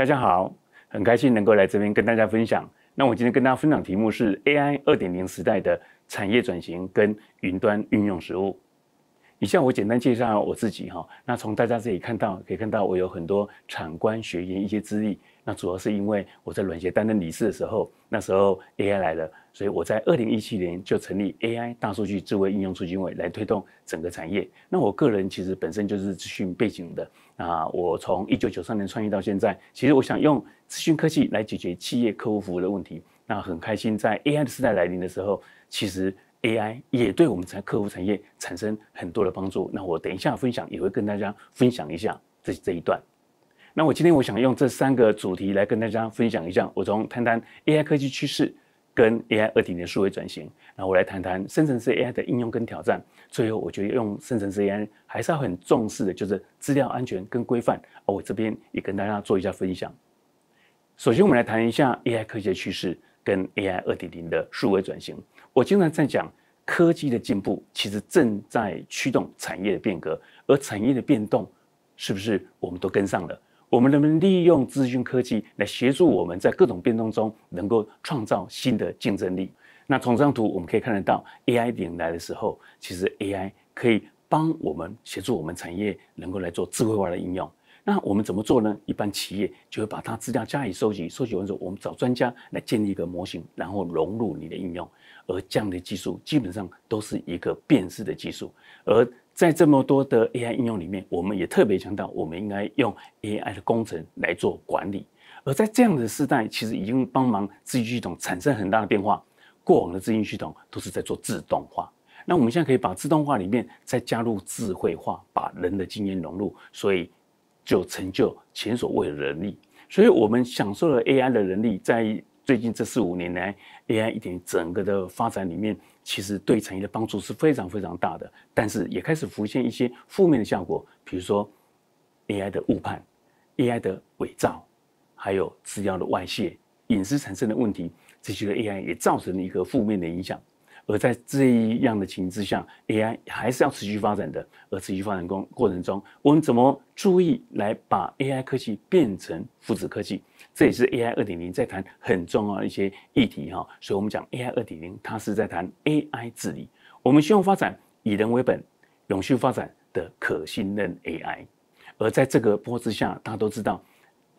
大家好，很开心能够来这边跟大家分享。那我今天跟大家分享题目是 AI 二点零时代的产业转型跟云端运用实务。你像我简单介绍我自己哈，那从大家这里看到，可以看到我有很多产官学研一些资历。那主要是因为我在软协担任理事的时候，那时候 AI 来了。所以我在二零一七年就成立 AI 大数据智慧应用促进会，来推动整个产业。那我个人其实本身就是资讯背景的啊，我从一九九三年创业到现在，其实我想用资讯科技来解决企业客户服务的问题。那很开心，在 AI 的时代来临的时候，其实 AI 也对我们产客服产业产生很多的帮助。那我等一下分享也会跟大家分享一下这这一段。那我今天我想用这三个主题来跟大家分享一下。我从谈谈 AI 科技趋势。跟 AI 二点零数位转型，那我来谈谈生成式 AI 的应用跟挑战。最后，我觉得用生成式 AI 还是要很重视的，就是资料安全跟规范。我这边也跟大家做一下分享。首先，我们来谈一下 AI 科学趋势跟 AI 二点零的数位转型。我经常在讲，科技的进步其实正在驱动产业的变革，而产业的变动，是不是我们都跟上了？我们能不能利用资讯科技来协助我们在各种变动中，能够创造新的竞争力？那从这张图我们可以看得到，AI 点来的时候，其实 AI 可以帮我们协助我们产业能够来做智慧化的应用。那我们怎么做呢？一般企业就会把它资料加以收集，收集完之后，我们找专家来建立一个模型，然后融入你的应用。而这样的技术基本上都是一个辨识的技术，而在这么多的 AI 应用里面，我们也特别强调，我们应该用 AI 的工程来做管理。而在这样的时代，其实已经帮忙资讯系统产生很大的变化。过往的资讯系统都是在做自动化，那我们现在可以把自动化里面再加入智慧化，把人的经验融入，所以就成就前所未有的能力。所以我们享受了 AI 的能力，在最近这四五年来，AI 一点整个的发展里面。其实对产业的帮助是非常非常大的，但是也开始浮现一些负面的效果，比如说 AI 的误判、AI 的伪造，还有资料的外泄、隐私产生的问题，这些 AI 也造成了一个负面的影响。而在这样的情之下，AI 还是要持续发展的，而持续发展过过程中，我们怎么注意来把 AI 科技变成复制科技？这也是 AI 二点零在谈很重要一些议题哈，所以我们讲 AI 二点零，它是在谈 AI 治理。我们希望发展以人为本、永续发展的可信任 AI。而在这个波之下，大家都知道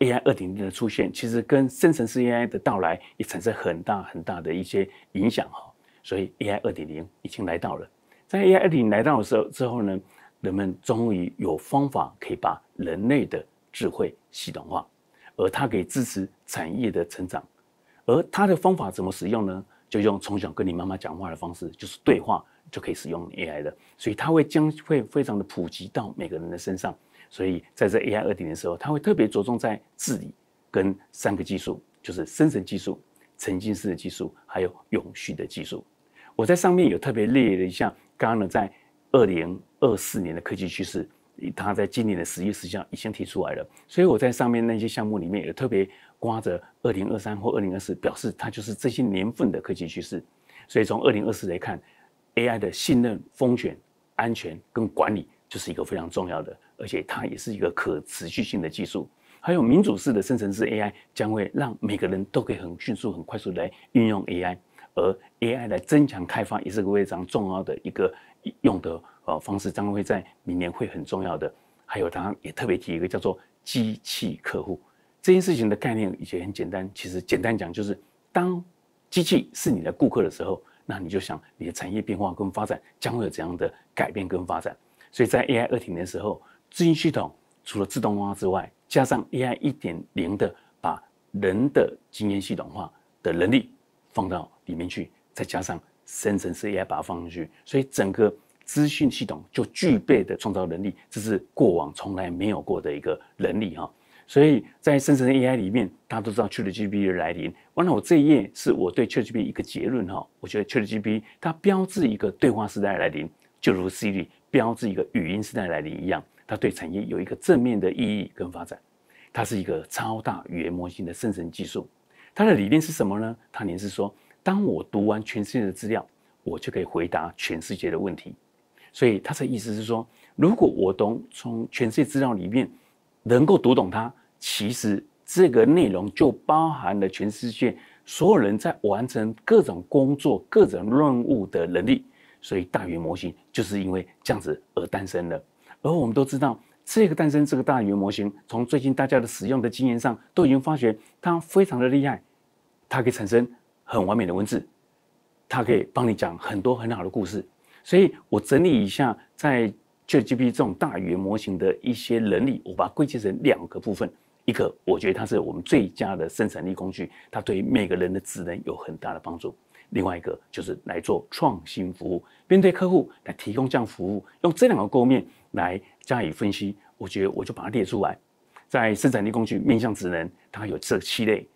AI 二点零的出现，其实跟生成式 AI 的到来也产生很大很大的一些影响哈。所以 AI 二点零已经来到了，在 AI 二点零来到的时候之后呢，人们终于有方法可以把人类的智慧系统化。而它可以支持产业的成长，而它的方法怎么使用呢？就用从小跟你妈妈讲话的方式，就是对话就可以使用 AI 的，所以它会将会非常的普及到每个人的身上。所以在这 AI 二点的时候，它会特别着重在治理跟三个技术，就是生成技术、沉浸式的技术，还有永续的技术。我在上面有特别列了一下，刚刚呢在二零二四年的科技趋势。它在今年的十一十上已经提出来了，所以我在上面那些项目里面也特别刮着二零二三或二零二四，表示它就是这些年份的科技趋势。所以从二零二四来看，AI 的信任、风险、安全跟管理就是一个非常重要的，而且它也是一个可持续性的技术。还有民主式的生成式 AI 将会让每个人都可以很迅速、很快速来运用 AI。而 AI 来增强开发也是个非常重要的一个用的呃方式，将会在明年会很重要的。还有，然也特别提一个叫做“机器客户”这件事情的概念，以前很简单，其实简单讲就是，当机器是你的顾客的时候，那你就想你的产业变化跟发展将会有怎样的改变跟发展。所以在 AI 二点零时候，资讯系统除了自动化之外，加上 AI 一点零的把人的经验系统化的能力。放到里面去，再加上生成式 AI 把它放进去，所以整个资讯系统就具备的创造能力，这是过往从来没有过的一个能力哈。所以在生成 AI 里面，大家都知道 ChatGPT 的来临。完了，我这一页是我对 ChatGPT 一个结论哈。我觉得 ChatGPT 它标志一个对话时代来临，就如 Siri 标志一个语音时代来临一样，它对产业有一个正面的意义跟发展。它是一个超大语言模型的生成技术。他的理念是什么呢？他连是说，当我读完全世界的资料，我就可以回答全世界的问题。所以他的意思是说，如果我懂从全世界资料里面能够读懂它，其实这个内容就包含了全世界所有人在完成各种工作、各种任务的能力。所以大语言模型就是因为这样子而诞生的。而我们都知道。这个诞生这个大语言模型，从最近大家的使用的经验上，都已经发觉它非常的厉害，它可以产生很完美的文字，它可以帮你讲很多很好的故事。所以我整理一下，在 GPT 这种大语言模型的一些能力，我把它归结成两个部分：一个我觉得它是我们最佳的生产力工具，它对每个人的智能有很大的帮助；另外一个就是来做创新服务，面对客户来提供这样服务，用这两个构面来。加以分析，我觉得我就把它列出来。在生产力工具面向职能，大概有这七类。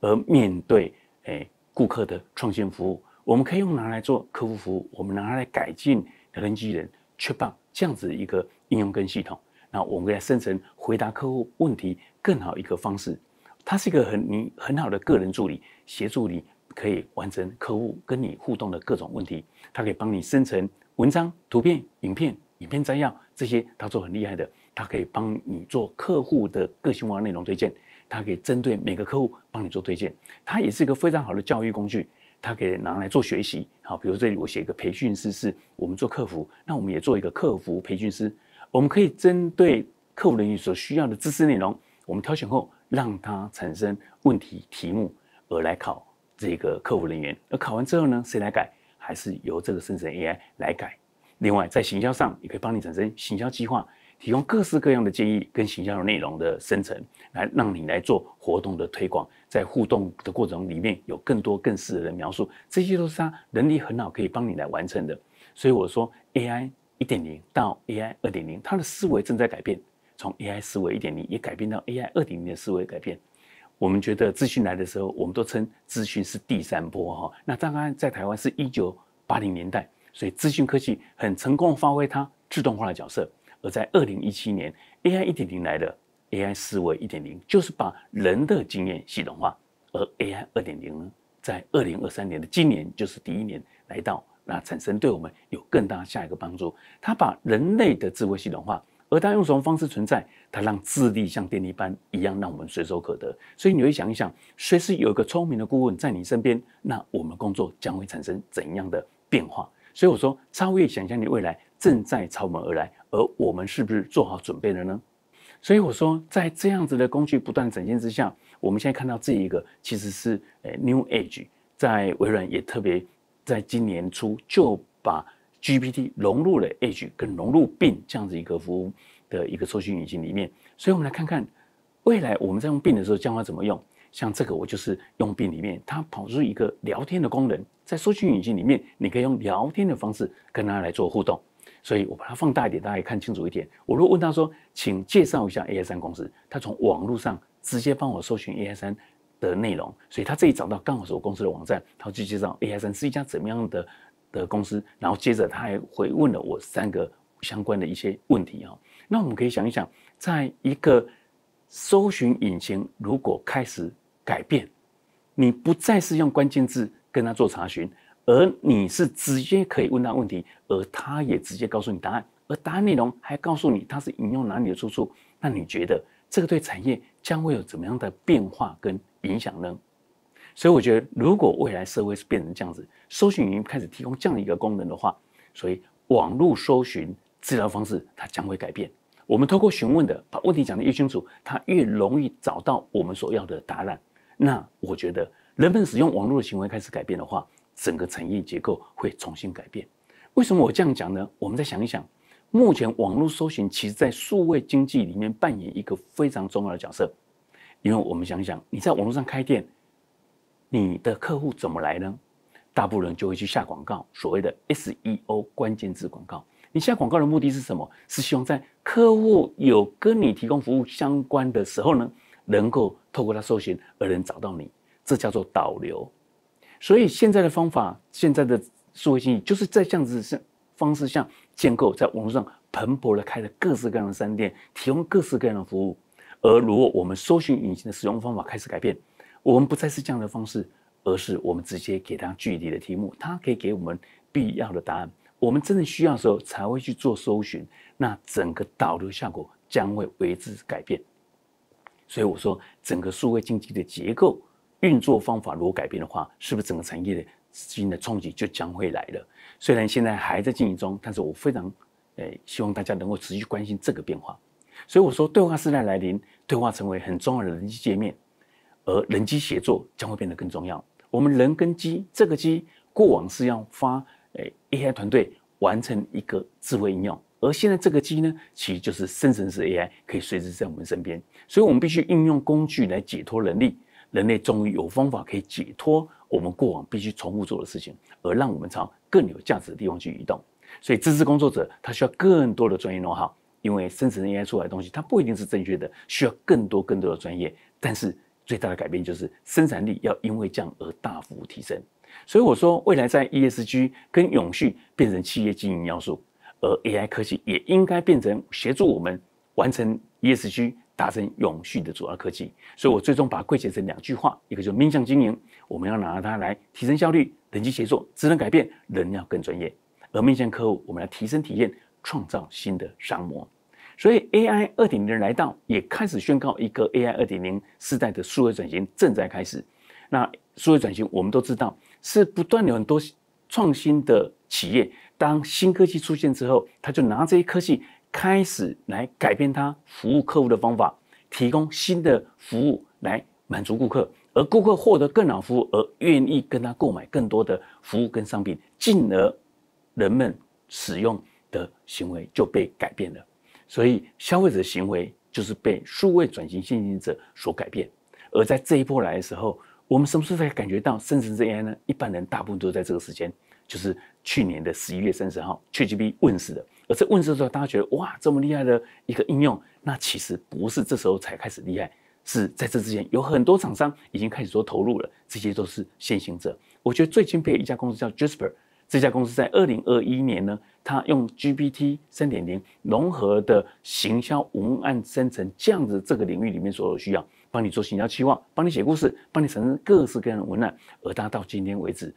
而面对诶顾客的创新服务，我们可以用拿来做客户服务，我们拿它来改进的人机人，确保这样子一个应用跟系统。那我们来生成回答客户问题更好一个方式。它是一个很你很好的个人助理，协助你可以完成客户跟你互动的各种问题。它可以帮你生成文章、图片、影片、影片摘要。这些他做很厉害的，他可以帮你做客户的个性化内容推荐，他可以针对每个客户帮你做推荐。它也是一个非常好的教育工具，他可以拿来做学习。好，比如这里我写一个培训师，是我们做客服，那我们也做一个客服培训师。我们可以针对客服人员所需要的知识内容，我们挑选后让他产生问题题目，而来考这个客服人员。而考完之后呢，谁来改？还是由这个生成 AI 来改。另外，在行销上也可以帮你产生行销计划，提供各式各样的建议跟行销的内容的生成，来让你来做活动的推广，在互动的过程里面有更多更适合的描述，这些都是他能力很好可以帮你来完成的。所以我说，AI 一点零到 AI 二点零，它的思维正在改变，从 AI 思维一点零也改变到 AI 二点零的思维改变。我们觉得资讯来的时候，我们都称资讯是第三波哈。那刚刚在台湾是一九八零年代。所以，资讯科技很成功发挥它自动化的角色。而在二零一七年，AI 一点零来了，AI 思维一点零就是把人的经验系统化。而 AI 二点零呢，在二零二三年的今年就是第一年来到，那产生对我们有更大下一个帮助。它把人类的智慧系统化，而它用什么方式存在？它让智力像电力般一样，让我们随手可得。所以你会想一想，随时有一个聪明的顾问在你身边，那我们工作将会产生怎样的变化？所以我说，超越想象力，未来正在朝我们而来，而我们是不是做好准备了呢？所以我说，在这样子的工具不断展现之下，我们现在看到这一个其实是诶，New Age，在微软也特别在今年初就把 GPT 融入了 Edge 跟融入并这样子一个服务的一个搜寻引擎里面。所以，我们来看看未来我们在用并的时候将会怎么用。像这个，我就是用并里面，它跑出一个聊天的功能。在搜寻引擎里面，你可以用聊天的方式跟他来做互动，所以我把它放大一点，大家看清楚一点。我如果问他说：“请介绍一下 AI 三公司。”他从网络上直接帮我搜寻 AI 三的内容，所以他这里找到刚好是我公司的网站，他去介绍 AI 三是一家怎么样的的公司。然后接着他还回问了我三个相关的一些问题啊。那我们可以想一想，在一个搜寻引擎如果开始改变，你不再是用关键字。跟他做查询，而你是直接可以问他问题，而他也直接告诉你答案，而答案内容还告诉你他是引用哪里的出处。那你觉得这个对产业将会有怎么样的变化跟影响呢？所以我觉得，如果未来社会是变成这样子，搜寻已经开始提供这样的一个功能的话，所以网络搜寻治疗方式它将会改变。我们透过询问的，把问题讲得越清楚，它越容易找到我们所要的答案。那我觉得。人们使用网络的行为开始改变的话，整个产业结构会重新改变。为什么我这样讲呢？我们再想一想，目前网络搜寻其实，在数位经济里面扮演一个非常重要的角色。因为我们想想，你在网络上开店，你的客户怎么来呢？大部分人就会去下广告，所谓的 SEO 关键字广告。你下广告的目的是什么？是希望在客户有跟你提供服务相关的时候呢，能够透过他搜寻而能找到你。这叫做导流，所以现在的方法，现在的数位经济就是在这样子上方式下建构，在网络上蓬勃的开了各式各样的商店，提供各式各样的服务。而如果我们搜寻引擎的使用方法开始改变，我们不再是这样的方式，而是我们直接给它具体的题目，它可以给我们必要的答案。我们真正需要的时候才会去做搜寻，那整个导流效果将会为之改变。所以我说，整个数位经济的结构。运作方法如果改变的话，是不是整个产业的资金的冲击就将会来了？虽然现在还在进行中，但是我非常诶希望大家能够持续关心这个变化。所以我说，对话时代来临，对话成为很重要的人机界面，而人机协作将会变得更重要。我们人跟机，这个机过往是要发诶 AI 团队完成一个智慧应用，而现在这个机呢，其实就是生成式 AI 可以随时在我们身边，所以我们必须运用工具来解脱人力。人类终于有方法可以解脱我们过往必须重复做的事情，而让我们朝更有价值的地方去移动。所以，知识工作者他需要更多的专业弄好，因为生成 AI 出来东西，它不一定是正确的，需要更多更多的专业。但是最大的改变就是生产力要因为这样而大幅提升。所以我说，未来在 ESG 跟永续变成企业经营要素，而 AI 科技也应该变成协助我们完成 ESG。达成永续的主要科技，所以我最终把它归结成两句话：一个就面向经营，我们要拿它来提升效率、人机协作、职能改变，人要更专业；而面向客户，我们来提升体验，创造新的商模。所以 AI 二点零的来到，也开始宣告一个 AI 二点零时代的数位转型正在开始。那数位转型，我们都知道是不断有很多创新的企业，当新科技出现之后，他就拿这些科技。开始来改变他服务客户的方法，提供新的服务来满足顾客，而顾客获得更好服务而愿意跟他购买更多的服务跟商品，进而人们使用的行为就被改变了。所以消费者行为就是被数位转型先行者所改变。而在这一波来的时候，我们什么时候才感觉到生成 AI 呢？一般人大部分都在这个时间，就是去年的十一月三十号，GPT 问世的。而在问世的时候，大家觉得哇，这么厉害的一个应用，那其实不是这时候才开始厉害，是在这之前有很多厂商已经开始做投入了，这些都是先行者。我觉得最敬佩一家公司叫 Jasper，这家公司在二零二一年呢，它用 GPT 三点零融合的行销文案生成，这样子这个领域里面所有需要，帮你做行销期望，帮你写故事，帮你产生各式各样的文案，而它到今天为止。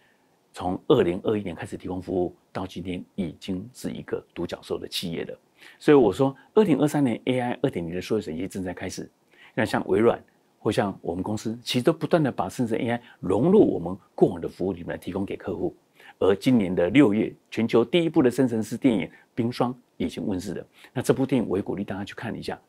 从二零二一年开始提供服务，到今天已经是一个独角兽的企业了。所以我说，二零二三年 AI 二点零的所有审议正在开始。那像微软或像我们公司，其实都不断的把生成 AI 融入我们过往的服务里面，提供给客户。而今年的六月，全球第一部的生成式电影《冰霜》已经问世了。那这部电影，我也鼓励大家去看一下。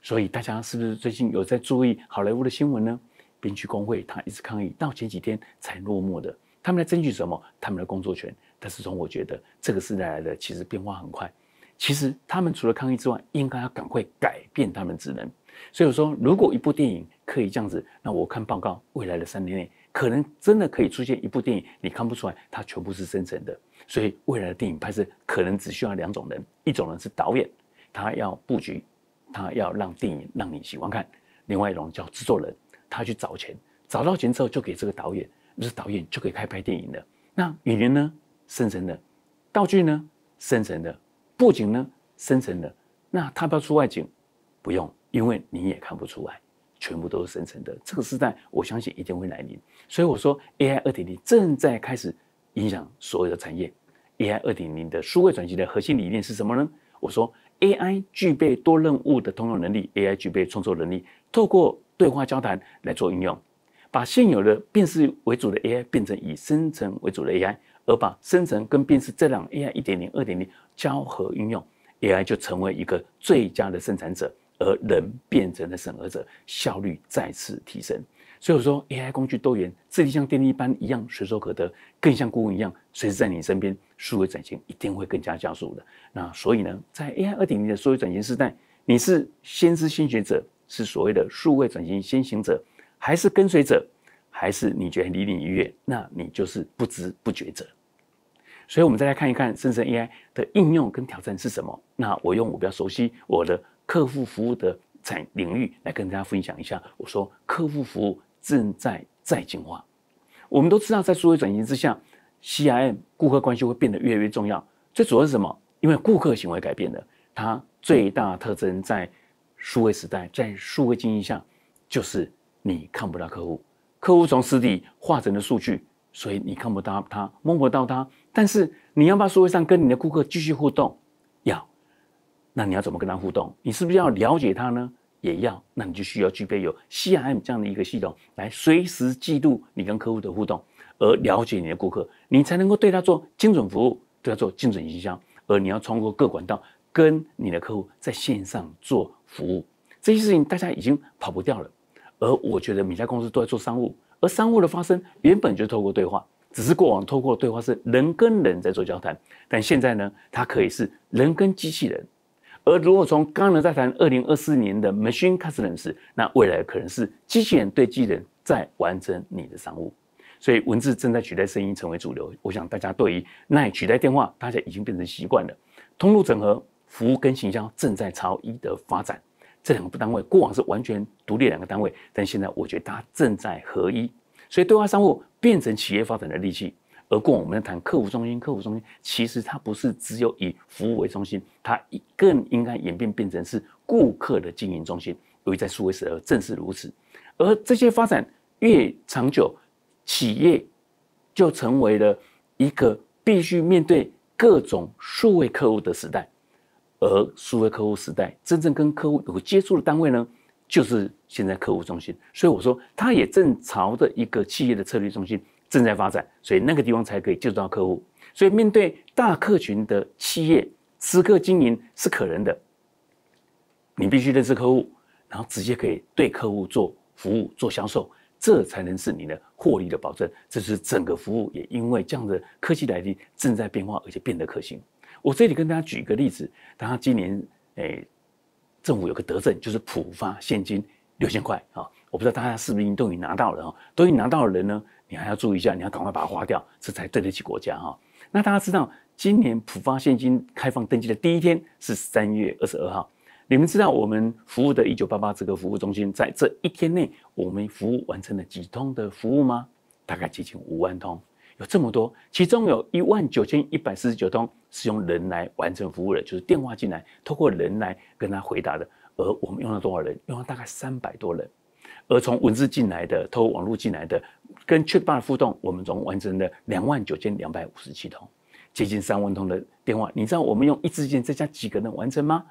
所以大家是不是最近有在注意好莱坞的新闻呢？编剧工会他一直抗议，到前几天才落幕的。他们来争取什么？他们的工作权。但是从我觉得，这个时代来的其实变化很快。其实他们除了抗议之外，应该要赶快改变他们职能。所以我说，如果一部电影可以这样子，那我看报告，未来的三年内，可能真的可以出现一部电影，你看不出来它全部是生成的。所以未来的电影拍摄，可能只需要两种人：一种人是导演，他要布局，他要让电影让你喜欢看；另外一种叫制作人，他去找钱，找到钱之后就给这个导演。不是导演就可以开拍电影了？那演员呢？生成的，道具呢？生成的，布景呢？生成的。那他要出外景，不用，因为你也看不出来，全部都是生成的。这个时代，我相信一定会来临。所以我说，AI 二点零正在开始影响所有的产业。AI 二点零的数位转型的核心理念是什么呢？我说，AI 具备多任务的通用能力，AI 具备创作能力，透过对话交谈来做应用。把现有的辨识为主的 AI 变成以生成为主的 AI，而把生成跟辨识这两 AI 一点零二点零交合运用，AI 就成为一个最佳的生产者，而人变成了审核者，效率再次提升。所以我说，AI 工具多元，智力像电力般一样随手可得，更像顾问一样随时在你身边。数位转型一定会更加加速的。那所以呢，在 AI 二点零的数位转型时代，你是先知先觉者，是所谓的数位转型先行者。还是跟随者，还是你觉得离你越远，那你就是不知不觉者。所以，我们再来看一看生成 AI 的应用跟挑战是什么。那我用我比较熟悉我的客户服务的产领域来跟大家分享一下。我说，客户服务正在在进化。我们都知道，在数位转型之下，CIM 顾客关系会变得越来越重要。最主要是什么？因为顾客行为改变了，它最大特征在数位时代，在数位经营下就是。你看不到客户，客户从实体化成了数据，所以你看不到他，摸不到他。但是你要不要社会上跟你的顾客继续互动？要，那你要怎么跟他互动？你是不是要了解他呢？也要。那你就需要具备有 CRM 这样的一个系统，来随时记录你跟客户的互动，而了解你的顾客，你才能够对他做精准服务，对他做精准营销。而你要通过各管道跟你的客户在线上做服务，这些事情大家已经跑不掉了。而我觉得，每家公司都在做商务，而商务的发生原本就透过对话，只是过往透过对话是人跟人在做交谈，但现在呢，它可以是人跟机器人。而如果从刚才在谈二零二四年的 machine customer 时，那未来可能是机器人对机器人在完成你的商务。所以文字正在取代声音成为主流，我想大家对于那取代电话，大家已经变成习惯了。通路整合、服务跟行销正在朝一的发展。这两个单位过往是完全独立两个单位，但现在我觉得它正在合一，所以对外商务变成企业发展的利器。而过往我们谈客服中心，客服中心其实它不是只有以服务为中心，它更应该演变变成是顾客的经营中心。由于在数位时代正是如此，而这些发展越长久，企业就成为了一个必须面对各种数位客户的时代。而数位客户时代，真正跟客户有接触的单位呢，就是现在客户中心。所以我说，它也正朝着一个企业的策略中心正在发展，所以那个地方才可以接触到客户。所以面对大客群的企业，时刻经营是可能的。你必须认识客户，然后直接可以对客户做服务、做销售，这才能是你的获利的保证。这是整个服务也因为这样的科技来临正在变化，而且变得可行。我这里跟大家举一个例子，大家今年诶，政府有个德政，就是普发现金六千块啊，我不知道大家是不是都已经拿到了哈，都已经拿到了人呢，你还要注意一下，你要赶快把它花掉，这才对得起国家哈。那大家知道，今年普发现金开放登记的第一天是三月二十二号，你们知道我们服务的一九八八这个服务中心在这一天内，我们服务完成了几通的服务吗？大概接近五万通。有这么多，其中有一万九千一百四十九通是用人来完成服务的，就是电话进来，通过人来跟他回答的。而我们用了多少人？用了大概三百多人。而从文字进来的，通过网络进来的，跟 h a t b o t 互动，我们总共完成了两万九千两百五十七通，接近三万通的电话。你知道我们用一支笔再加几个人完成吗？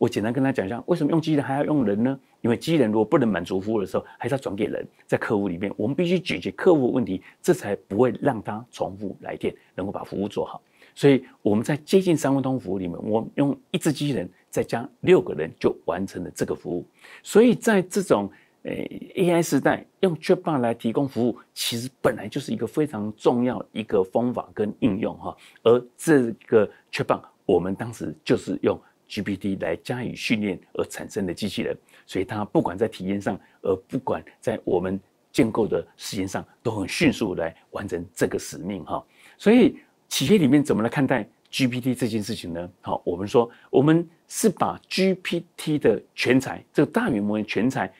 我简单跟他讲一下，为什么用机器人还要用人呢？因为机器人如果不能满足服务的时候，还是要转给人。在客户里面，我们必须解决客户问题，这才不会让他重复来电，能够把服务做好。所以我们在接近三万通服务里面，我们用一只机器人再加六个人就完成了这个服务。所以在这种呃 AI 时代，用 s 棒 b o t 来提供服务，其实本来就是一个非常重要一个方法跟应用哈。而这个 s 棒 b o t 我们当时就是用。GPT 来加以训练而产生的机器人，所以它不管在体验上，而不管在我们建构的实验上，都很迅速来完成这个使命哈。所以企业里面怎么来看待 GPT 这件事情呢？好，我们说我们是把 GPT 的全才，这个大语言模型全才，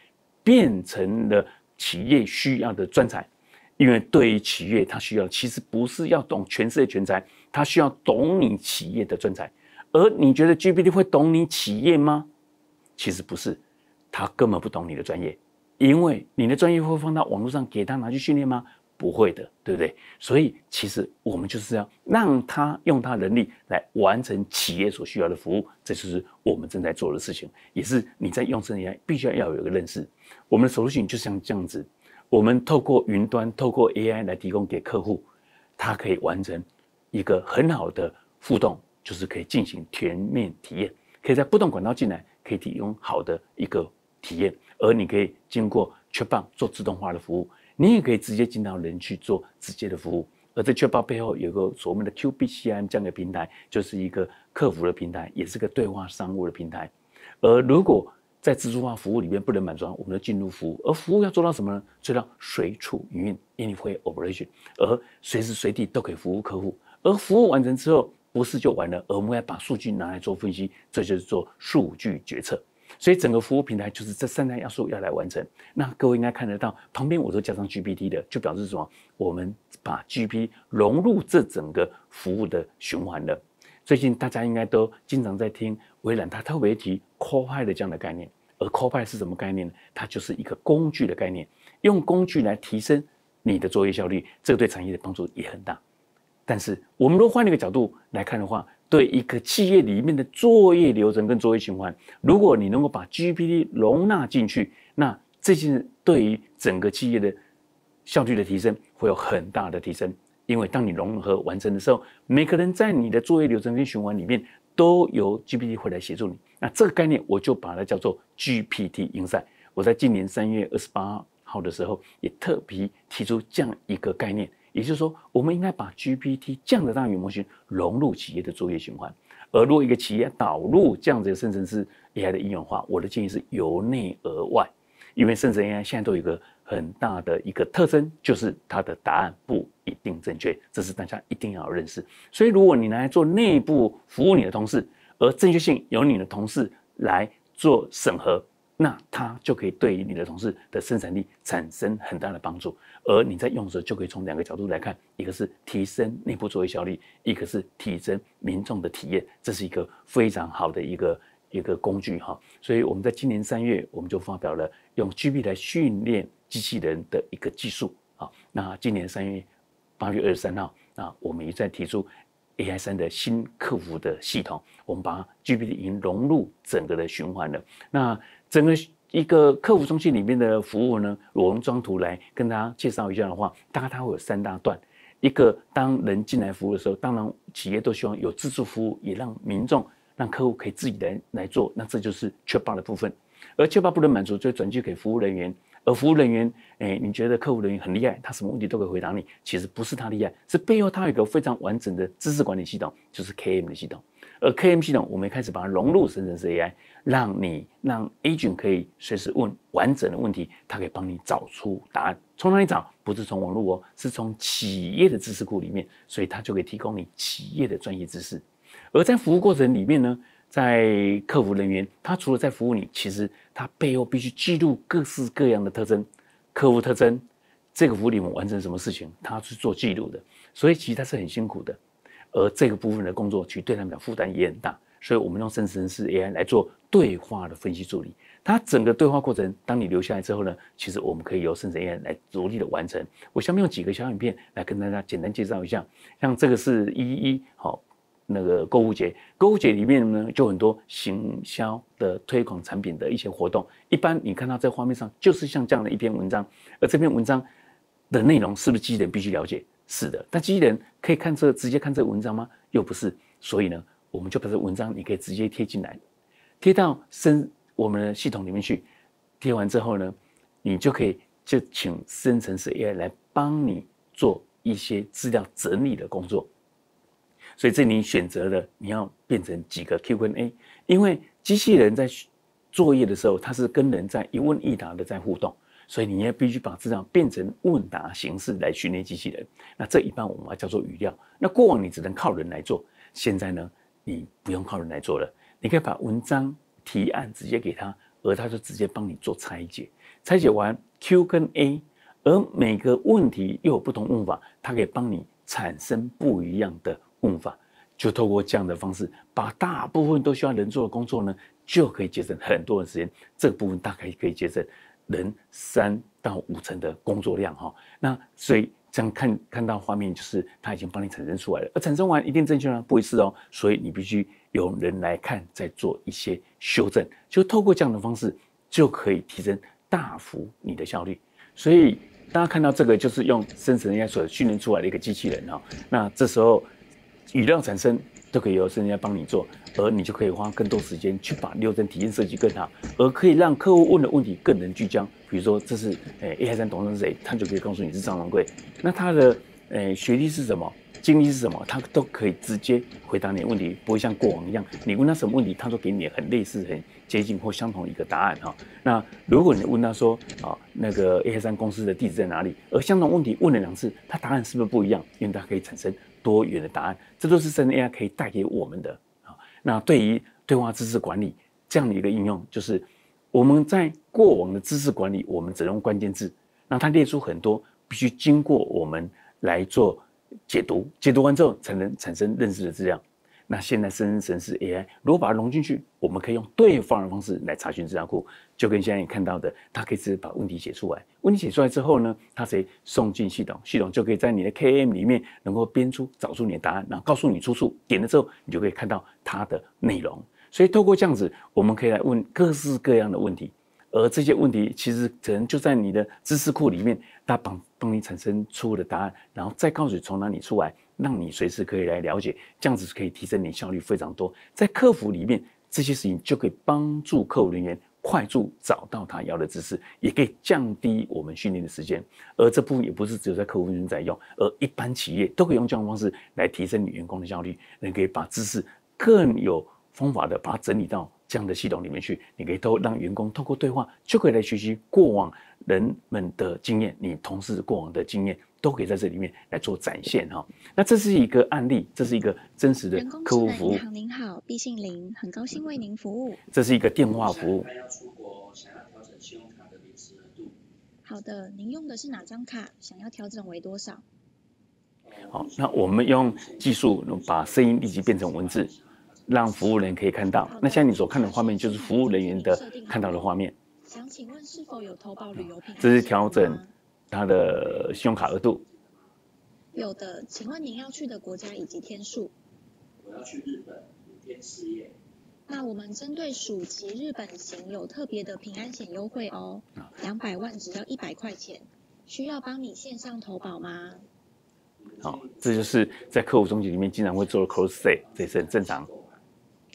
变成了企业需要的专才。因为对于企业，它需要其实不是要懂全世界全才，它需要懂你企业的专才。而你觉得 GPT 会懂你企业吗？其实不是，他根本不懂你的专业，因为你的专业会放到网络上给他拿去训练吗？不会的，对不对？所以其实我们就是要让他用他能力来完成企业所需要的服务，这就是我们正在做的事情，也是你在用 AI 必须要要有个认识。我们的手术性就像这样子，我们透过云端、透过 AI 来提供给客户，他可以完成一个很好的互动。就是可以进行全面体验，可以在不同管道进来，可以提供好的一个体验。而你可以经过 c h r p 棒做自动化的服务，你也可以直接进到人去做直接的服务。而在 Sure 棒背后有个所谓的 q b c m 这样的平台，就是一个客服的平台，也是个对话商务的平台。而如果在自助化服务里面不能满足，我们就进入服务。而服务要做到什么呢？做到随处营运，anywhere operation，而随时随地都可以服务客户。而服务完成之后。不是就完了，而我们要把数据拿来做分析，这就是做数据决策。所以整个服务平台就是这三大要素要来完成。那各位应该看得到，旁边我都加上 GPT 的，就表示什么？我们把 GPT 融入这整个服务的循环了。最近大家应该都经常在听微软，它特别提 Copilot 这样的概念。而 Copilot 是什么概念呢？它就是一个工具的概念，用工具来提升你的作业效率，这对产业的帮助也很大。但是，我们如果换一个角度来看的话，对一个企业里面的作业流程跟作业循环，如果你能够把 GPT 容纳进去，那这些对于整个企业的效率的提升会有很大的提升。因为当你融合完成的时候，每个人在你的作业流程跟循环里面，都由 GPT 回来协助你。那这个概念，我就把它叫做 GPT 银赛。我在今年三月二十八号的时候，也特别提出这样一个概念。也就是说，我们应该把 GPT 这样的大语言模型融入企业的作业循环。而如果一个企业导入这样子的生成式 AI 的应用化，我的建议是由内而外，因为生成 AI 现在都有一个很大的一个特征，就是它的答案不一定正确，这是大家一定要认识。所以，如果你拿来做内部服务你的同事，而正确性由你的同事来做审核。那它就可以对于你的同事的生产力产生很大的帮助，而你在用的时候就可以从两个角度来看，一个是提升内部作业效率，一个是提升民众的体验，这是一个非常好的一个一个工具哈。所以我们在今年三月，我们就发表了用 GPT 来训练机器人的一个技术啊。那今年三月八月二十三号，那我们一再提出 AI 三的新客服的系统，我们把 GPT 已经融入整个的循环了。那整个一个客服中心里面的服务呢，我龙装图来跟大家介绍一下的话，大概它会有三大段。一个当人进来服务的时候，当然企业都希望有自助服务，也让民众、让客户可以自己来来做，那这就是缺乏的部分。而缺乏不能满足，就转介给服务人员。而服务人员，哎，你觉得客服人员很厉害，他什么问题都可以回答你？其实不是他厉害，是背后他有一个非常完整的知识管理系统，就是 KM 的系统。而 KM 系统，我们也开始把它融入生成式 AI，让你让 Agent 可以随时问完整的问题，它可以帮你找出答案。从哪里找？不是从网络哦，是从企业的知识库里面，所以它就可以提供你企业的专业知识。而在服务过程里面呢，在客服人员他除了在服务你，其实他背后必须记录各式各样的特征，客服特征，这个服务里们完成什么事情，他是做记录的，所以其实他是很辛苦的。而这个部分的工作，其实对他们的讲负担也很大，所以我们用生成式 AI 来做对话的分析助理。它整个对话过程，当你留下来之后呢，其实我们可以由生成 AI 来独立的完成。我下面用几个小影片来跟大家简单介绍一下，像这个是一一好那个购物节，购物节里面呢就很多行销的推广产品的一些活动。一般你看到在画面上就是像这样的一篇文章，而这篇文章的内容是不是记者必须了解？是的，但机器人可以看这直接看这文章吗？又不是，所以呢，我们就把这文章你可以直接贴进来，贴到深我们的系统里面去。贴完之后呢，你就可以就请深层次 AI 来帮你做一些资料整理的工作。所以这里选择了你要变成几个 Q&A，因为机器人在作业的时候，它是跟人在一问一答的在互动。所以你也必须把资料变成问答形式来训练机器人。那这一半我们叫做语料。那过往你只能靠人来做，现在呢，你不用靠人来做了。你可以把文章、提案直接给他，而他就直接帮你做拆解。拆解完 Q 跟 A，而每个问题又有不同问法，它可以帮你产生不一样的问法。就透过这样的方式，把大部分都需要人做的工作呢，就可以节省很多的时间。这部分大概可以节省。人三到五成的工作量哈，那所以这样看看到画面，就是他已经帮你产生出来了，而产生完一定正确吗？不会是哦，所以你必须有人来看，再做一些修正，就透过这样的方式，就可以提升大幅你的效率。所以大家看到这个，就是用生成 AI 所训练出来的一个机器人哈，那这时候语料产生。都可以由专家帮你做，而你就可以花更多时间去把六针体验设计更好，而可以让客户问的问题更能聚焦。比如说，这是诶 A 海三董事长是谁？他就可以告诉你是张荣贵。那他的诶学历是什么？经历是什么？他都可以直接回答你问题，不会像过往一样，你问他什么问题，他说给你很类似、很接近或相同一个答案哈。那如果你问他说啊，那个 A 海三公司的地址在哪里？而相同问题问了两次，他答案是不是不一样？因为他可以产生。多元的答案，这都是真 AI 可以带给我们的啊。那对于对话知识管理这样的一个应用，就是我们在过往的知识管理，我们只用关键字，那它列出很多，必须经过我们来做解读，解读完之后才能产生认识的质量。那现在生成式 AI 如果把它融进去，我们可以用对方的方式来查询资料库，就跟现在你看到的，它可以直接把问题写出来。问题写出来之后呢，它直接送进系统，系统就可以在你的 KM 里面能够编出、找出你的答案，然后告诉你出处。点了之后，你就可以看到它的内容。所以透过这样子，我们可以来问各式各样的问题，而这些问题其实可能就在你的知识库里面，它帮帮你产生出的答案，然后再告诉你从哪里出来。让你随时可以来了解，这样子可以提升你效率非常多。在客服里面，这些事情就可以帮助客服人员快速找到他要的知识，也可以降低我们训练的时间。而这部分也不是只有在客服人员在用，而一般企业都可以用这种方式来提升你员工的效率。你可以把知识更有方法的把它整理到这样的系统里面去。你可以透让员工透过对话就可以来学习过往人们的经验，你同事过往的经验。都可以在这里面来做展现哈。那这是一个案例，这是一个真实的客户服务。银行您好，毕姓林，很高兴为您服务。这是一个电话服务。好的，您用的是哪张卡？想要调整为多少？好，那我们用技术把声音立即变成文字，让服务人可以看到。那在你所看的画面，就是服务人员的看到的画面。想请问是否有投保旅游？这是调整。他的信用卡额度有的，请问您要去的国家以及天数？我要去日本五天四夜。那我们针对暑期日本行有特别的平安险优惠哦，两百万只要一百块钱。需要帮你线上投保吗？好，这就是在客户中间里面经常会做的 close sale，这是很正常。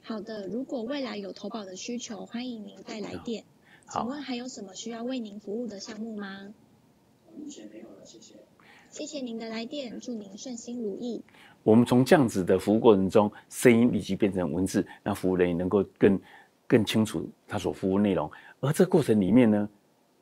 好的，如果未来有投保的需求，欢迎您再来电。好，请问还有什么需要为您服务的项目吗？没有了，谢谢。谢谢您的来电，祝您顺心如意。我们从这样子的服务过程中，声音以及变成文字，让服务人员能够更更清楚他所服务内容。而这过程里面呢，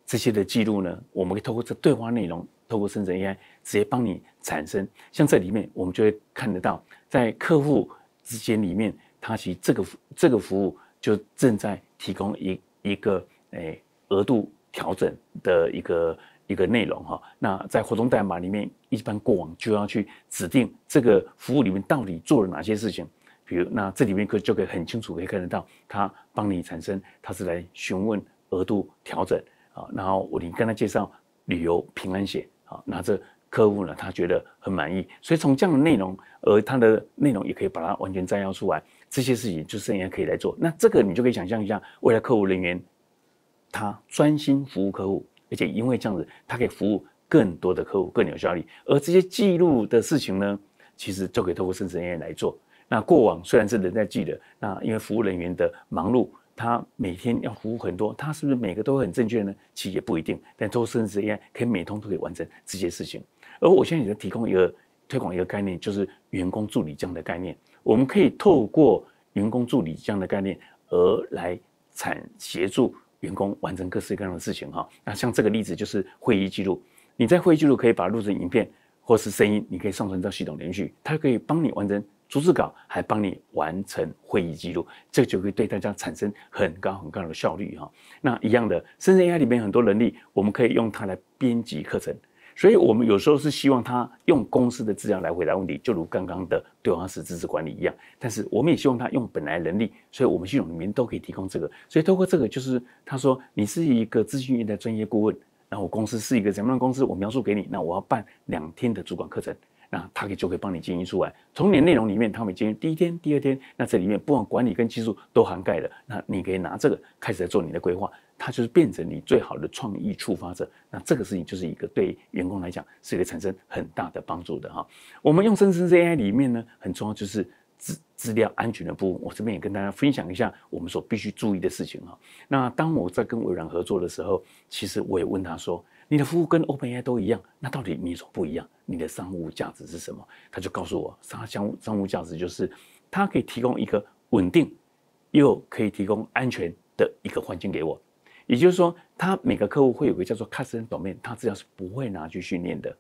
这些的记录呢，我们会透过这对话内容，透过生成 AI 直接帮你产生。像这里面，我们就会看得到，在客户之间里面，他其实这个这个服务就正在提供一一个诶额度调整的一个。一个内容哈，那在活动代码里面，一般过往就要去指定这个服务里面到底做了哪些事情，比如那这里面可就可以很清楚可以看得到，他帮你产生，他是来询问额度调整啊，然后我你跟他介绍旅游平安险啊，那这客户呢他觉得很满意，所以从这样的内容，而他的内容也可以把它完全摘要出来，这些事情就是人家可以来做，那这个你就可以想象一下，未来客服人员他专心服务客户。而且因为这样子，它可以服务更多的客户，更有效率。而这些记录的事情呢，其实就可以透过生成 AI 来做。那过往虽然是人在记的，那因为服务人员的忙碌，他每天要服务很多，他是不是每个都很正确呢？其实也不一定。但透过生成 AI，可以每通都可以完成这些事情。而我现在也在提供一个推广一个概念，就是员工助理这样的概念。我们可以透过员工助理这样的概念，而来产协助。员工完成各式各样的事情哈，那像这个例子就是会议记录，你在会议记录可以把录制影片或是声音，你可以上传到系统连续，它可以帮你完成逐字稿，还帮你完成会议记录，这就会对大家产生很高很高的效率哈。那一样的，深圳 AI 里面很多能力，我们可以用它来编辑课程。所以，我们有时候是希望他用公司的资料来回答问题，就如刚刚的对话式知识管理一样。但是，我们也希望他用本来能力。所以，我们系统里面都可以提供这个。所以，透过这个，就是他说你是一个咨询业的专业顾问，然后我公司是一个什么样的公司？我描述给你。那我要办两天的主管课程。那他可以就可以帮你经营出来，从你内容里面，他们经营第一天、第二天，那这里面不管管理跟技术都涵盖了，那你可以拿这个开始做你的规划，它就是变成你最好的创意触发者。那这个事情就是一个对员工来讲是一个产生很大的帮助的哈。我们用生成 AI 里面呢，很重要就是资资料安全的部分，我这边也跟大家分享一下我们所必须注意的事情哈。那当我在跟微软合作的时候，其实我也问他说。你的服务跟 OpenAI 都一样，那到底你所不一样？你的商务价值是什么？他就告诉我，商务商务价值就是他可以提供一个稳定又可以提供安全的一个环境给我。也就是说，他每个客户会有个叫做 Custom domain，他自然是不会拿去训练的，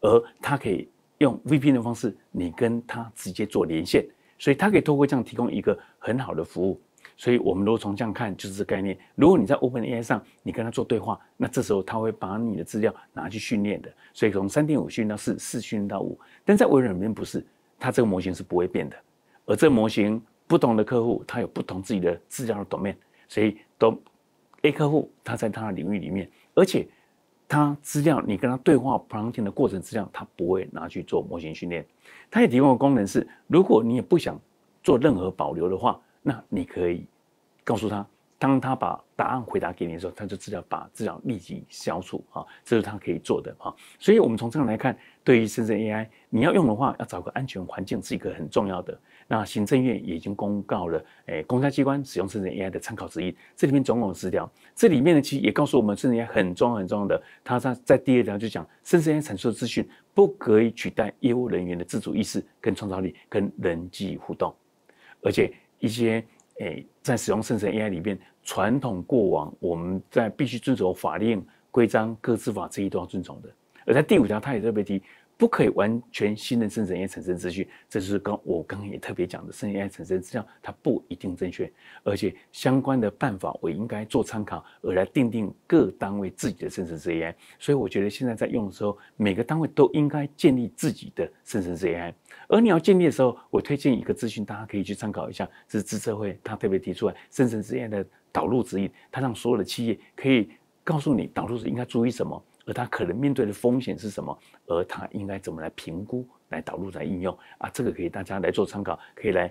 而他可以用 VPN 的方式，你跟他直接做连线，所以他可以通过这样提供一个很好的服务。所以，我们如果从这样看，就是这概念。如果你在 OpenAI 上，你跟他做对话，那这时候他会把你的资料拿去训练的。所以从三点五训练到四，四训练到五，但在微软里面不是，它这个模型是不会变的。而这模型不同的客户，他有不同自己的资料的 domain，所以都 A 客户，他在他的领域里面，而且他资料，你跟他对话 prompting 的过程资料，他不会拿去做模型训练。它也提供的功能是，如果你也不想做任何保留的话。那你可以告诉他，当他把答案回答给你的时候，他就知道把治疗立即消除啊，这是他可以做的啊。所以，我们从这样来看，对于深圳 AI，你要用的话，要找个安全环境是一个很重要的。那行政院也已经公告了，哎，公家机关使用深圳 AI 的参考指引，这里面总共十条，这里面呢，其实也告诉我们，深圳 AI 很重要、很重要的。它在在第二条就讲，深圳 AI 产述的资讯不可以取代业务人员的自主意识跟创造力跟人际互动，而且。一些诶，在使用生成 AI 里面，传统过往我们在必须遵守法令规章、各自法之一都要遵从的，而在第五条，它也特别提。不可以完全信任生成 AI 产生资讯，这就是跟我刚刚也特别讲的，生成 AI 产生资料它不一定正确，而且相关的办法我应该做参考，而来定定各单位自己的生成 AI。所以我觉得现在在用的时候，每个单位都应该建立自己的生成 AI。而你要建立的时候，我推荐一个资讯，大家可以去参考一下，是资策会他特别提出来生成 AI 的导入指引，它让所有的企业可以告诉你导入时应该注意什么。而他可能面对的风险是什么？而他应该怎么来评估、来导入、来应用啊？这个可以大家来做参考，可以来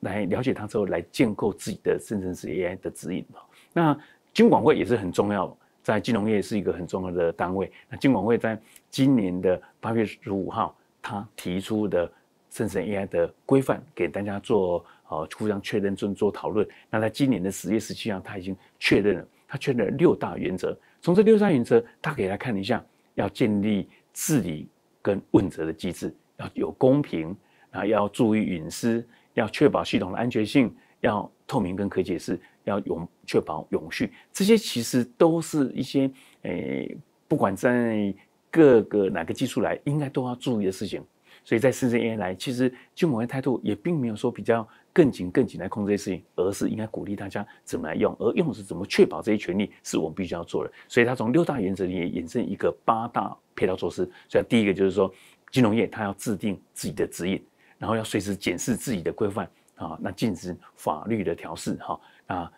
来了解它之后来建构自己的生成式 AI 的指引。那金管会也是很重要，在金融业是一个很重要的单位。那金管会在今年的八月十五号，他提出的生成 AI 的规范，给大家做呃互相确认、做做讨论。那在今年的十月十七号，他已经确认了，他确认了六大原则。从这六项原则，大家可以看一下，要建立治理跟问责的机制，要有公平，啊，要注意隐私，要确保系统的安全性，要透明跟可解释，要永确保永续，这些其实都是一些诶，不管在各个哪个技术来，应该都要注意的事情。所以在深 AI 来，其实就某些态度也并没有说比较。更紧、更紧来控这些事情，而是应该鼓励大家怎么来用，而用是怎么确保这些权利，是我们必须要做的。所以，他从六大原则里面衍生一个八大配套措施。所以，第一个就是说，金融业它要制定自己的指引，然后要随时检视自己的规范啊，那禁止法律的调试哈。啊。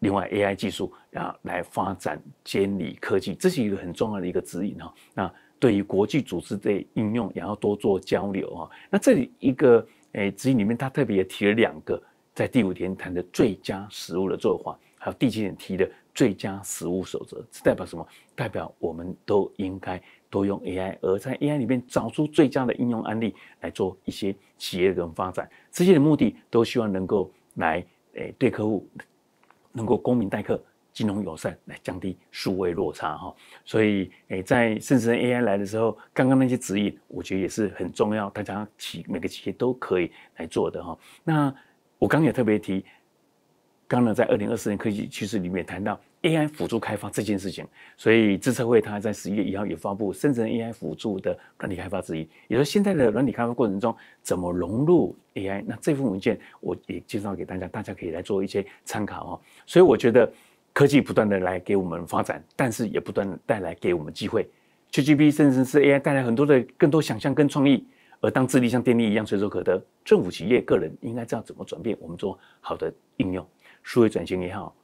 另外，AI 技术啊，来发展监理科技，这是一个很重要的一个指引哈。那对于国际组织的应用，也要多做交流啊。那这里一个。诶，指引里面他特别也提了两个，在第五天谈的最佳食物的做法，还有第七点提的最佳食物守则，是代表什么？代表我们都应该都用 AI，而在 AI 里面找出最佳的应用案例来做一些企业的发展，这些的目的都希望能够来，诶对客户能够公民待客。金融友善来降低数位落差哈，所以诶，在生成 AI 来的时候，刚刚那些指引，我觉得也是很重要，大家企每个企业都可以来做的哈。那我刚也特别提，刚呢在二零二四年科技趋势里面谈到 AI 辅助开发这件事情，所以智策会它在十一月一号也发布生成 AI 辅助的软体开发指引，也说现在的软体开发过程中怎么融入 AI，那这份文件我也介绍给大家，大家可以来做一些参考哈。所以我觉得。科技不断的来给我们发展，但是也不断带来给我们机会。GTP 甚至是 AI 带来很多的更多想象跟创意。而当智力像电力一样随手可得，政府、企业、个人应该知道怎么转变，我们做好的应用，数位转型也好，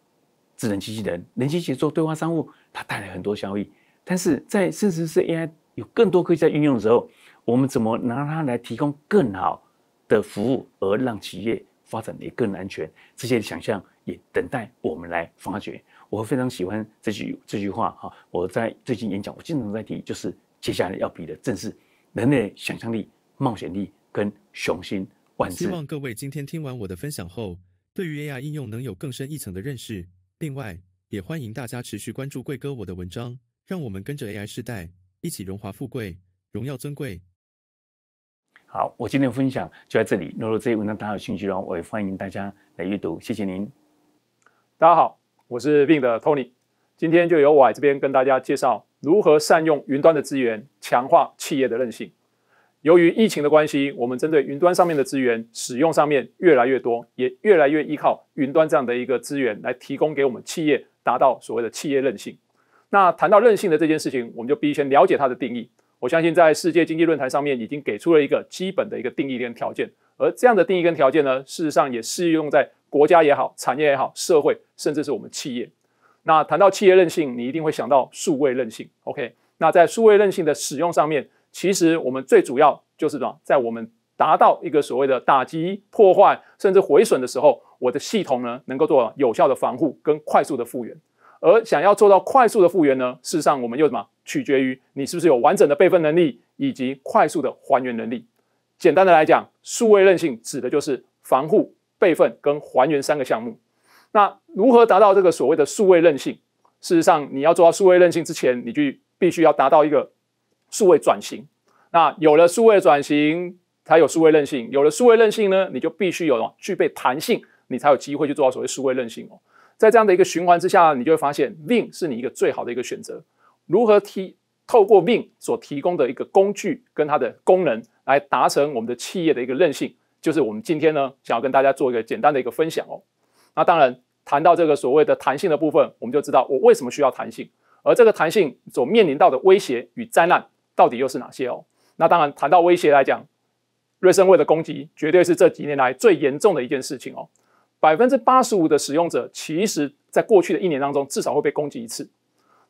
智能机器人、人机协作、对话商务，它带来很多效益。但是在甚至是 AI 有更多可以在运用的时候，我们怎么拿它来提供更好的服务，而让企业发展也更安全？这些想象。也等待我们来发掘。我非常喜欢这句这句话哈，我在最近演讲，我经常在提，就是接下来要比的正是人类想象力、冒险力跟雄心万。希望各位今天听完我的分享后，对于 AI 应用能有更深一层的认识。另外，也欢迎大家持续关注贵哥我的文章，让我们跟着 AI 时代一起荣华富贵、荣耀尊贵。好，我今天的分享就在这里。如果这些文章大家有兴趣的话，我也欢迎大家来阅读。谢谢您。大家好，我是病的 Tony，今天就由我来这边跟大家介绍如何善用云端的资源，强化企业的韧性。由于疫情的关系，我们针对云端上面的资源使用上面越来越多，也越来越依靠云端这样的一个资源来提供给我们企业，达到所谓的企业韧性。那谈到韧性的这件事情，我们就必须先了解它的定义。我相信在世界经济论坛上面已经给出了一个基本的一个定义跟条件。而这样的定义跟条件呢，事实上也适用在国家也好、产业也好、社会，甚至是我们企业。那谈到企业韧性，你一定会想到数位韧性。OK，那在数位韧性的使用上面，其实我们最主要就是什么？在我们达到一个所谓的打击、破坏，甚至毁损的时候，我的系统呢能够做有效的防护跟快速的复原。而想要做到快速的复原呢，事实上我们又什么？取决于你是不是有完整的备份能力以及快速的还原能力。简单的来讲，数位韧性指的就是防护、备份跟还原三个项目。那如何达到这个所谓的数位韧性？事实上，你要做到数位韧性之前，你就必须要达到一个数位转型。那有了数位转型，才有数位韧性。有了数位韧性呢，你就必须有具备弹性，你才有机会去做到所谓数位韧性哦。在这样的一个循环之下，你就会发现，命是你一个最好的一个选择。如何提透过命所提供的一个工具跟它的功能？来达成我们的企业的一个韧性，就是我们今天呢，想要跟大家做一个简单的一个分享哦。那当然，谈到这个所谓的弹性的部分，我们就知道我为什么需要弹性，而这个弹性所面临到的威胁与灾难到底又是哪些哦？那当然，谈到威胁来讲，瑞森威的攻击绝对是这几年来最严重的一件事情哦。百分之八十五的使用者其实在过去的一年当中至少会被攻击一次，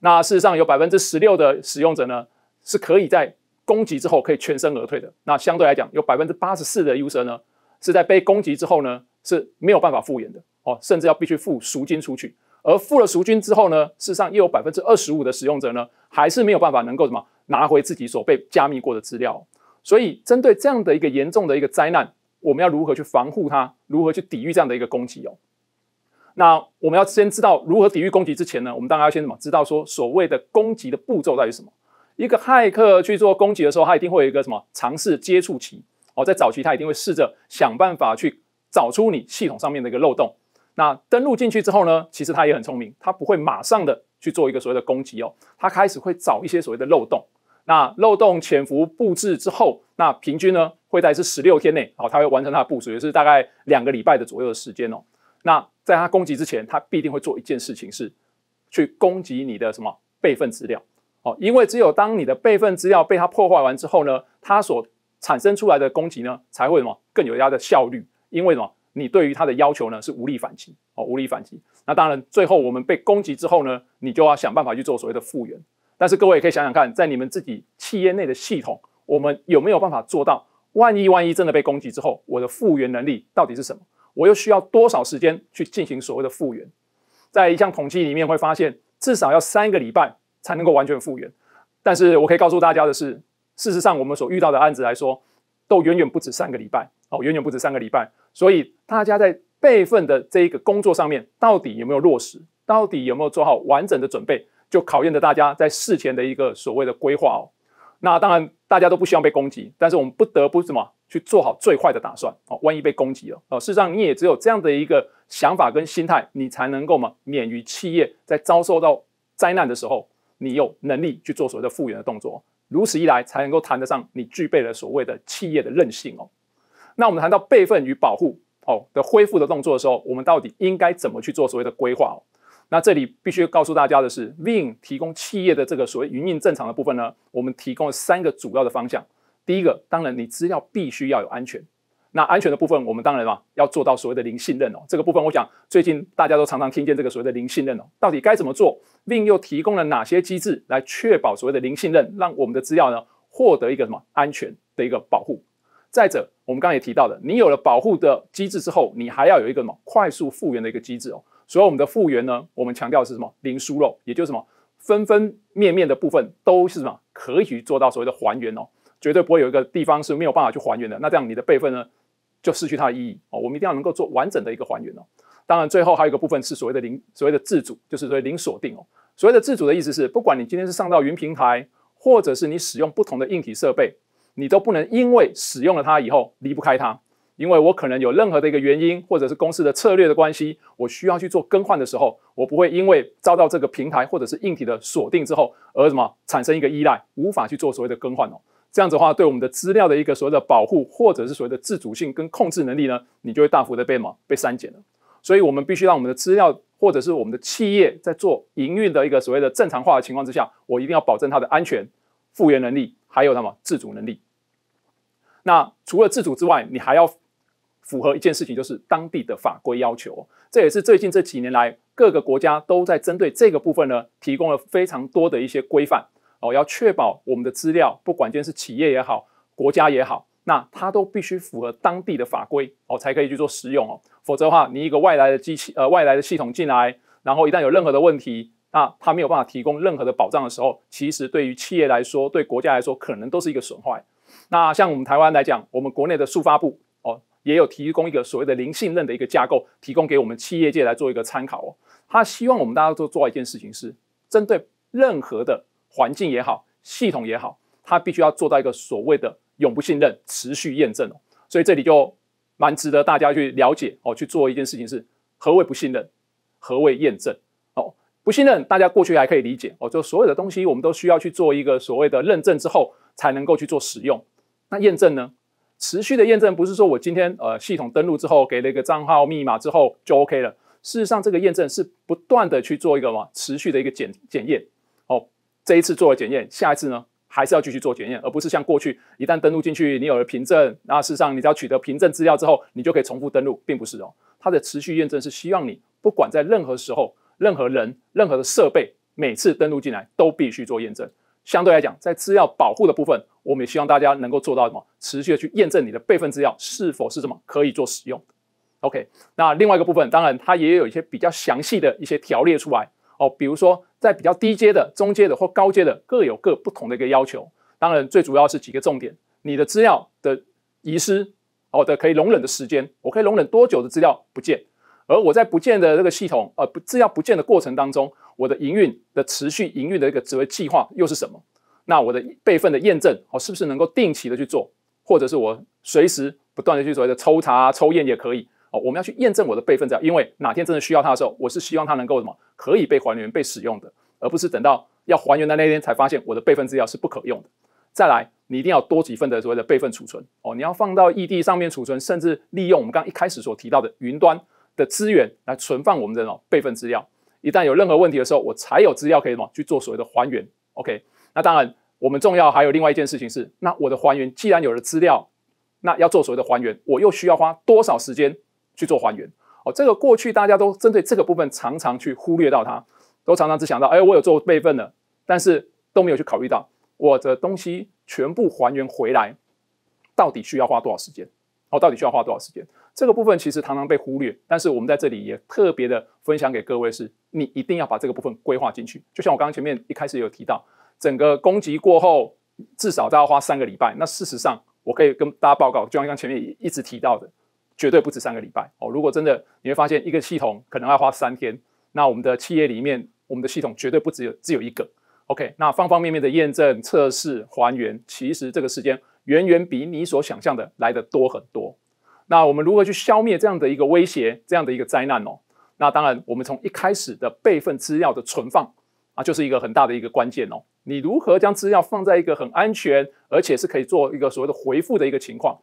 那事实上有百分之十六的使用者呢是可以在。攻击之后可以全身而退的，那相对来讲，有百分之八十四的 user 呢，是在被攻击之后呢是没有办法复原的哦，甚至要必须付赎金出去。而付了赎金之后呢，事实上又有百分之二十五的使用者呢，还是没有办法能够什么拿回自己所被加密过的资料。所以，针对这样的一个严重的一个灾难，我们要如何去防护它？如何去抵御这样的一个攻击？哦，那我们要先知道如何抵御攻击之前呢，我们当然要先什么？知道说所谓的攻击的步骤在于什么？一个骇客去做攻击的时候，他一定会有一个什么尝试接触期哦，在早期他一定会试着想办法去找出你系统上面的一个漏洞。那登录进去之后呢，其实他也很聪明，他不会马上的去做一个所谓的攻击哦，他开始会找一些所谓的漏洞。那漏洞潜伏布置之后，那平均呢会在是十六天内哦，他会完成他的部署，也是大概两个礼拜的左右的时间哦。那在他攻击之前，他必定会做一件事情是去攻击你的什么备份资料。哦，因为只有当你的备份资料被它破坏完之后呢，它所产生出来的攻击呢，才会什么更有它的效率？因为什么？你对于它的要求呢是无力反击，哦，无力反击。那当然，最后我们被攻击之后呢，你就要想办法去做所谓的复原。但是各位也可以想想看，在你们自己企业内的系统，我们有没有办法做到？万一万一真的被攻击之后，我的复原能力到底是什么？我又需要多少时间去进行所谓的复原？在一项统计里面会发现，至少要三个礼拜。才能够完全复原。但是我可以告诉大家的是，事实上我们所遇到的案子来说，都远远不止三个礼拜哦，远远不止三个礼拜。所以大家在备份的这一个工作上面，到底有没有落实？到底有没有做好完整的准备？就考验着大家在事前的一个所谓的规划哦。那当然，大家都不希望被攻击，但是我们不得不什么去做好最坏的打算哦。万一被攻击了哦，事实上你也只有这样的一个想法跟心态，你才能够嘛免于企业在遭受到灾难的时候。你有能力去做所谓的复原的动作，如此一来才能够谈得上你具备了所谓的企业的韧性哦。那我们谈到备份与保护哦的恢复的动作的时候，我们到底应该怎么去做所谓的规划哦？那这里必须告诉大家的是 v i n 提供企业的这个所谓营运正常的部分呢，我们提供了三个主要的方向。第一个，当然你资料必须要有安全。那安全的部分，我们当然嘛要做到所谓的零信任哦。这个部分，我想最近大家都常常听见这个所谓的零信任哦，到底该怎么做？链又提供了哪些机制来确保所谓的零信任，让我们的资料呢获得一个什么安全的一个保护？再者，我们刚刚也提到的，你有了保护的机制之后，你还要有一个什么快速复原的一个机制哦。所以我们的复原呢，我们强调是什么零疏漏，也就是什么分分面面的部分都是什么可以做到所谓的还原哦，绝对不会有一个地方是没有办法去还原的。那这样你的备份呢？就失去它的意义哦，我们一定要能够做完整的一个还原哦。当然，最后还有一个部分是所谓的零，所谓的自主，就是所谓零锁定哦。所谓的自主的意思是，不管你今天是上到云平台，或者是你使用不同的硬体设备，你都不能因为使用了它以后离不开它，因为我可能有任何的一个原因，或者是公司的策略的关系，我需要去做更换的时候，我不会因为遭到这个平台或者是硬体的锁定之后而什么产生一个依赖，无法去做所谓的更换哦。这样子的话，对我们的资料的一个所谓的保护，或者是所谓的自主性跟控制能力呢，你就会大幅的被嘛被删减了。所以，我们必须让我们的资料，或者是我们的企业，在做营运的一个所谓的正常化的情况之下，我一定要保证它的安全、复原能力，还有什么自主能力。那除了自主之外，你还要符合一件事情，就是当地的法规要求。这也是最近这几年来，各个国家都在针对这个部分呢，提供了非常多的一些规范。哦，要确保我们的资料，不管今天是企业也好，国家也好，那它都必须符合当地的法规哦，才可以去做使用哦。否则的话，你一个外来的机器，呃，外来的系统进来，然后一旦有任何的问题，那它没有办法提供任何的保障的时候，其实对于企业来说，对国家来说，可能都是一个损坏。那像我们台湾来讲，我们国内的速发部哦，也有提供一个所谓的零信任的一个架构，提供给我们企业界来做一个参考哦。他希望我们大家都做一件事情是，针对任何的。环境也好，系统也好，它必须要做到一个所谓的永不信任、持续验证哦。所以这里就蛮值得大家去了解哦，去做一件事情是何谓不信任，何谓验证哦？不信任，大家过去还可以理解哦，就所有的东西我们都需要去做一个所谓的认证之后才能够去做使用。那验证呢？持续的验证不是说我今天呃系统登录之后给了一个账号密码之后就 OK 了。事实上，这个验证是不断的去做一个嘛持续的一个检检验。这一次做了检验，下一次呢还是要继续做检验，而不是像过去一旦登录进去，你有了凭证，那事实上你只要取得凭证资料之后，你就可以重复登录，并不是哦。它的持续验证是希望你不管在任何时候、任何人、任何的设备，每次登录进来都必须做验证。相对来讲，在资料保护的部分，我们也希望大家能够做到什么持续的去验证你的备份资料是否是什么可以做使用。OK，那另外一个部分，当然它也有一些比较详细的一些条列出来哦，比如说。在比较低阶的、中阶的或高阶的各有各不同的一个要求。当然，最主要是几个重点：你的资料的遗失哦的可以容忍的时间，我可以容忍多久的资料不见？而我在不见的这个系统，呃，不资料不见的过程当中，我的营运的持续营运的一个职位计划又是什么？那我的备份的验证哦是不是能够定期的去做，或者是我随时不断的去所谓的抽查抽验也可以？哦，我们要去验证我的备份资料，因为哪天真的需要它的时候，我是希望它能够什么可以被还原、被使用的，而不是等到要还原的那天才发现我的备份资料是不可用的。再来，你一定要多几份的所谓的备份储存哦，你要放到异地上面储存，甚至利用我们刚一开始所提到的云端的资源来存放我们的哦备份资料。一旦有任何问题的时候，我才有资料可以什么去做所谓的还原。OK，那当然，我们重要还有另外一件事情是，那我的还原既然有了资料，那要做所谓的还原，我又需要花多少时间？去做还原哦，这个过去大家都针对这个部分常常去忽略到它，都常常只想到哎，我有做备份了，但是都没有去考虑到我的东西全部还原回来到底需要花多少时间？哦，到底需要花多少时间？这个部分其实常常被忽略，但是我们在这里也特别的分享给各位，是你一定要把这个部分规划进去。就像我刚刚前面一开始有提到，整个攻击过后至少都要花三个礼拜。那事实上，我可以跟大家报告，就像刚前面一直提到的。绝对不止三个礼拜哦！如果真的你会发现，一个系统可能要花三天，那我们的企业里面，我们的系统绝对不只有只有一个。OK，那方方面面的验证、测试、还原，其实这个时间远远比你所想象的来的多很多。那我们如何去消灭这样的一个威胁、这样的一个灾难哦？那当然，我们从一开始的备份资料的存放啊，就是一个很大的一个关键哦。你如何将资料放在一个很安全，而且是可以做一个所谓的回复的一个情况？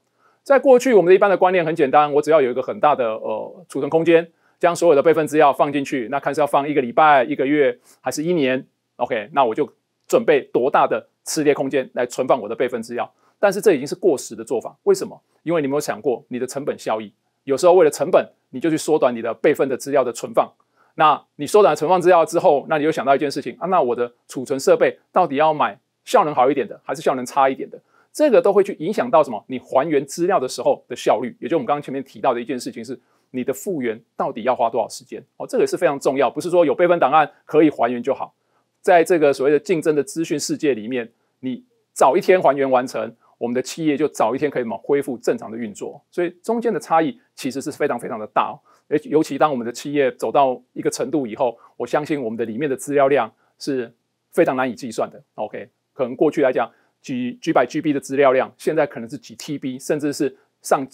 在过去，我们的一般的观念很简单，我只要有一个很大的呃储存空间，将所有的备份资料放进去，那看是要放一个礼拜、一个月还是一年，OK，那我就准备多大的磁碟空间来存放我的备份资料。但是这已经是过时的做法，为什么？因为你没有想过你的成本效益。有时候为了成本，你就去缩短你的备份的资料的存放。那你缩短存放资料之后，那你又想到一件事情啊，那我的储存设备到底要买效能好一点的，还是效能差一点的？这个都会去影响到什么？你还原资料的时候的效率，也就我们刚刚前面提到的一件事情是，你的复原到底要花多少时间？哦，这个也是非常重要，不是说有备份档案可以还原就好。在这个所谓的竞争的资讯世界里面，你早一天还原完成，我们的企业就早一天可以么恢复正常的运作。所以中间的差异其实是非常非常的大，尤尤其当我们的企业走到一个程度以后，我相信我们的里面的资料量是非常难以计算的。OK，可能过去来讲。几几百 GB 的资料量，现在可能是几 TB，甚至是上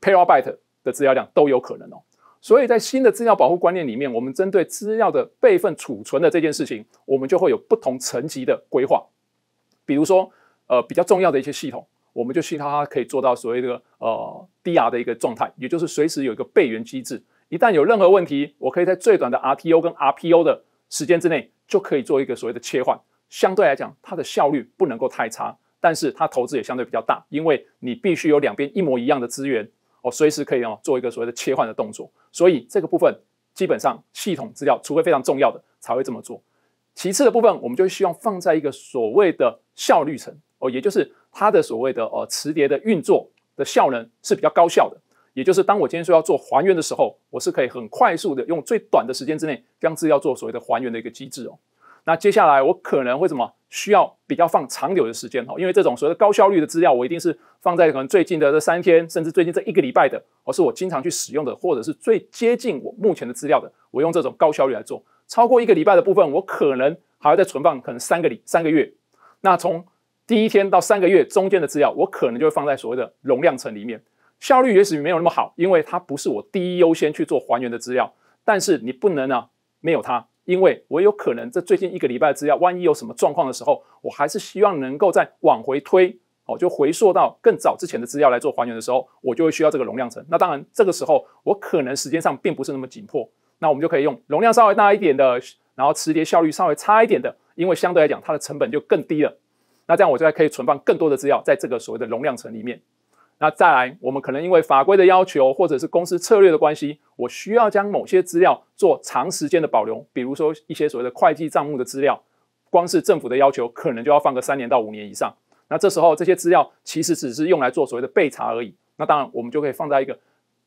p e r a b y t e 的资料量都有可能哦。所以在新的资料保护观念里面，我们针对资料的备份储存的这件事情，我们就会有不同层级的规划。比如说，呃，比较重要的一些系统，我们就希望它可以做到所谓的呃低 R 的一个状态，也就是随时有一个备援机制。一旦有任何问题，我可以在最短的 r t o 跟 RPO 的时间之内，就可以做一个所谓的切换。相对来讲，它的效率不能够太差，但是它投资也相对比较大，因为你必须有两边一模一样的资源哦，随时可以哦做一个所谓的切换的动作。所以这个部分基本上系统资料，除非非常重要的才会这么做。其次的部分，我们就希望放在一个所谓的效率层哦，也就是它的所谓的呃磁碟的运作的效能是比较高效的。也就是当我今天说要做还原的时候，我是可以很快速的用最短的时间之内将资料做所谓的还原的一个机制哦。那接下来我可能会什么？需要比较放长久的时间哦，因为这种所谓的高效率的资料，我一定是放在可能最近的这三天，甚至最近这一个礼拜的，而是我经常去使用的，或者是最接近我目前的资料的，我用这种高效率来做。超过一个礼拜的部分，我可能还要再存放可能三个礼三个月。那从第一天到三个月中间的资料，我可能就会放在所谓的容量层里面，效率也许没有那么好，因为它不是我第一优先去做还原的资料。但是你不能啊，没有它。因为我有可能这最近一个礼拜的资料，万一有什么状况的时候，我还是希望能够在往回推，哦，就回溯到更早之前的资料来做还原的时候，我就会需要这个容量层。那当然，这个时候我可能时间上并不是那么紧迫，那我们就可以用容量稍微大一点的，然后磁碟效率稍微差一点的，因为相对来讲它的成本就更低了。那这样我就可以存放更多的资料在这个所谓的容量层里面。那再来，我们可能因为法规的要求，或者是公司策略的关系，我需要将某些资料做长时间的保留，比如说一些所谓的会计账目的资料，光是政府的要求，可能就要放个三年到五年以上。那这时候这些资料其实只是用来做所谓的备查而已。那当然，我们就可以放在一个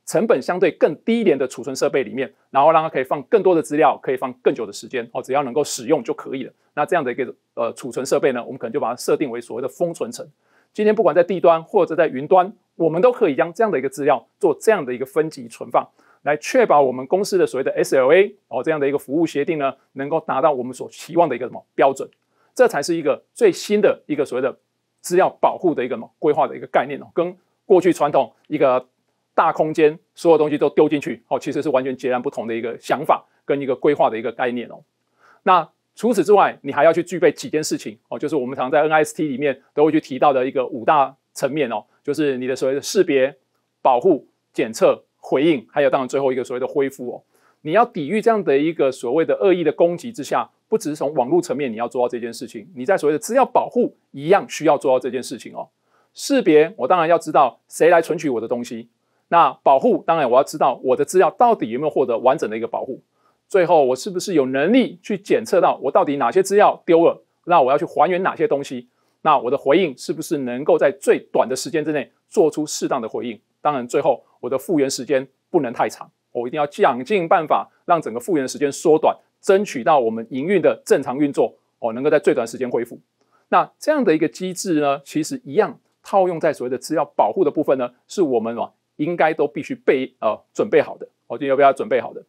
成本相对更低一点的储存设备里面，然后让它可以放更多的资料，可以放更久的时间哦，只要能够使用就可以了。那这样的一个呃储存设备呢，我们可能就把它设定为所谓的封存层。今天不管在地端或者在云端，我们都可以将这样的一个资料做这样的一个分级存放，来确保我们公司的所谓的 SLA 哦这样的一个服务协定呢，能够达到我们所期望的一个什么标准？这才是一个最新的一个所谓的资料保护的一个什么规划的一个概念哦，跟过去传统一个大空间所有东西都丢进去哦，其实是完全截然不同的一个想法跟一个规划的一个概念哦。那。除此之外，你还要去具备几件事情哦，就是我们常在 NIST 里面都会去提到的一个五大层面哦，就是你的所谓的识别、保护、检测、回应，还有当然最后一个所谓的恢复哦。你要抵御这样的一个所谓的恶意的攻击之下，不只是从网络层面你要做到这件事情，你在所谓的资料保护一样需要做到这件事情哦。识别，我当然要知道谁来存取我的东西；那保护，当然我要知道我的资料到底有没有获得完整的一个保护。最后，我是不是有能力去检测到我到底哪些资料丢了？那我要去还原哪些东西？那我的回应是不是能够在最短的时间之内做出适当的回应？当然，最后我的复原时间不能太长，我一定要想尽办法让整个复原的时间缩短，争取到我们营运的正常运作哦，能够在最短时间恢复。那这样的一个机制呢，其实一样套用在所谓的资料保护的部分呢，是我们哦应该都必须备呃准备好的哦，就要不要准备好的。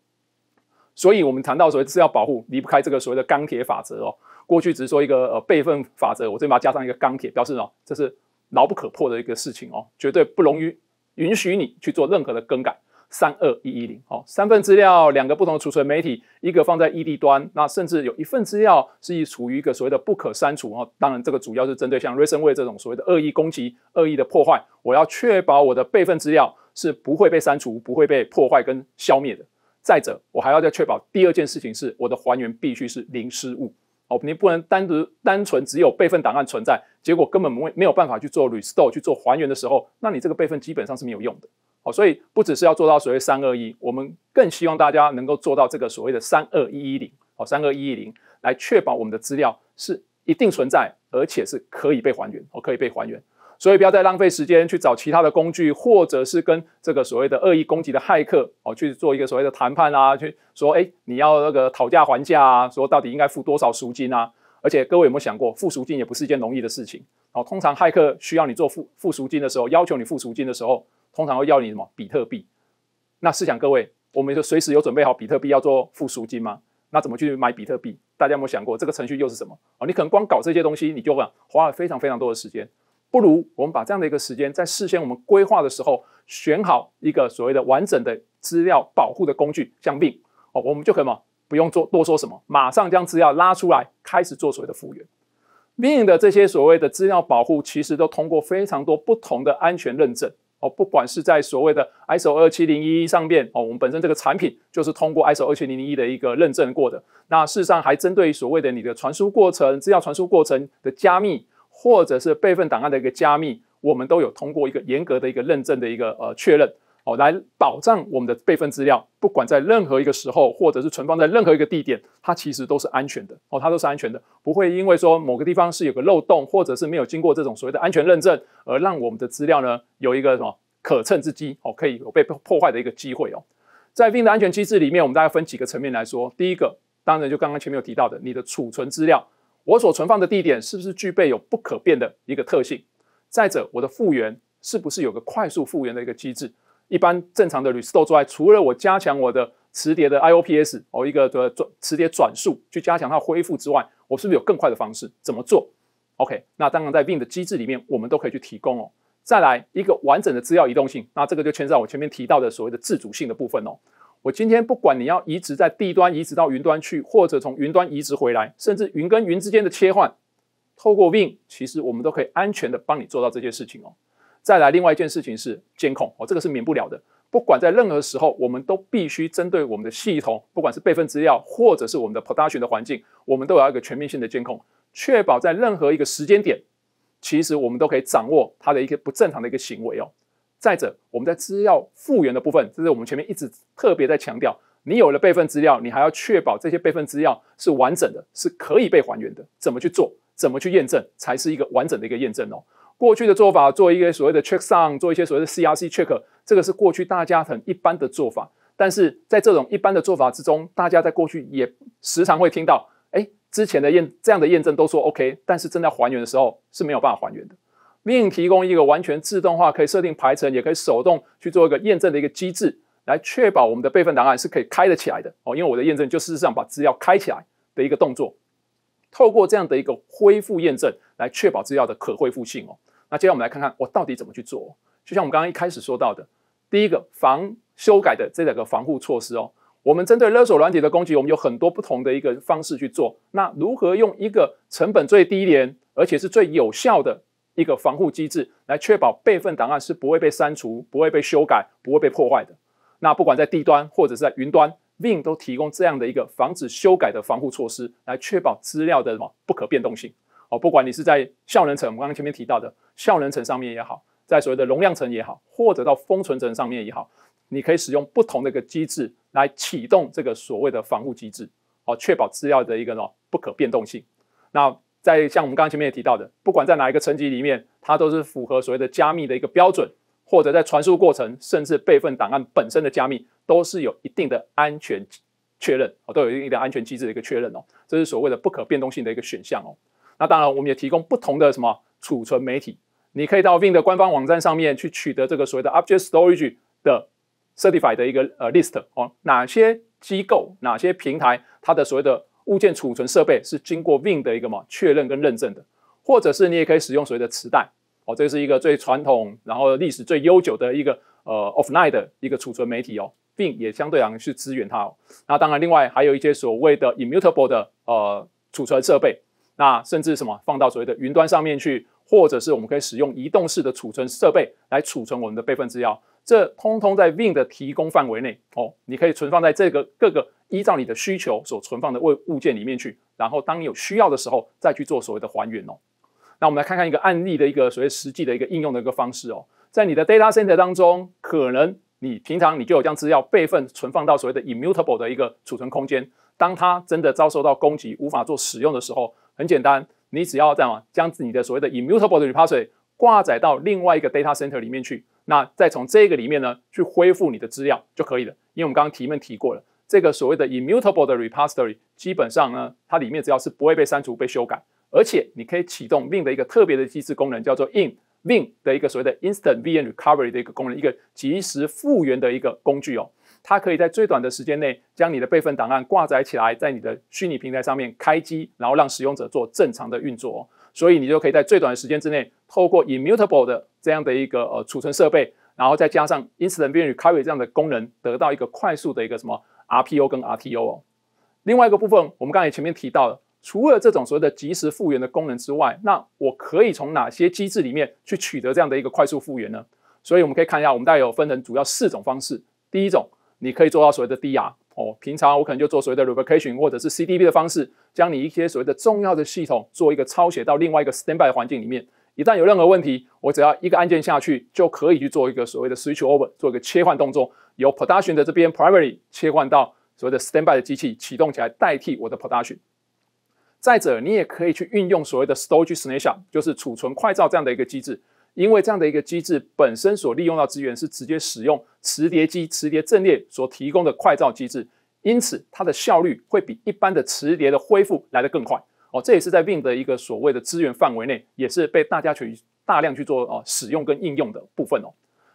所以，我们谈到所谓是要保护，离不开这个所谓的钢铁法则哦。过去只是说一个呃备份法则，我这边把它加上一个钢铁，表示哦，这是牢不可破的一个事情哦，绝对不容于允许你去做任何的更改。三二一一零，哦，三份资料，两个不同的储存媒体，一个放在异地端，那甚至有一份资料是处于一个所谓的不可删除哦。当然，这个主要是针对像 r a s o n w a y 这种所谓的恶意攻击、恶意的破坏，我要确保我的备份资料是不会被删除、不会被破坏跟消灭的。再者，我还要再确保第二件事情是，我的还原必须是零失误。哦，你不能单独、单纯只有备份档案存在，结果根本没没有办法去做 restore 去做还原的时候，那你这个备份基本上是没有用的。哦，所以不只是要做到所谓三二一，我们更希望大家能够做到这个所谓的三二一一零。哦，三二一一零来确保我们的资料是一定存在，而且是可以被还原，哦，可以被还原。所以不要再浪费时间去找其他的工具，或者是跟这个所谓的恶意攻击的骇客哦去做一个所谓的谈判啊，去说哎你要那个讨价还价啊，说到底应该付多少赎金啊？而且各位有没有想过，付赎金也不是一件容易的事情哦？通常骇客需要你做付付赎金的时候，要求你付赎金的时候，通常会要你什么比特币？那试想各位，我们就随时有准备好比特币要做付赎金吗？那怎么去买比特币？大家有没有想过这个程序又是什么？哦，你可能光搞这些东西，你就花了非常非常多的时间。不如我们把这样的一个时间，在事先我们规划的时候，选好一个所谓的完整的资料保护的工具，像 Min 哦，我们就可以嘛，不用做多说什么，马上将资料拉出来，开始做所谓的复原。Min 的这些所谓的资料保护，其实都通过非常多不同的安全认证哦，不管是在所谓的 ISO 2 7 0 1上面哦，我们本身这个产品就是通过 ISO 27011的一个认证过的。那事实上还针对所谓的你的传输过程，资料传输过程的加密。或者是备份档案的一个加密，我们都有通过一个严格的一个认证的一个呃确认哦，来保障我们的备份资料，不管在任何一个时候，或者是存放在任何一个地点，它其实都是安全的哦，它都是安全的，不会因为说某个地方是有个漏洞，或者是没有经过这种所谓的安全认证，而让我们的资料呢有一个什么可乘之机哦，可以有被破坏的一个机会哦。在云的安全机制里面，我们大概分几个层面来说，第一个，当然就刚刚前面有提到的，你的储存资料。我所存放的地点是不是具备有不可变的一个特性？再者，我的复原是不是有个快速复原的一个机制？一般正常的铝丝之外，除了我加强我的磁碟的 IOPS 哦，一个的磁碟转速去加强它恢复之外，我是不是有更快的方式？怎么做？OK，那当然在 Win 的机制里面，我们都可以去提供哦。再来一个完整的资料移动性，那这个就牵涉我前面提到的所谓的自主性的部分哦。我今天不管你要移植在地端移植到云端去，或者从云端移植回来，甚至云跟云之间的切换，透过 Win，其实我们都可以安全的帮你做到这些事情哦。再来，另外一件事情是监控哦，这个是免不了的。不管在任何时候，我们都必须针对我们的系统，不管是备份资料或者是我们的 production 的环境，我们都要一个全面性的监控，确保在任何一个时间点，其实我们都可以掌握它的一个不正常的一个行为哦。再者，我们在资料复原的部分，这是我们前面一直特别在强调，你有了备份资料，你还要确保这些备份资料是完整的，是可以被还原的。怎么去做？怎么去验证？才是一个完整的一个验证哦。过去的做法，做一个所谓的 checksum，做一些所谓的 CRC check，这个是过去大家很一般的做法。但是在这种一般的做法之中，大家在过去也时常会听到，哎，之前的验这样的验证都说 OK，但是正在还原的时候是没有办法还原的。另提供一个完全自动化、可以设定排程，也可以手动去做一个验证的一个机制，来确保我们的备份档案是可以开得起来的哦。因为我的验证就事实上把资料开起来的一个动作，透过这样的一个恢复验证来确保资料的可恢复性哦。那接下来我们来看看我到底怎么去做。就像我们刚刚一开始说到的，第一个防修改的这两个防护措施哦，我们针对勒索软体的攻击，我们有很多不同的一个方式去做。那如何用一个成本最低廉而且是最有效的？一个防护机制来确保备份档案是不会被删除、不会被修改、不会被破坏的。那不管在低端或者是在云端，Win 都提供这样的一个防止修改的防护措施，来确保资料的什么不可变动性。哦，不管你是在效能层，我们刚刚前面提到的效能层上面也好，在所谓的容量层也好，或者到封存层上面也好，你可以使用不同的一个机制来启动这个所谓的防护机制，哦，确保资料的一个呢不可变动性。那在像我们刚刚前面也提到的，不管在哪一个层级里面，它都是符合所谓的加密的一个标准，或者在传输过程，甚至备份档案本身的加密，都是有一定的安全确认哦，都有一定的安全机制的一个确认哦。这是所谓的不可变动性的一个选项哦。那当然，我们也提供不同的什么储存媒体，你可以到 v i n m 的官方网站上面去取得这个所谓的 Object Storage 的 Certified 的一个呃 list 哦，哪些机构，哪些平台，它的所谓的。物件储存设备是经过 Win 的一个嘛确认跟认证的，或者是你也可以使用所谓的磁带哦，这是一个最传统，然后历史最悠久的一个呃 Offline 的一个储存媒体哦，v i n 也相对来讲去支援它。哦。那当然，另外还有一些所谓的 Immutable 的呃储存设备，那甚至什么放到所谓的云端上面去，或者是我们可以使用移动式的储存设备来储存我们的备份资料。这通通在 i Win 的提供范围内哦，你可以存放在这个各个依照你的需求所存放的物物件里面去，然后当你有需要的时候再去做所谓的还原哦。那我们来看看一个案例的一个所谓实际的一个应用的一个方式哦，在你的 data center 当中，可能你平常你就有将资料备份存放到所谓的 immutable 的一个储存空间，当它真的遭受到攻击无法做使用的时候，很简单，你只要这样将你的所谓的 immutable 的 repository 挂载到另外一个 data center 里面去。那再从这个里面呢，去恢复你的资料就可以了。因为我们刚刚提问提过了，这个所谓的 immutable 的 repository，基本上呢，它里面只要是不会被删除、被修改，而且你可以启动 Min 的一个特别的机制功能，叫做 In Min 的一个所谓的 Instant VM Recovery 的一个功能，一个及时复原的一个工具哦。它可以在最短的时间内将你的备份档案挂载起来，在你的虚拟平台上面开机，然后让使用者做正常的运作。哦。所以你就可以在最短的时间之内，透过 immutable 的这样的一个呃储存设备，然后再加上 i n s t a n t a e o u recovery 这样的功能，得到一个快速的一个什么 RPO 跟 RTO。另外一个部分，我们刚才前面提到了，除了这种所谓的即时复原的功能之外，那我可以从哪些机制里面去取得这样的一个快速复原呢？所以我们可以看一下，我们大概有分成主要四种方式。第一种，你可以做到所谓的低 R。哦，平常我可能就做所谓的 replication，或者是 CDB 的方式，将你一些所谓的重要的系统做一个抄写到另外一个 standby 环境里面。一旦有任何问题，我只要一个按键下去，就可以去做一个所谓的 switch over，做一个切换动作，由 production 的这边 primary 切换到所谓的 standby 的机器启动起来代替我的 production。再者，你也可以去运用所谓的 storage snapshot，就是储存快照这样的一个机制。因为这样的一个机制本身所利用到资源是直接使用磁碟机、磁碟阵列所提供的快照机制，因此它的效率会比一般的磁碟的恢复来得更快。哦，这也是在 Win 的一个所谓的资源范围内，也是被大家去大量去做啊使用跟应用的部分哦。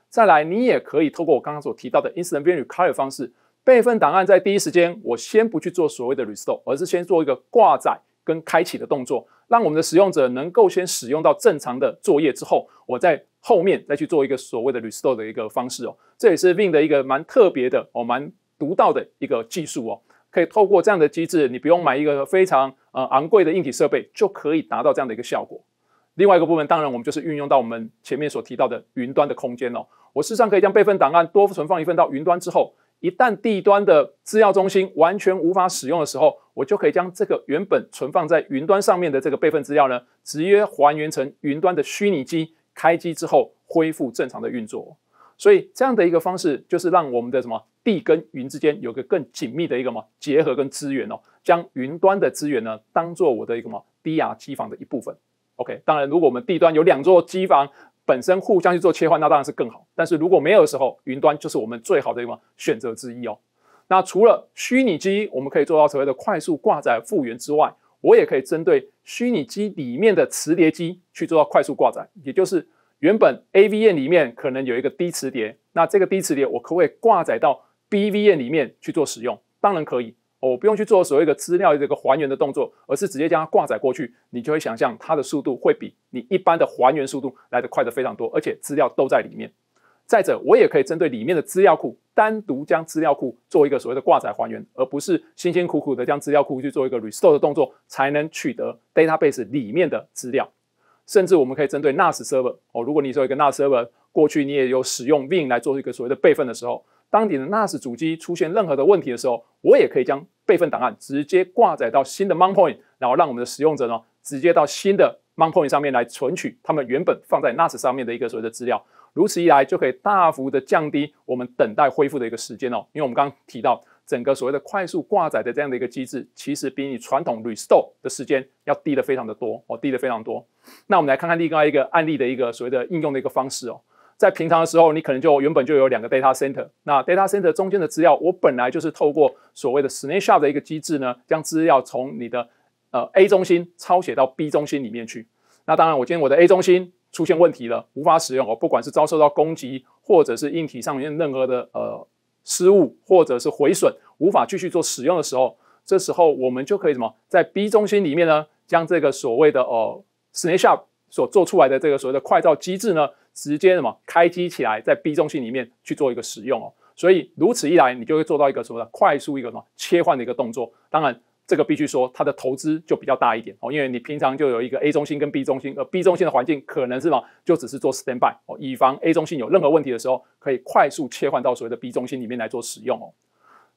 再来，你也可以透过我刚刚所提到的 Instant b e c r r y 方式备份档案，在第一时间我先不去做所谓的 Restore，而是先做一个挂载。跟开启的动作，让我们的使用者能够先使用到正常的作业之后，我在后面再去做一个所谓的 restore 的一个方式哦，这也是 Win 的一个蛮特别的哦，蛮独到的一个技术哦，可以透过这样的机制，你不用买一个非常呃昂贵的硬体设备就可以达到这样的一个效果。另外一个部分，当然我们就是运用到我们前面所提到的云端的空间哦，我事实上可以将备份档案多存放一份到云端之后。一旦地端的资料中心完全无法使用的时候，我就可以将这个原本存放在云端上面的这个备份资料呢，直接还原成云端的虚拟机，开机之后恢复正常的运作。所以这样的一个方式，就是让我们的什么地跟云之间有个更紧密的一个什么结合跟资源哦，将云端的资源呢，当做我的一个什么低压机房的一部分。OK，当然，如果我们地端有两座机房。本身互相去做切换，那当然是更好。但是如果没有的时候，云端就是我们最好的一个选择之一哦。那除了虚拟机，我们可以做到所谓的快速挂载复原之外，我也可以针对虚拟机里面的磁碟机去做到快速挂载，也就是原本 A V N 里面可能有一个低磁碟，那这个低磁碟我可不可以挂载到 B V N 里面去做使用？当然可以。我不用去做所谓的资料这个还原的动作，而是直接将它挂载过去，你就会想象它的速度会比你一般的还原速度来得快的非常多，而且资料都在里面。再者，我也可以针对里面的资料库单独将资料库做一个所谓的挂载还原，而不是辛辛苦苦的将资料库去做一个 restore 的动作才能取得 database 里面的资料。甚至我们可以针对 NAS server，哦，如果你做一个 NAS server，过去你也有使用 Win 来做一个所谓的备份的时候。当你的 NAS 主机出现任何的问题的时候，我也可以将备份档案直接挂载到新的 m o n t Point，然后让我们的使用者呢，直接到新的 m o n t Point 上面来存取他们原本放在 NAS 上面的一个所谓的资料。如此一来，就可以大幅的降低我们等待恢复的一个时间哦。因为我们刚刚提到整个所谓的快速挂载的这样的一个机制，其实比你传统 Restore 的时间要低的非常的多哦，低的非常多。那我们来看看另外一个案例的一个所谓的应用的一个方式哦。在平常的时候，你可能就原本就有两个 data center。那 data center 中间的资料，我本来就是透过所谓的 snapshot 的一个机制呢，将资料从你的呃 A 中心抄写到 B 中心里面去。那当然，我今天我的 A 中心出现问题了，无法使用我不管是遭受到攻击，或者是硬体上面任何的呃失误或者是毁损，无法继续做使用的时候，这时候我们就可以什么，在 B 中心里面呢，将这个所谓的哦 snapshot 所做出来的这个所谓的快照机制呢。直接什么开机起来，在 B 中心里面去做一个使用哦，所以如此一来，你就会做到一个什么的快速一个什么切换的一个动作。当然，这个必须说它的投资就比较大一点哦，因为你平常就有一个 A 中心跟 B 中心，而 B 中心的环境可能是么，就只是做 standby 哦，以防 A 中心有任何问题的时候，可以快速切换到所谓的 B 中心里面来做使用哦。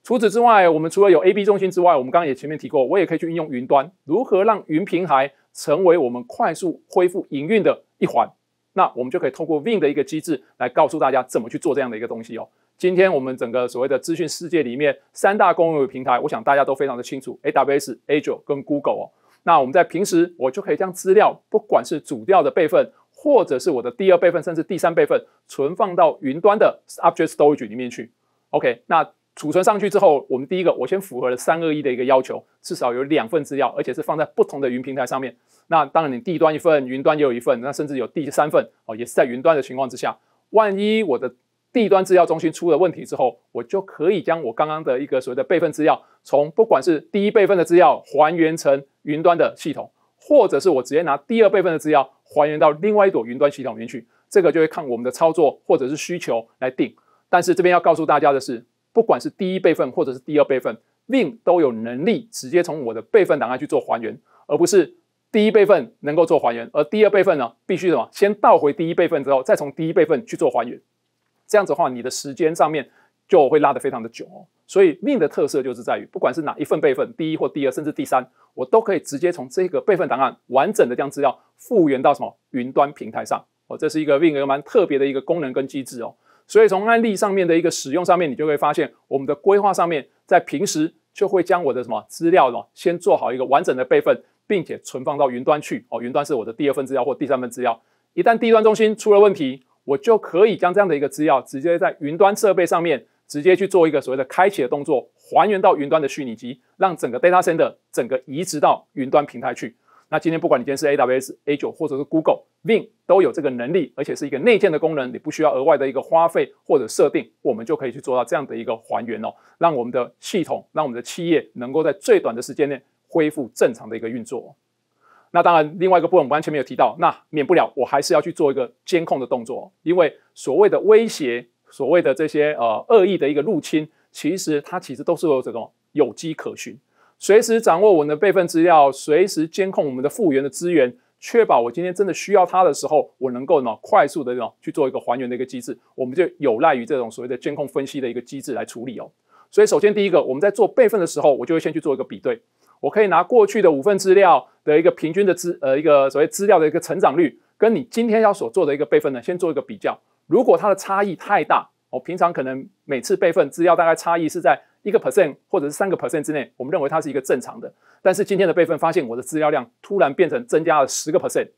除此之外，我们除了有 A、B 中心之外，我们刚刚也前面提过，我也可以去运用云端，如何让云平台成为我们快速恢复营运的一环。那我们就可以通过 Win 的一个机制来告诉大家怎么去做这样的一个东西哦。今天我们整个所谓的资讯世界里面三大公有平台，我想大家都非常的清楚，AWS、Azure 跟 Google 哦。那我们在平时，我就可以将资料，不管是主调的备份，或者是我的第二备份，甚至第三备份，存放到云端的 Object Storage 里面去。OK，那。储存上去之后，我们第一个，我先符合了三二一的一个要求，至少有两份资料，而且是放在不同的云平台上面。那当然，你地端一份，云端也有一份，那甚至有第三份哦，也是在云端的情况之下。万一我的地端资料中心出了问题之后，我就可以将我刚刚的一个所谓的备份资料，从不管是第一备份的资料还原成云端的系统，或者是我直接拿第二备份的资料还原到另外一朵云端系统里面去，这个就会看我们的操作或者是需求来定。但是这边要告诉大家的是。不管是第一备份或者是第二备份命 i 都有能力直接从我的备份档案去做还原，而不是第一备份能够做还原，而第二备份呢必须什么先倒回第一备份之后再从第一备份去做还原，这样子的话你的时间上面就会拉得非常的久哦。所以命 i 的特色就是在于，不管是哪一份备份，第一或第二，甚至第三，我都可以直接从这个备份档案完整的将资料复原到什么云端平台上哦，这是一个命 i n 蛮特别的一个功能跟机制哦。所以从案例上面的一个使用上面，你就会发现我们的规划上面，在平时就会将我的什么资料呢，先做好一个完整的备份，并且存放到云端去。哦，云端是我的第二份资料或第三份资料。一旦地端中心出了问题，我就可以将这样的一个资料直接在云端设备上面，直接去做一个所谓的开启的动作，还原到云端的虚拟机，让整个 data center 整个移植到云端平台去。那今天，不管你今天是 A W S、A 九或者是 Google、Win，都有这个能力，而且是一个内建的功能，你不需要额外的一个花费或者设定，我们就可以去做到这样的一个还原哦，让我们的系统，让我们的企业能够在最短的时间内恢复正常的一个运作。那当然，另外一个部分我们完全没有提到，那免不了我还是要去做一个监控的动作，因为所谓的威胁，所谓的这些呃恶意的一个入侵，其实它其实都是有这种有迹可循。随时掌握我们的备份资料，随时监控我们的复原的资源，确保我今天真的需要它的时候，我能够呢快速的呢去做一个还原的一个机制。我们就有赖于这种所谓的监控分析的一个机制来处理哦。所以，首先第一个，我们在做备份的时候，我就会先去做一个比对。我可以拿过去的五份资料的一个平均的资呃一个所谓资料的一个成长率，跟你今天要所做的一个备份呢，先做一个比较。如果它的差异太大，我平常可能每次备份资料大概差异是在。一个 percent 或者是三个 percent 之内，我们认为它是一个正常的。但是今天的备份发现，我的资料量突然变成增加了十个 percent。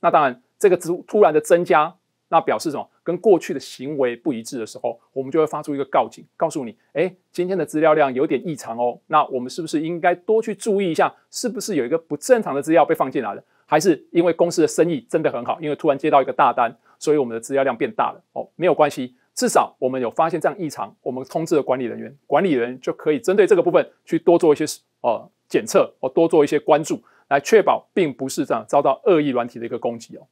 那当然，这个突突然的增加，那表示什么？跟过去的行为不一致的时候，我们就会发出一个告警，告诉你：哎，今天的资料量有点异常哦。那我们是不是应该多去注意一下，是不是有一个不正常的资料被放进来了？还是因为公司的生意真的很好，因为突然接到一个大单，所以我们的资料量变大了？哦，没有关系。至少我们有发现这样异常，我们通知了管理人员，管理人员就可以针对这个部分去多做一些哦检测，哦多做一些关注，来确保并不是这样遭到恶意软体的一个攻击哦。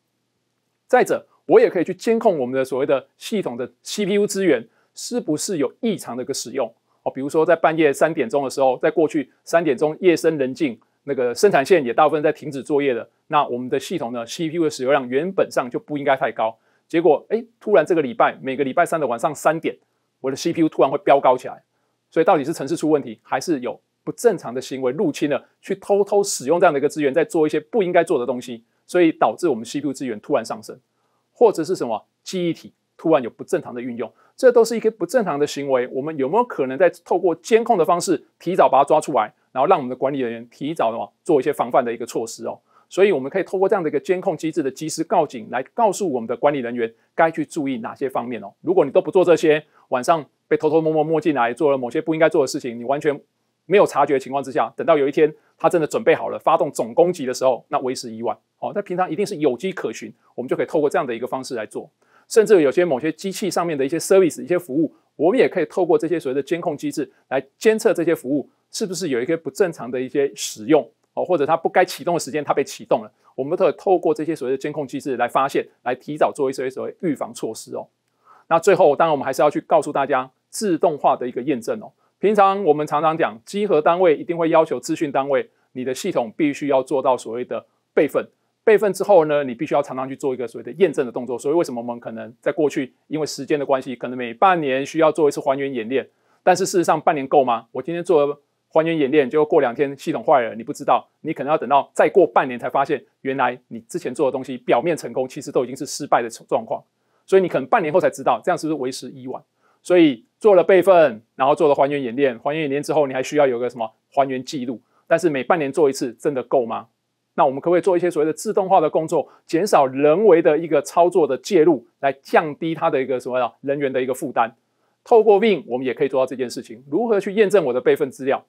再者，我也可以去监控我们的所谓的系统的 CPU 资源是不是有异常的一个使用哦，比如说在半夜三点钟的时候，在过去三点钟夜深人静，那个生产线也大部分在停止作业的，那我们的系统呢 CPU 的使用量原本上就不应该太高。结果，哎，突然这个礼拜每个礼拜三的晚上三点，我的 CPU 突然会飙高起来。所以到底是城市出问题，还是有不正常的行为入侵了，去偷偷使用这样的一个资源，在做一些不应该做的东西，所以导致我们 CPU 资源突然上升，或者是什么记忆体突然有不正常的运用，这都是一个不正常的行为。我们有没有可能在透过监控的方式，提早把它抓出来，然后让我们的管理人员提早的话做一些防范的一个措施哦？所以我们可以透过这样的一个监控机制的及时告警，来告诉我们的管理人员该去注意哪些方面哦。如果你都不做这些，晚上被偷偷摸摸摸进来做了某些不应该做的事情，你完全没有察觉的情况之下，等到有一天他真的准备好了发动总攻击的时候，那为时已晚哦。那平常一定是有机可循，我们就可以透过这样的一个方式来做。甚至有些某些机器上面的一些 service、一些服务，我们也可以透过这些所谓的监控机制来监测这些服务是不是有一些不正常的一些使用。哦，或者它不该启动的时间它被启动了，我们都透过这些所谓的监控机制来发现，来提早做一些所谓预防措施哦。那最后，当然我们还是要去告诉大家自动化的一个验证哦。平常我们常常讲，集核单位一定会要求资讯单位，你的系统必须要做到所谓的备份。备份之后呢，你必须要常常去做一个所谓的验证的动作。所以为什么我们可能在过去因为时间的关系，可能每半年需要做一次还原演练，但是事实上半年够吗？我今天做了。还原演练结果过两天系统坏了，你不知道，你可能要等到再过半年才发现，原来你之前做的东西表面成功，其实都已经是失败的状况。所以你可能半年后才知道，这样是不是为时已晚？所以做了备份，然后做了还原演练，还原演练之后，你还需要有个什么还原记录？但是每半年做一次真的够吗？那我们可不可以做一些所谓的自动化的工作，减少人为的一个操作的介入，来降低它的一个什么呀人员的一个负担？透过 Win，我们也可以做到这件事情。如何去验证我的备份资料？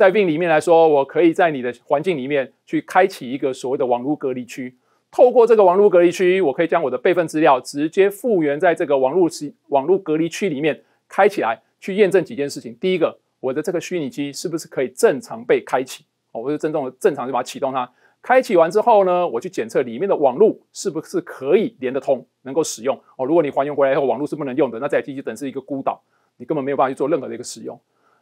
在病里面来说，我可以在你的环境里面去开启一个所谓的网络隔离区。透过这个网络隔离区，我可以将我的备份资料直接复原在这个网络网络隔离区里面开起来，去验证几件事情。第一个，我的这个虚拟机是不是可以正常被开启？哦，我是真正正常就把它启动它。开启完之后呢，我去检测里面的网络是不是可以连得通，能够使用。哦，如果你还原回来以后网络是不能用的，那这台机器等是一个孤岛，你根本没有办法去做任何的一个使用。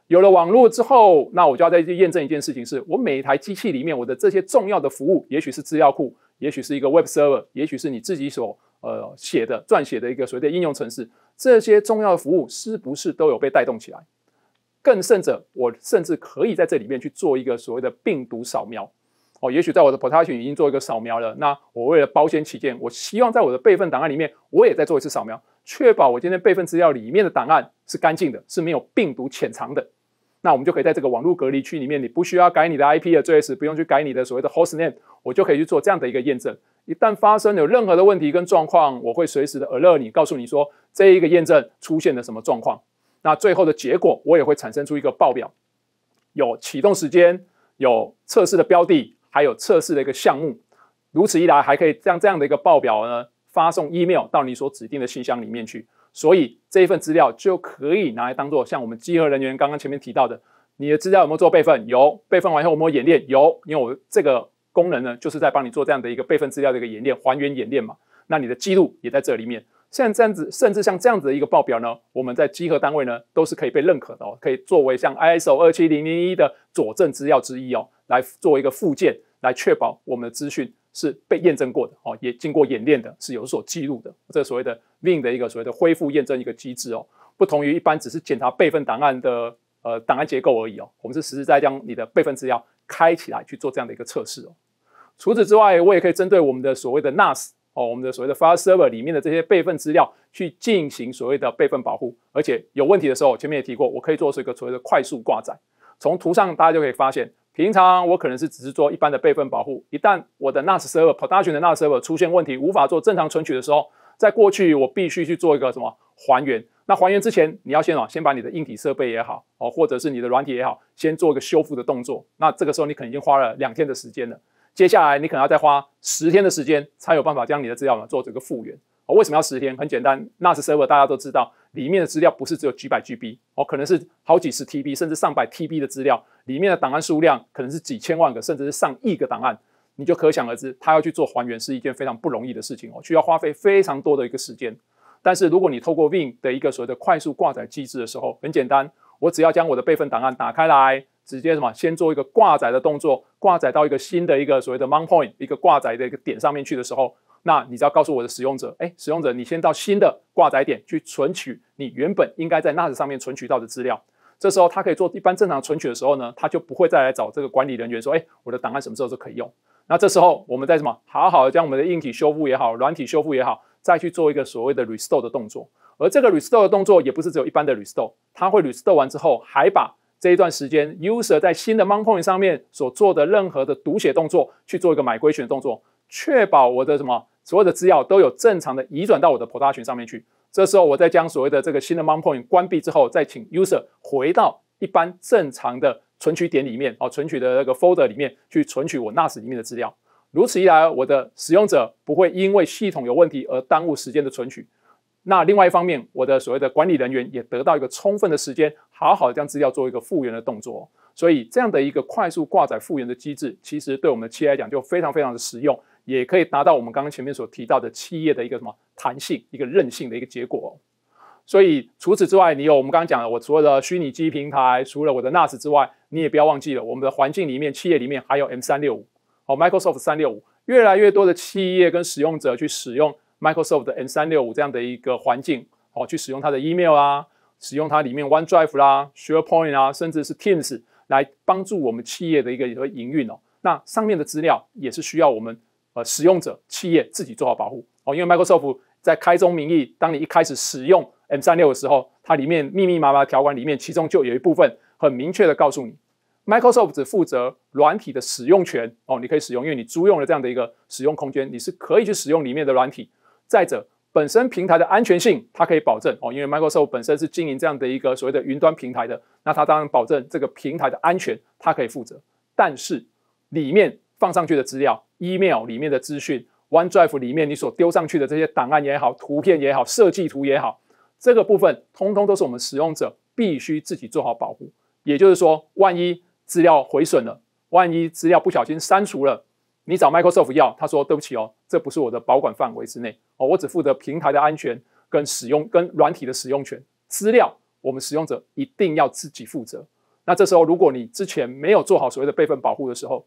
有了网络之后，那我就要再去验证一件事情：，是我每一台机器里面我的这些重要的服务，也许是资料库，也许是一个 Web server，也许是你自己所呃写的、撰写的一个所谓的应用程式，这些重要的服务是不是都有被带动起来？更甚者，我甚至可以在这里面去做一个所谓的病毒扫描。哦，也许在我的 Protection 已经做一个扫描了，那我为了保险起见，我希望在我的备份档案里面，我也再做一次扫描，确保我今天备份资料里面的档案是干净的，是没有病毒潜藏的。那我们就可以在这个网络隔离区里面，你不需要改你的 IP 的地址，不用去改你的所谓的 host name，我就可以去做这样的一个验证。一旦发生有任何的问题跟状况，我会随时的 alert 你，告诉你说这一个验证出现了什么状况。那最后的结果我也会产生出一个报表，有启动时间，有测试的标的，还有测试的一个项目。如此一来，还可以将这样的一个报表呢发送 email 到你所指定的信箱里面去。所以这一份资料就可以拿来当做像我们稽核人员刚刚前面提到的，你的资料有没有做备份？有，备份完以后有没有演练？有，因为我这个功能呢，就是在帮你做这样的一个备份资料的一个演练、还原演练嘛。那你的记录也在这里面。像这样子，甚至像这样子的一个报表呢，我们在稽核单位呢都是可以被认可的哦，可以作为像 ISO 二七零零一的佐证资料之一哦，来为一个附件，来确保我们的资讯。是被验证过的哦，也经过演练的，是有所记录的。这所谓的 Win 的一个所谓的恢复验证一个机制哦，不同于一般只是检查备份档案的呃档案结构而已哦，我们是实实在在将你的备份资料开起来去做这样的一个测试哦。除此之外，我也可以针对我们的所谓的 NAS 哦，我们的所谓的 File Server 里面的这些备份资料去进行所谓的备份保护，而且有问题的时候，前面也提过，我可以做出一个所谓的快速挂载。从图上大家就可以发现。平常我可能是只是做一般的备份保护，一旦我的 NAS server、production 的 NAS server 出现问题，无法做正常存取的时候，在过去我必须去做一个什么还原。那还原之前，你要先啊先把你的硬体设备也好，哦或者是你的软体也好，先做一个修复的动作。那这个时候你可能已经花了两天的时间了，接下来你可能要再花十天的时间，才有办法将你的资料呢做这个复原。我为什么要十天？很简单，NAS server 大家都知道，里面的资料不是只有几百 GB，哦，可能是好几十 TB，甚至上百 TB 的资料，里面的档案数量可能是几千万个，甚至是上亿个档案，你就可想而知，它要去做还原是一件非常不容易的事情哦，需要花费非常多的一个时间。但是如果你透过 Win 的一个所谓的快速挂载机制的时候，很简单，我只要将我的备份档案打开来，直接什么，先做一个挂载的动作，挂载到一个新的一个所谓的 Mount Point 一个挂载的一个点上面去的时候。那你只要告诉我的使用者，哎，使用者，你先到新的挂载点去存取你原本应该在 NAS 上面存取到的资料。这时候他可以做一般正常存取的时候呢，他就不会再来找这个管理人员说，哎，我的档案什么时候就可以用。那这时候我们在什么？好好的将我们的硬体修复也好，软体修复也好，再去做一个所谓的 restore 的动作。而这个 restore 的动作也不是只有一般的 restore，它会 restore 完之后，还把这一段时间 user 在新的 mount point 上面所做的任何的读写动作去做一个买归选的动作，确保我的什么？所有的资料都有正常的移转到我的 pod n 上面去。这时候，我再将所谓的这个新的 m o n point 关闭之后，再请 user 回到一般正常的存取点里面，哦，存取的那个 folder 里面去存取我 NAS 里面的资料。如此一来，我的使用者不会因为系统有问题而耽误时间的存取。那另外一方面，我的所谓的管理人员也得到一个充分的时间，好好将资料做一个复原的动作。所以，这样的一个快速挂载复原的机制，其实对我们企业来讲就非常非常的实用。也可以达到我们刚刚前面所提到的企业的一个什么弹性、一个韧性的一个结果。所以除此之外，你有我们刚刚讲的我除了的虚拟机平台，除了我的 NAS 之外，你也不要忘记了我们的环境里面，企业里面还有 M 三六五哦，Microsoft 三六五，越来越多的企业跟使用者去使用 Microsoft 的 M 三六五这样的一个环境哦，去使用它的 Email 啊，使用它里面 OneDrive 啦、SharePoint 啊，甚至是 Teams 来帮助我们企业的一个营运哦。那上面的资料也是需要我们。使用者企业自己做好保护哦，因为 Microsoft 在开宗明义，当你一开始使用 M 三六的时候，它里面密密麻麻的条款里面，其中就有一部分很明确的告诉你，Microsoft 只负责软体的使用权哦，你可以使用，因为你租用了这样的一个使用空间，你是可以去使用里面的软体。再者，本身平台的安全性，它可以保证哦，因为 Microsoft 本身是经营这样的一个所谓的云端平台的，那它当然保证这个平台的安全，它可以负责。但是里面放上去的资料。Email 里面的资讯，OneDrive 里面你所丢上去的这些档案也好、图片也好、设计图也好，这个部分通通都是我们使用者必须自己做好保护。也就是说，万一资料毁损了，万一资料不小心删除了，你找 Microsoft 要，他说对不起哦，这不是我的保管范围之内哦，我只负责平台的安全跟使用跟软体的使用权。资料我们使用者一定要自己负责。那这时候如果你之前没有做好所谓的备份保护的时候，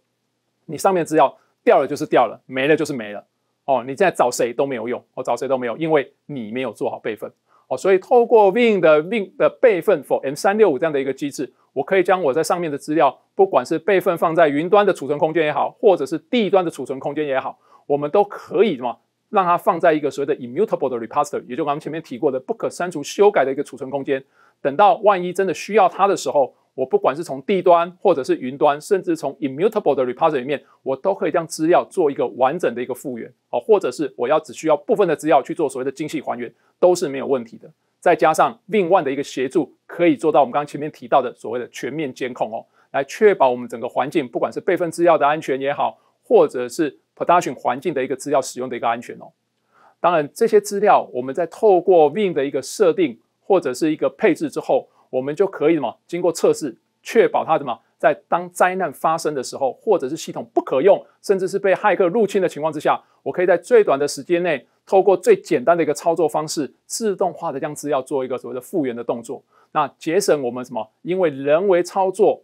你上面资料。掉了就是掉了，没了就是没了，哦，你现在找谁都没有用，我找谁都没有，因为你没有做好备份，哦，所以透过 Win 的 Win 的备份 for M365 这样的一个机制，我可以将我在上面的资料，不管是备份放在云端的储存空间也好，或者是地端的储存空间也好，我们都可以什么让它放在一个所谓的 immutable 的 repository，也就我们前面提过的不可删除、修改的一个储存空间，等到万一真的需要它的时候。我不管是从端，或者是云端，甚至从 immutable 的 repository 里面，我都可以将资料做一个完整的一个复原哦，或者是我要只需要部分的资料去做所谓的精细还原，都是没有问题的。再加上 Vine o n 的一个协助，可以做到我们刚刚前面提到的所谓的全面监控哦，来确保我们整个环境，不管是备份资料的安全也好，或者是 production 环境的一个资料使用的一个安全哦。当然，这些资料我们在透过 Vine 的一个设定或者是一个配置之后。我们就可以什么？经过测试，确保它什么，在当灾难发生的时候，或者是系统不可用，甚至是被骇客入侵的情况之下，我可以在最短的时间内，透过最简单的一个操作方式，自动化的将资料做一个所谓的复原的动作，那节省我们什么？因为人为操作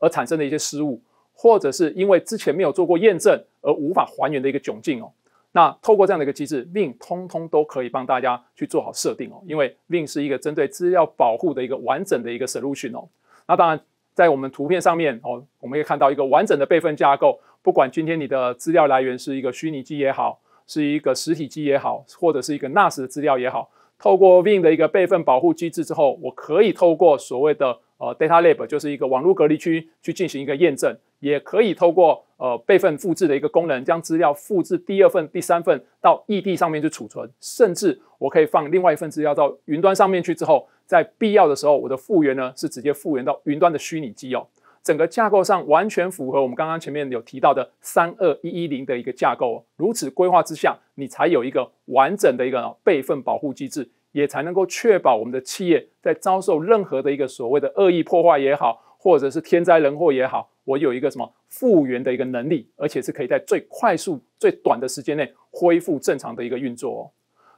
而产生的一些失误，或者是因为之前没有做过验证而无法还原的一个窘境哦。那透过这样的一个机制，Win 通通都可以帮大家去做好设定哦，因为 Win 是一个针对资料保护的一个完整的一个 solution 哦。那当然，在我们图片上面哦，我们可以看到一个完整的备份架构，不管今天你的资料来源是一个虚拟机也好，是一个实体机也好，或者是一个 NAS 的资料也好，透过 Win 的一个备份保护机制之后，我可以透过所谓的。呃，Data Lab 就是一个网络隔离区，去进行一个验证，也可以透过呃备份复制的一个功能，将资料复制第二份、第三份到异地上面去储存，甚至我可以放另外一份资料到云端上面去，之后在必要的时候，我的复原呢是直接复原到云端的虚拟机哦。整个架构上完全符合我们刚刚前面有提到的三二一一零的一个架构。如此规划之下，你才有一个完整的一个备份保护机制。也才能够确保我们的企业在遭受任何的一个所谓的恶意破坏也好，或者是天灾人祸也好，我有一个什么复原的一个能力，而且是可以在最快速、最短的时间内恢复正常的一个运作哦。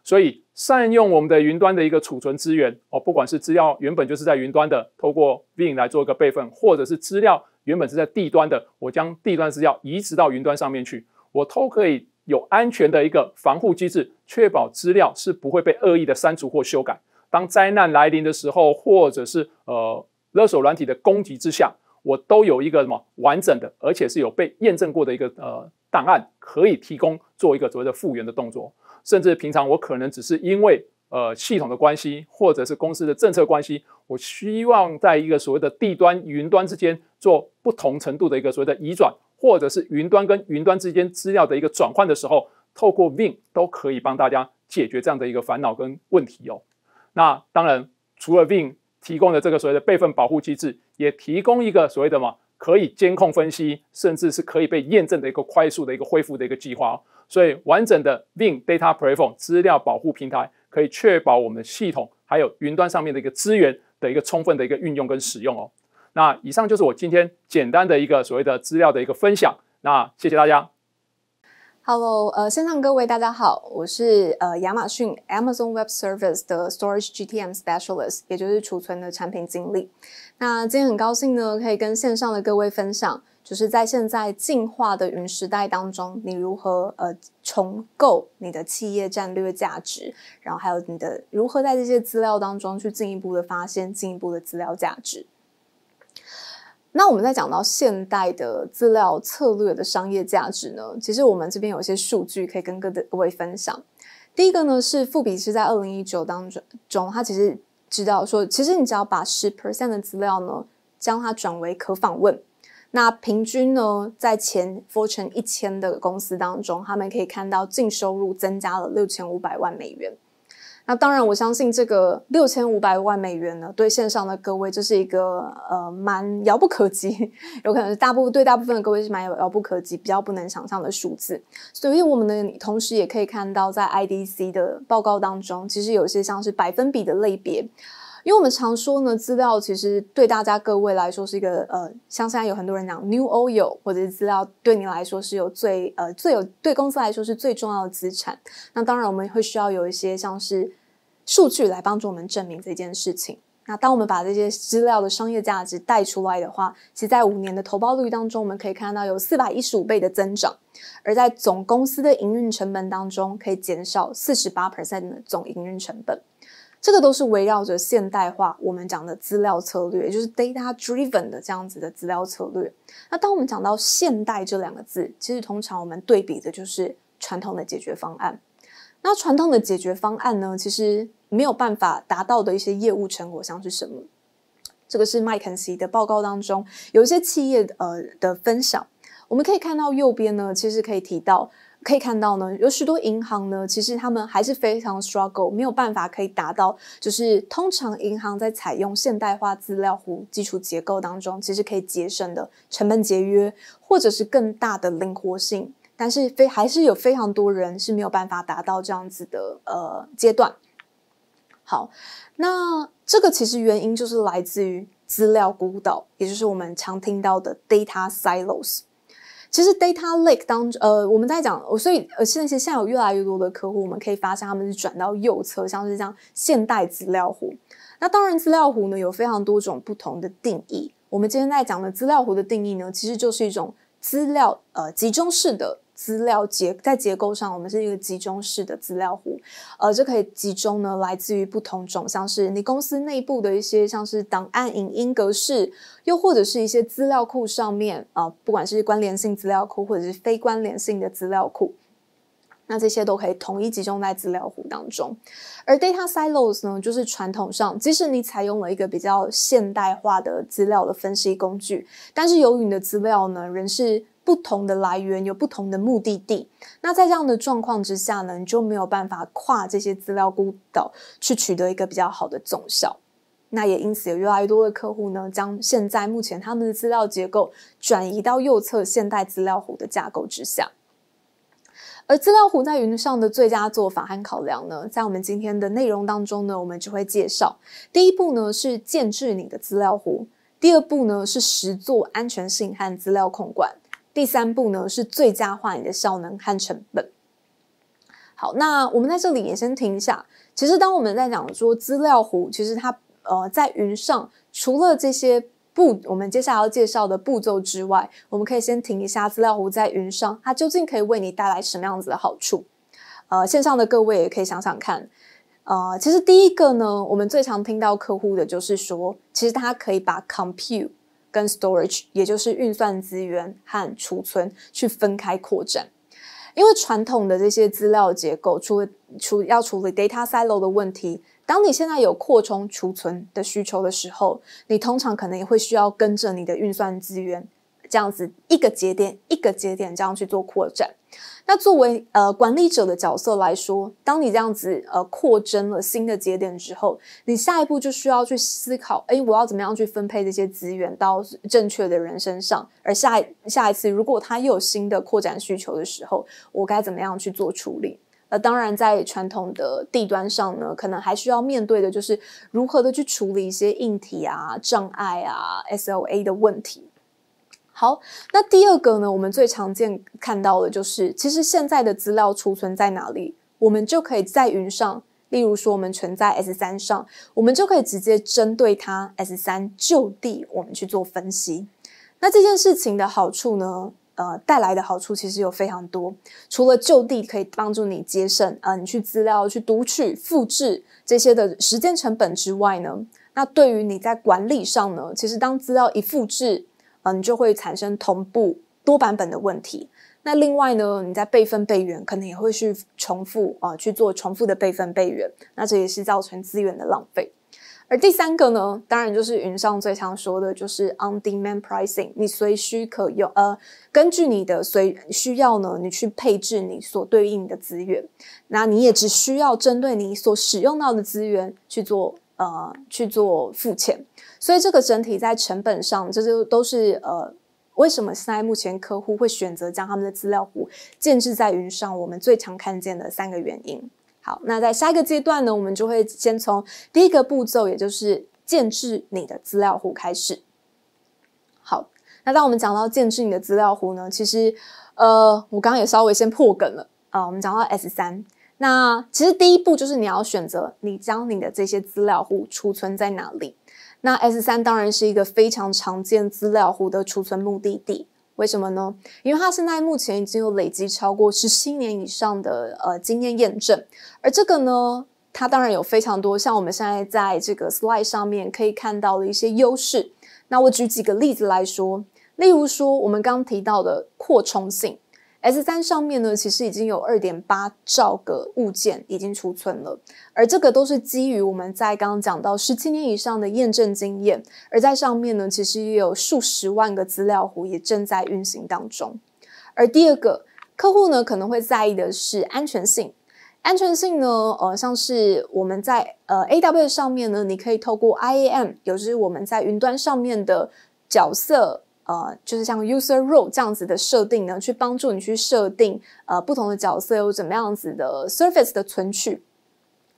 所以善用我们的云端的一个储存资源哦，不管是资料原本就是在云端的，透过云来做一个备份，或者是资料原本是在地端的，我将地端资料移植到云端上面去，我都可以。有安全的一个防护机制，确保资料是不会被恶意的删除或修改。当灾难来临的时候，或者是呃勒索软体的攻击之下，我都有一个什么完整的，而且是有被验证过的一个呃档案可以提供做一个所谓的复原的动作。甚至平常我可能只是因为呃系统的关系，或者是公司的政策关系，我希望在一个所谓的地端云端之间做不同程度的一个所谓的移转。或者是云端跟云端之间资料的一个转换的时候，透过 v i n m 都可以帮大家解决这样的一个烦恼跟问题哦。那当然，除了 v i n m 提供的这个所谓的备份保护机制，也提供一个所谓的嘛可以监控分析，甚至是可以被验证的一个快速的一个恢复的一个计划哦。所以完整的 v i n a m Data Platform 资料保护平台，可以确保我们系统还有云端上面的一个资源的一个充分的一个运用跟使用哦。那以上就是我今天简单的一个所谓的资料的一个分享。那谢谢大家。Hello，呃，线上各位大家好，我是呃亚马逊 Amazon Web Service 的 Storage GTM Specialist，也就是储存的产品经理。那今天很高兴呢，可以跟线上的各位分享，就是在现在进化的云时代当中，你如何呃重构你的企业战略价值，然后还有你的如何在这些资料当中去进一步的发现进一步的资料价值。那我们在讲到现代的资料策略的商业价值呢，其实我们这边有一些数据可以跟各位分享。第一个呢是富比是在二零一九当中，中他其实知道说，其实你只要把十 percent 的资料呢，将它转为可访问，那平均呢在前 fortune 一千的公司当中，他们可以看到净收入增加了六千五百万美元。那当然，我相信这个六千五百万美元呢，对线上的各位就是一个呃蛮遥不可及，有可能大部对大部分的各位是蛮遥遥不可及、比较不能想象的数字。所以，我们呢同时也可以看到，在 IDC 的报告当中，其实有一些像是百分比的类别。因为我们常说呢，资料其实对大家各位来说是一个呃，像现在有很多人讲 New Oil，或者是资料对你来说是有最呃最有对公司来说是最重要的资产。那当然，我们会需要有一些像是。数据来帮助我们证明这件事情。那当我们把这些资料的商业价值带出来的话，其实，在五年的投报率当中，我们可以看到有四百一十五倍的增长，而在总公司的营运成本当中，可以减少四十八 percent 的总营运成本。这个都是围绕着现代化，我们讲的资料策略，也就是 data driven 的这样子的资料策略。那当我们讲到现代这两个字，其实通常我们对比的就是传统的解决方案。那传统的解决方案呢，其实。没有办法达到的一些业务成果像是什么？这个是麦肯锡的报告当中有一些企业呃的分享，我们可以看到右边呢，其实可以提到，可以看到呢，有许多银行呢，其实他们还是非常 struggle，没有办法可以达到，就是通常银行在采用现代化资料湖基础结构当中，其实可以节省的成本节约，或者是更大的灵活性，但是非还是有非常多人是没有办法达到这样子的呃阶段。好，那这个其实原因就是来自于资料孤岛，也就是我们常听到的 data silos。其实 data lake 当呃，我们在讲，所以呃，现在现在有越来越多的客户，我们可以发现他们是转到右侧，像是像现代资料湖。那当然，资料湖呢有非常多种不同的定义。我们今天在讲的资料湖的定义呢，其实就是一种资料呃集中式的。资料结在结构上，我们是一个集中式的资料库，呃，就可以集中呢，来自于不同种，像是你公司内部的一些，像是档案、影音格式，又或者是一些资料库上面，啊，不管是关联性资料库或者是非关联性的资料库，那这些都可以统一集中在资料库当中。而 data silos 呢，就是传统上，即使你采用了一个比较现代化的资料的分析工具，但是由于你的资料呢仍是。不同的来源有不同的目的地，那在这样的状况之下呢，你就没有办法跨这些资料孤岛去取得一个比较好的总效。那也因此有越来越多的客户呢，将现在目前他们的资料结构转移到右侧现代资料湖的架构之下。而资料湖在云上的最佳做法和考量呢，在我们今天的内容当中呢，我们就会介绍第一步呢是建置你的资料湖，第二步呢是实做安全性和资料控管。第三步呢是最佳化你的效能和成本。好，那我们在这里也先停一下。其实当我们在讲说资料湖，其实它呃在云上，除了这些步，我们接下来要介绍的步骤之外，我们可以先停一下，资料湖在云上它究竟可以为你带来什么样子的好处？呃，线上的各位也可以想想看。呃，其实第一个呢，我们最常听到客户的就是说，其实他可以把 compute 跟 storage，也就是运算资源和储存去分开扩展，因为传统的这些资料结构，除了除要处理 data silo 的问题，当你现在有扩充储存的需求的时候，你通常可能也会需要跟着你的运算资源。这样子一个节点一个节点这样去做扩展，那作为呃管理者的角色来说，当你这样子呃扩增了新的节点之后，你下一步就需要去思考，哎，我要怎么样去分配这些资源到正确的人身上？而下一下一次如果他又有新的扩展需求的时候，我该怎么样去做处理？呃，当然，在传统的地端上呢，可能还需要面对的就是如何的去处理一些硬体啊、障碍啊、SLA 的问题。好，那第二个呢？我们最常见看到的就是，其实现在的资料储存在哪里，我们就可以在云上，例如说我们存在 S3 上，我们就可以直接针对它 S3 就地我们去做分析。那这件事情的好处呢，呃，带来的好处其实有非常多，除了就地可以帮助你节省啊，你去资料去读取、复制这些的时间成本之外呢，那对于你在管理上呢，其实当资料一复制。嗯，就会产生同步多版本的问题。那另外呢，你在备份备援，可能也会去重复啊，去做重复的备份备援，那这也是造成资源的浪费。而第三个呢，当然就是云上最常说的就是 on-demand pricing，你随需可用，呃，根据你的随需要呢，你去配置你所对应的资源，那你也只需要针对你所使用到的资源去做呃去做付钱。所以这个整体在成本上，这就都是呃，为什么现在目前客户会选择将他们的资料库建置在云上？我们最常看见的三个原因。好，那在下一个阶段呢，我们就会先从第一个步骤，也就是建置你的资料库开始。好，那当我们讲到建置你的资料库呢，其实呃，我刚刚也稍微先破梗了啊，我们讲到 S 三，那其实第一步就是你要选择你将你的这些资料库储存在哪里。那 S 三当然是一个非常常见资料湖的储存目的地，为什么呢？因为它现在目前已经有累积超过十七年以上的呃经验验证，而这个呢，它当然有非常多像我们现在在这个 slide 上面可以看到的一些优势。那我举几个例子来说，例如说我们刚提到的扩充性。S3 上面呢，其实已经有二点八兆个物件已经储存了，而这个都是基于我们在刚刚讲到十七年以上的验证经验，而在上面呢，其实也有数十万个资料湖也正在运行当中。而第二个客户呢，可能会在意的是安全性，安全性呢，呃，像是我们在呃 A W 上面呢，你可以透过 I A M，也就是我们在云端上面的角色。呃，就是像 user role 这样子的设定呢，去帮助你去设定呃不同的角色有怎么样子的 surface 的存取。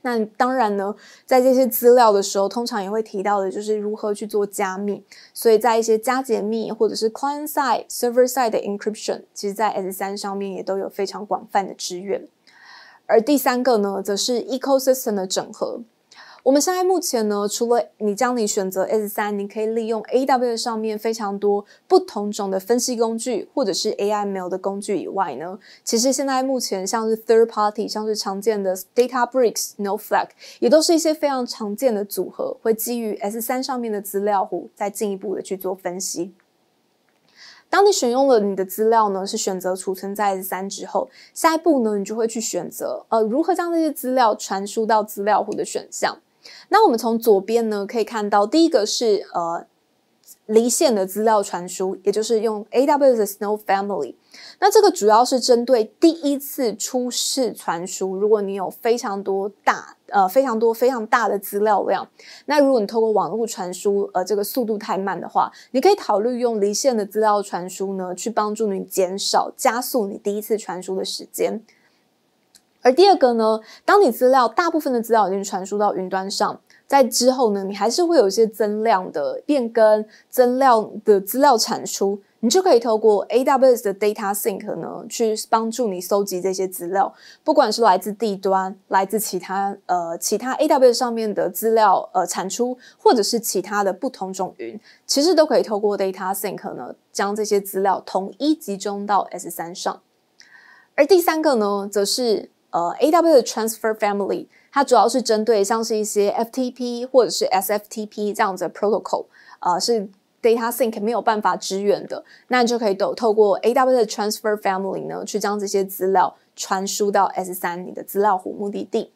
那当然呢，在这些资料的时候，通常也会提到的就是如何去做加密。所以在一些加解密或者是 client side、server side 的 encryption，其实，在 S3 上面也都有非常广泛的支援。而第三个呢，则是 ecosystem 的整合。我们现在目前呢，除了你将你选择 S 三，你可以利用 A W 上面非常多不同种的分析工具，或者是 A I ML a i 的工具以外呢，其实现在目前像是 Third Party，像是常见的 DataBricks、Snowflake，也都是一些非常常见的组合，会基于 S 三上面的资料库再进一步的去做分析。当你选用了你的资料呢，是选择储存在 S 三之后，下一步呢，你就会去选择呃如何将这些资料传输到资料库的选项。那我们从左边呢可以看到，第一个是呃离线的资料传输，也就是用 AWS Snow Family。那这个主要是针对第一次出事传输，如果你有非常多大呃非常多非常大的资料量，那如果你透过网络传输呃这个速度太慢的话，你可以考虑用离线的资料传输呢去帮助你减少加速你第一次传输的时间。而第二个呢，当你资料大部分的资料已经传输到云端上，在之后呢，你还是会有一些增量的变更、增量的资料产出，你就可以透过 AWS 的 Data Sync 呢，去帮助你收集这些资料，不管是来自地端、来自其他呃其他 AWS 上面的资料呃产出，或者是其他的不同种云，其实都可以透过 Data Sync 呢，将这些资料统一集中到 S3 上。而第三个呢，则是。呃，A W 的 Transfer Family 它主要是针对像是一些 FTP 或者是 SFTP 这样子的 protocol，呃是 Data Sync 没有办法支援的，那你就可以抖透过 A W 的 Transfer Family 呢，去将这些资料传输到 S 三你的资料湖目的地。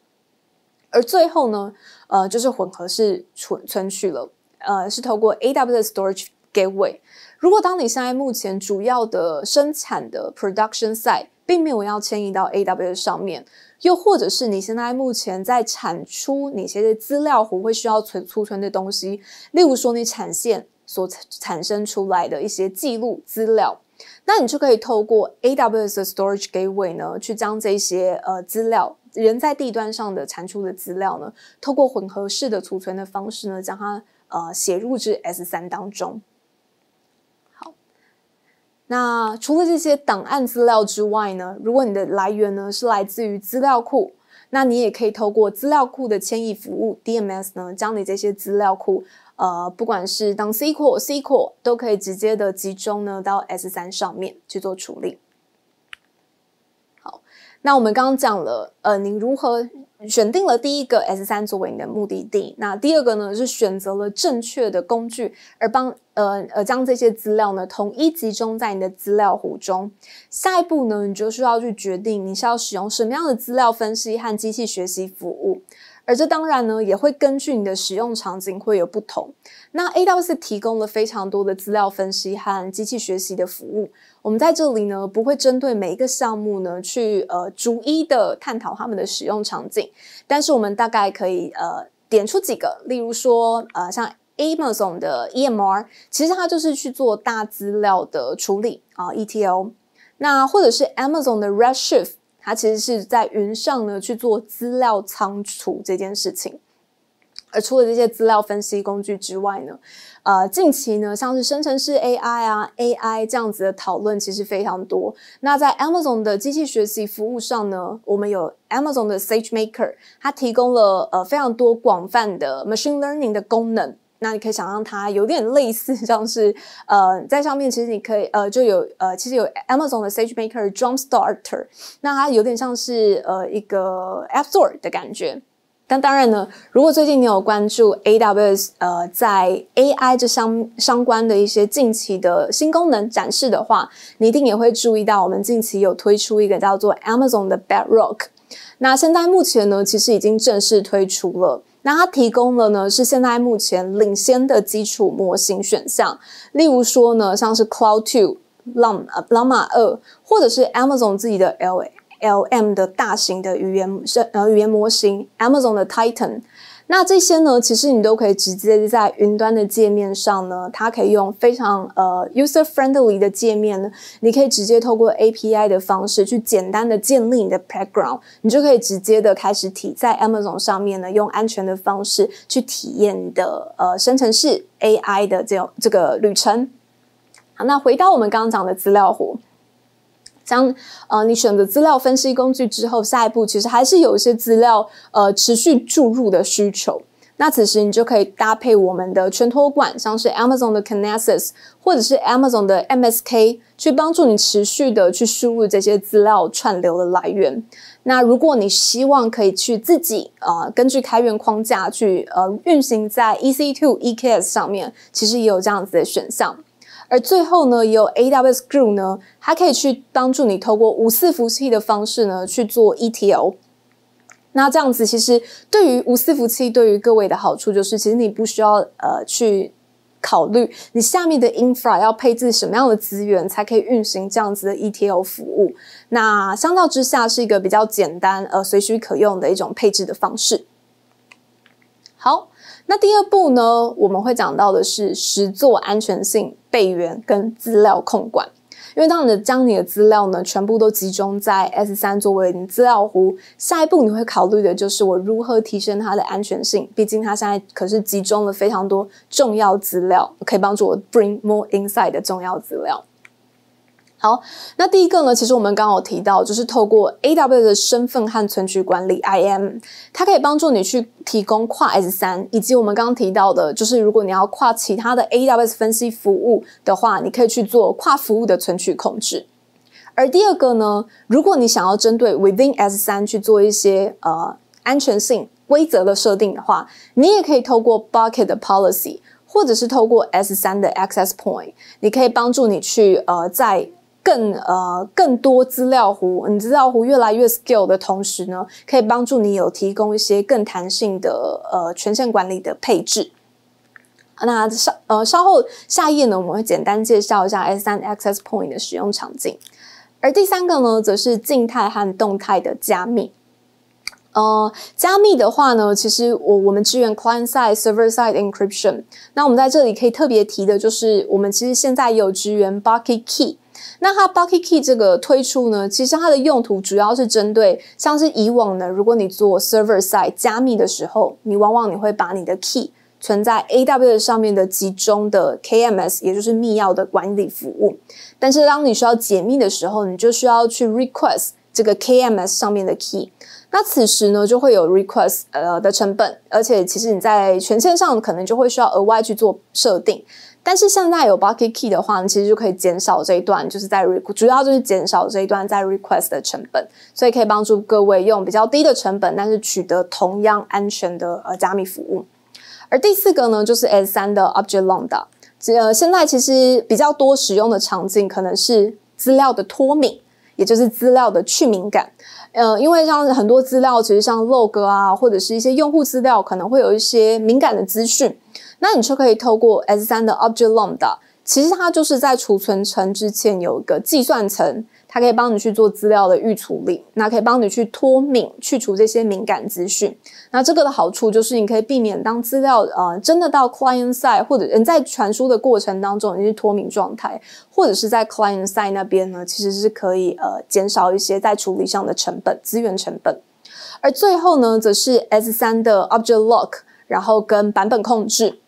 而最后呢，呃，就是混合式存存取了，呃，是透过 A W 的 Storage Gateway。如果当你现在目前主要的生产的 Production Site。并没有要迁移到 AWS 上面，又或者是你现在目前在产出哪些的资料或会需要存储存的东西，例如说你产线所产生出来的一些记录资料，那你就可以透过 AWS 的 Storage Gateway 呢，去将这些呃资料，人在地端上的产出的资料呢，透过混合式的储存的方式呢，将它呃写入至 S3 当中。那除了这些档案资料之外呢？如果你的来源呢是来自于资料库，那你也可以透过资料库的迁移服务 DMS 呢，将你这些资料库，呃，不管是当 C s C l 都可以直接的集中呢到 S 三上面去做处理。好，那我们刚刚讲了，呃，您如何？选定了第一个 S3 作为你的目的地，那第二个呢是选择了正确的工具，而帮呃呃将这些资料呢统一集中在你的资料湖中。下一步呢，你就需要去决定你是要使用什么样的资料分析和机器学习服务，而这当然呢也会根据你的使用场景会有不同。那 A 到 S 提供了非常多的资料分析和机器学习的服务。我们在这里呢，不会针对每一个项目呢去呃逐一的探讨他们的使用场景，但是我们大概可以呃点出几个，例如说呃像 Amazon 的 EMR，其实它就是去做大资料的处理啊 ETL，那或者是 Amazon 的 Redshift，它其实是在云上呢去做资料仓储这件事情。而除了这些资料分析工具之外呢？呃，近期呢，像是生成式 AI 啊，AI 这样子的讨论其实非常多。那在 Amazon 的机器学习服务上呢，我们有 Amazon 的 SageMaker，它提供了呃非常多广泛的 machine learning 的功能。那你可以想象它有点类似像是呃在上面其实你可以呃就有呃其实有 Amazon 的 SageMaker Jump Starter，那它有点像是呃一个 App Store 的感觉。那当然呢，如果最近你有关注 AWS，呃，在 AI 这相相关的一些近期的新功能展示的话，你一定也会注意到，我们近期有推出一个叫做 Amazon 的 Bedrock。那现在目前呢，其实已经正式推出了。那它提供了呢，是现在目前领先的基础模型选项，例如说呢，像是 c l o u d Two、Llama 2，或者是 Amazon 自己的 Lla。L M 的大型的语言生呃语言模型，Amazon 的 Titan，那这些呢，其实你都可以直接在云端的界面上呢，它可以用非常呃 user friendly 的界面，呢，你可以直接透过 API 的方式去简单的建立你的 background，你就可以直接的开始体在 Amazon 上面呢，用安全的方式去体验的呃生成式 AI 的这种这个旅程。好，那回到我们刚刚讲的资料湖。像，呃，你选择资料分析工具之后，下一步其实还是有一些资料，呃，持续注入的需求。那此时你就可以搭配我们的全托管，像是 Amazon 的 Kinesis，或者是 Amazon 的 MSK，去帮助你持续的去输入这些资料串流的来源。那如果你希望可以去自己，呃，根据开源框架去，呃，运行在 EC2、EKS 上面，其实也有这样子的选项。而最后呢，也有 AWS Glue 呢，它可以去帮助你透过无四服务器的方式呢去做 ETL。那这样子其实对于无四服务器对于各位的好处就是，其实你不需要呃去考虑你下面的 infra 要配置什么样的资源才可以运行这样子的 ETL 服务。那相较之下是一个比较简单呃随需可用的一种配置的方式。好。那第二步呢，我们会讲到的是实做安全性备援跟资料控管。因为当你将你的资料呢全部都集中在 S 三作为你资料湖，下一步你会考虑的就是我如何提升它的安全性。毕竟它现在可是集中了非常多重要资料，可以帮助我 Bring More Inside 的重要资料。好，那第一个呢？其实我们刚有提到，就是透过 A W 的身份和存取管理 I M，它可以帮助你去提供跨 S 三，以及我们刚刚提到的，就是如果你要跨其他的 A W S 分析服务的话，你可以去做跨服务的存取控制。而第二个呢，如果你想要针对 within S 三去做一些呃安全性规则的设定的话，你也可以透过 Bucket 的 Policy，或者是透过 S 三的 Access Point，你可以帮助你去呃在更呃更多资料湖，你资料湖越来越 s k i l l 的同时呢，可以帮助你有提供一些更弹性的呃权限管理的配置。那稍呃稍后下一页呢，我们会简单介绍一下 S3 Access Point 的使用场景。而第三个呢，则是静态和动态的加密。呃，加密的话呢，其实我我们支援 client side、server side encryption。那我们在这里可以特别提的就是，我们其实现在也有支援 bucket key。那它 Bucky Key 这个推出呢，其实它的用途主要是针对像是以往呢，如果你做 Server Side 加密的时候，你往往你会把你的 Key 存在 AWS 上面的集中的 KMS，也就是密钥的管理服务。但是当你需要解密的时候，你就需要去 request 这个 KMS 上面的 Key。那此时呢，就会有 request 呃的成本，而且其实你在权限上可能就会需要额外去做设定。但是现在有 bucket key 的话，其实就可以减少这一段，就是在主要就是减少这一段在 request 的成本，所以可以帮助各位用比较低的成本，但是取得同样安全的呃加密服务。而第四个呢，就是 S3 的 object lambda，呃，现在其实比较多使用的场景可能是资料的脱敏，也就是资料的去敏感。呃，因为像很多资料，其实像 log 啊，或者是一些用户资料，可能会有一些敏感的资讯。那你就可以透过 S3 的 Object Lock，其实它就是在储存层之前有一个计算层，它可以帮你去做资料的预处理，那可以帮你去脱敏去除这些敏感资讯。那这个的好处就是你可以避免当资料呃真的到 client side 或者人在传输的过程当中你是脱敏状态，或者是在 client side 那边呢其实是可以呃减少一些在处理上的成本资源成本。而最后呢，则是 S3 的 Object Lock，然后跟版本控制。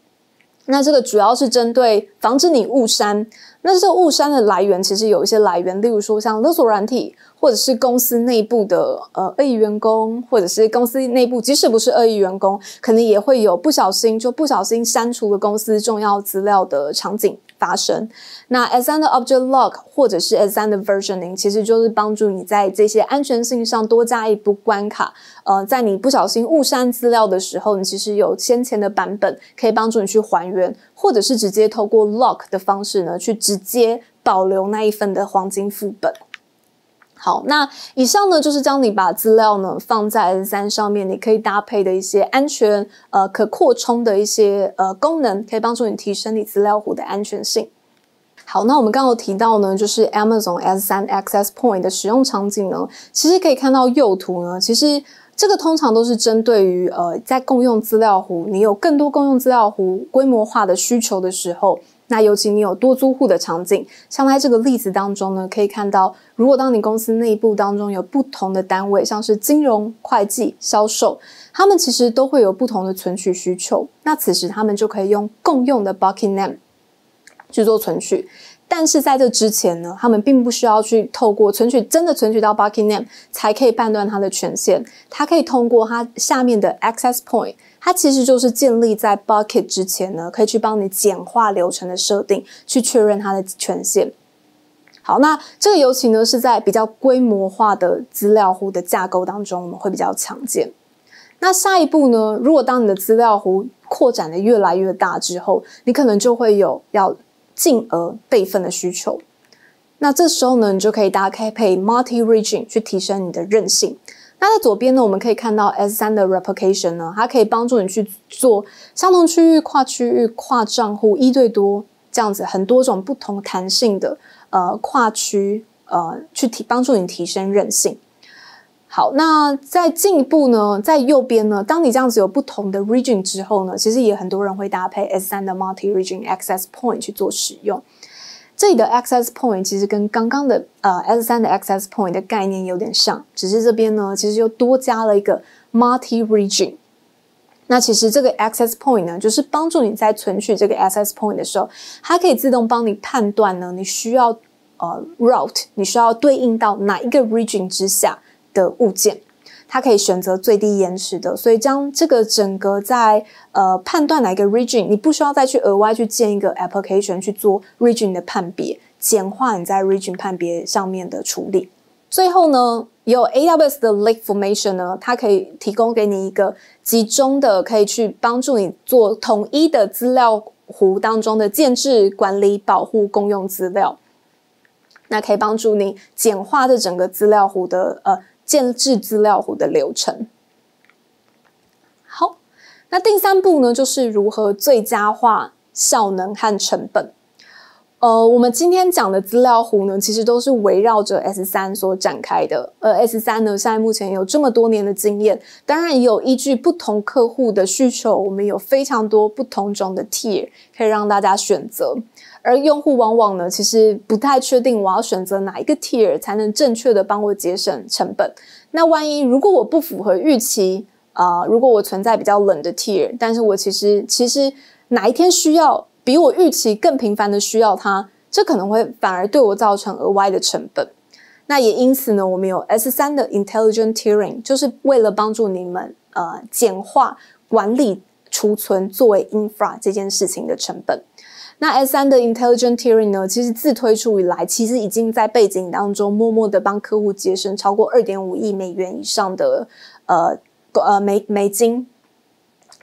那这个主要是针对防止你误删。那这个误删的来源其实有一些来源，例如说像勒索软体，或者是公司内部的呃恶意员工，或者是公司内部即使不是恶意员工，可能也会有不小心就不小心删除了公司重要资料的场景。发生，那 as an object lock 或者是 as an versioning，其实就是帮助你在这些安全性上多加一步关卡。呃，在你不小心误删资料的时候，你其实有先前的版本可以帮助你去还原，或者是直接透过 lock 的方式呢，去直接保留那一份的黄金副本。好，那以上呢就是将你把资料呢放在 N 3上面，你可以搭配的一些安全呃可扩充的一些呃功能，可以帮助你提升你资料湖的安全性。好，那我们刚刚提到呢，就是 Amazon S3 Access Point 的使用场景呢，其实可以看到右图呢，其实这个通常都是针对于呃在共用资料湖，你有更多共用资料湖规模化的需求的时候。那尤其你有多租户的场景，像在这个例子当中呢，可以看到，如果当你公司内部当中有不同的单位，像是金融、会计、销售，他们其实都会有不同的存取需求。那此时他们就可以用共用的 bucket name 去做存取，但是在这之前呢，他们并不需要去透过存取，真的存取到 bucket name 才可以判断它的权限，它可以通过它下面的 access point。它其实就是建立在 bucket 之前呢，可以去帮你简化流程的设定，去确认它的权限。好，那这个尤其呢是在比较规模化的资料湖的架构当中，我们会比较常见。那下一步呢，如果当你的资料湖扩展的越来越大之后，你可能就会有要进而备份的需求。那这时候呢，你就可以搭配 multi region 去提升你的韧性。那在左边呢，我们可以看到 S3 的 Replication 呢，它可以帮助你去做相同区域、跨区域、跨账户一对多这样子很多种不同弹性的呃跨区呃去提帮助你提升韧性。好，那再进一步呢，在右边呢，当你这样子有不同的 Region 之后呢，其实也很多人会搭配 S3 的 Multi Region Access Point 去做使用。这里的 access point 其实跟刚刚的呃 S3 的 access point 的概念有点像，只是这边呢，其实又多加了一个 multi region。那其实这个 access point 呢，就是帮助你在存取这个 access point 的时候，它可以自动帮你判断呢，你需要呃 route，你需要对应到哪一个 region 之下的物件。它可以选择最低延迟的，所以将这个整个在呃判断哪个 region，你不需要再去额外去建一个 application 去做 region 的判别，简化你在 region 判别上面的处理。最后呢，有 AWS 的 Lake Formation 呢，它可以提供给你一个集中的，可以去帮助你做统一的资料湖当中的建制管理、保护公用资料，那可以帮助你简化这整个资料湖的呃。建置资料湖的流程。好，那第三步呢，就是如何最佳化效能和成本。呃，我们今天讲的资料湖呢，其实都是围绕着 S 三所展开的。而 s 三呢，现在目前有这么多年的经验，当然也有依据不同客户的需求，我们有非常多不同种的 Tier 可以让大家选择。而用户往往呢，其实不太确定我要选择哪一个 tier 才能正确的帮我节省成本。那万一如果我不符合预期啊，如果我存在比较冷的 tier，但是我其实其实哪一天需要比我预期更频繁的需要它，这可能会反而对我造成额外的成本。那也因此呢，我们有 S3 的 Intelligent Tiering，就是为了帮助你们呃简化管理储存作为 infra 这件事情的成本。那 S 三的 Intelligent Tiering 呢？其实自推出以来，其实已经在背景当中默默的帮客户节省超过二点五亿美元以上的，呃，呃美美金。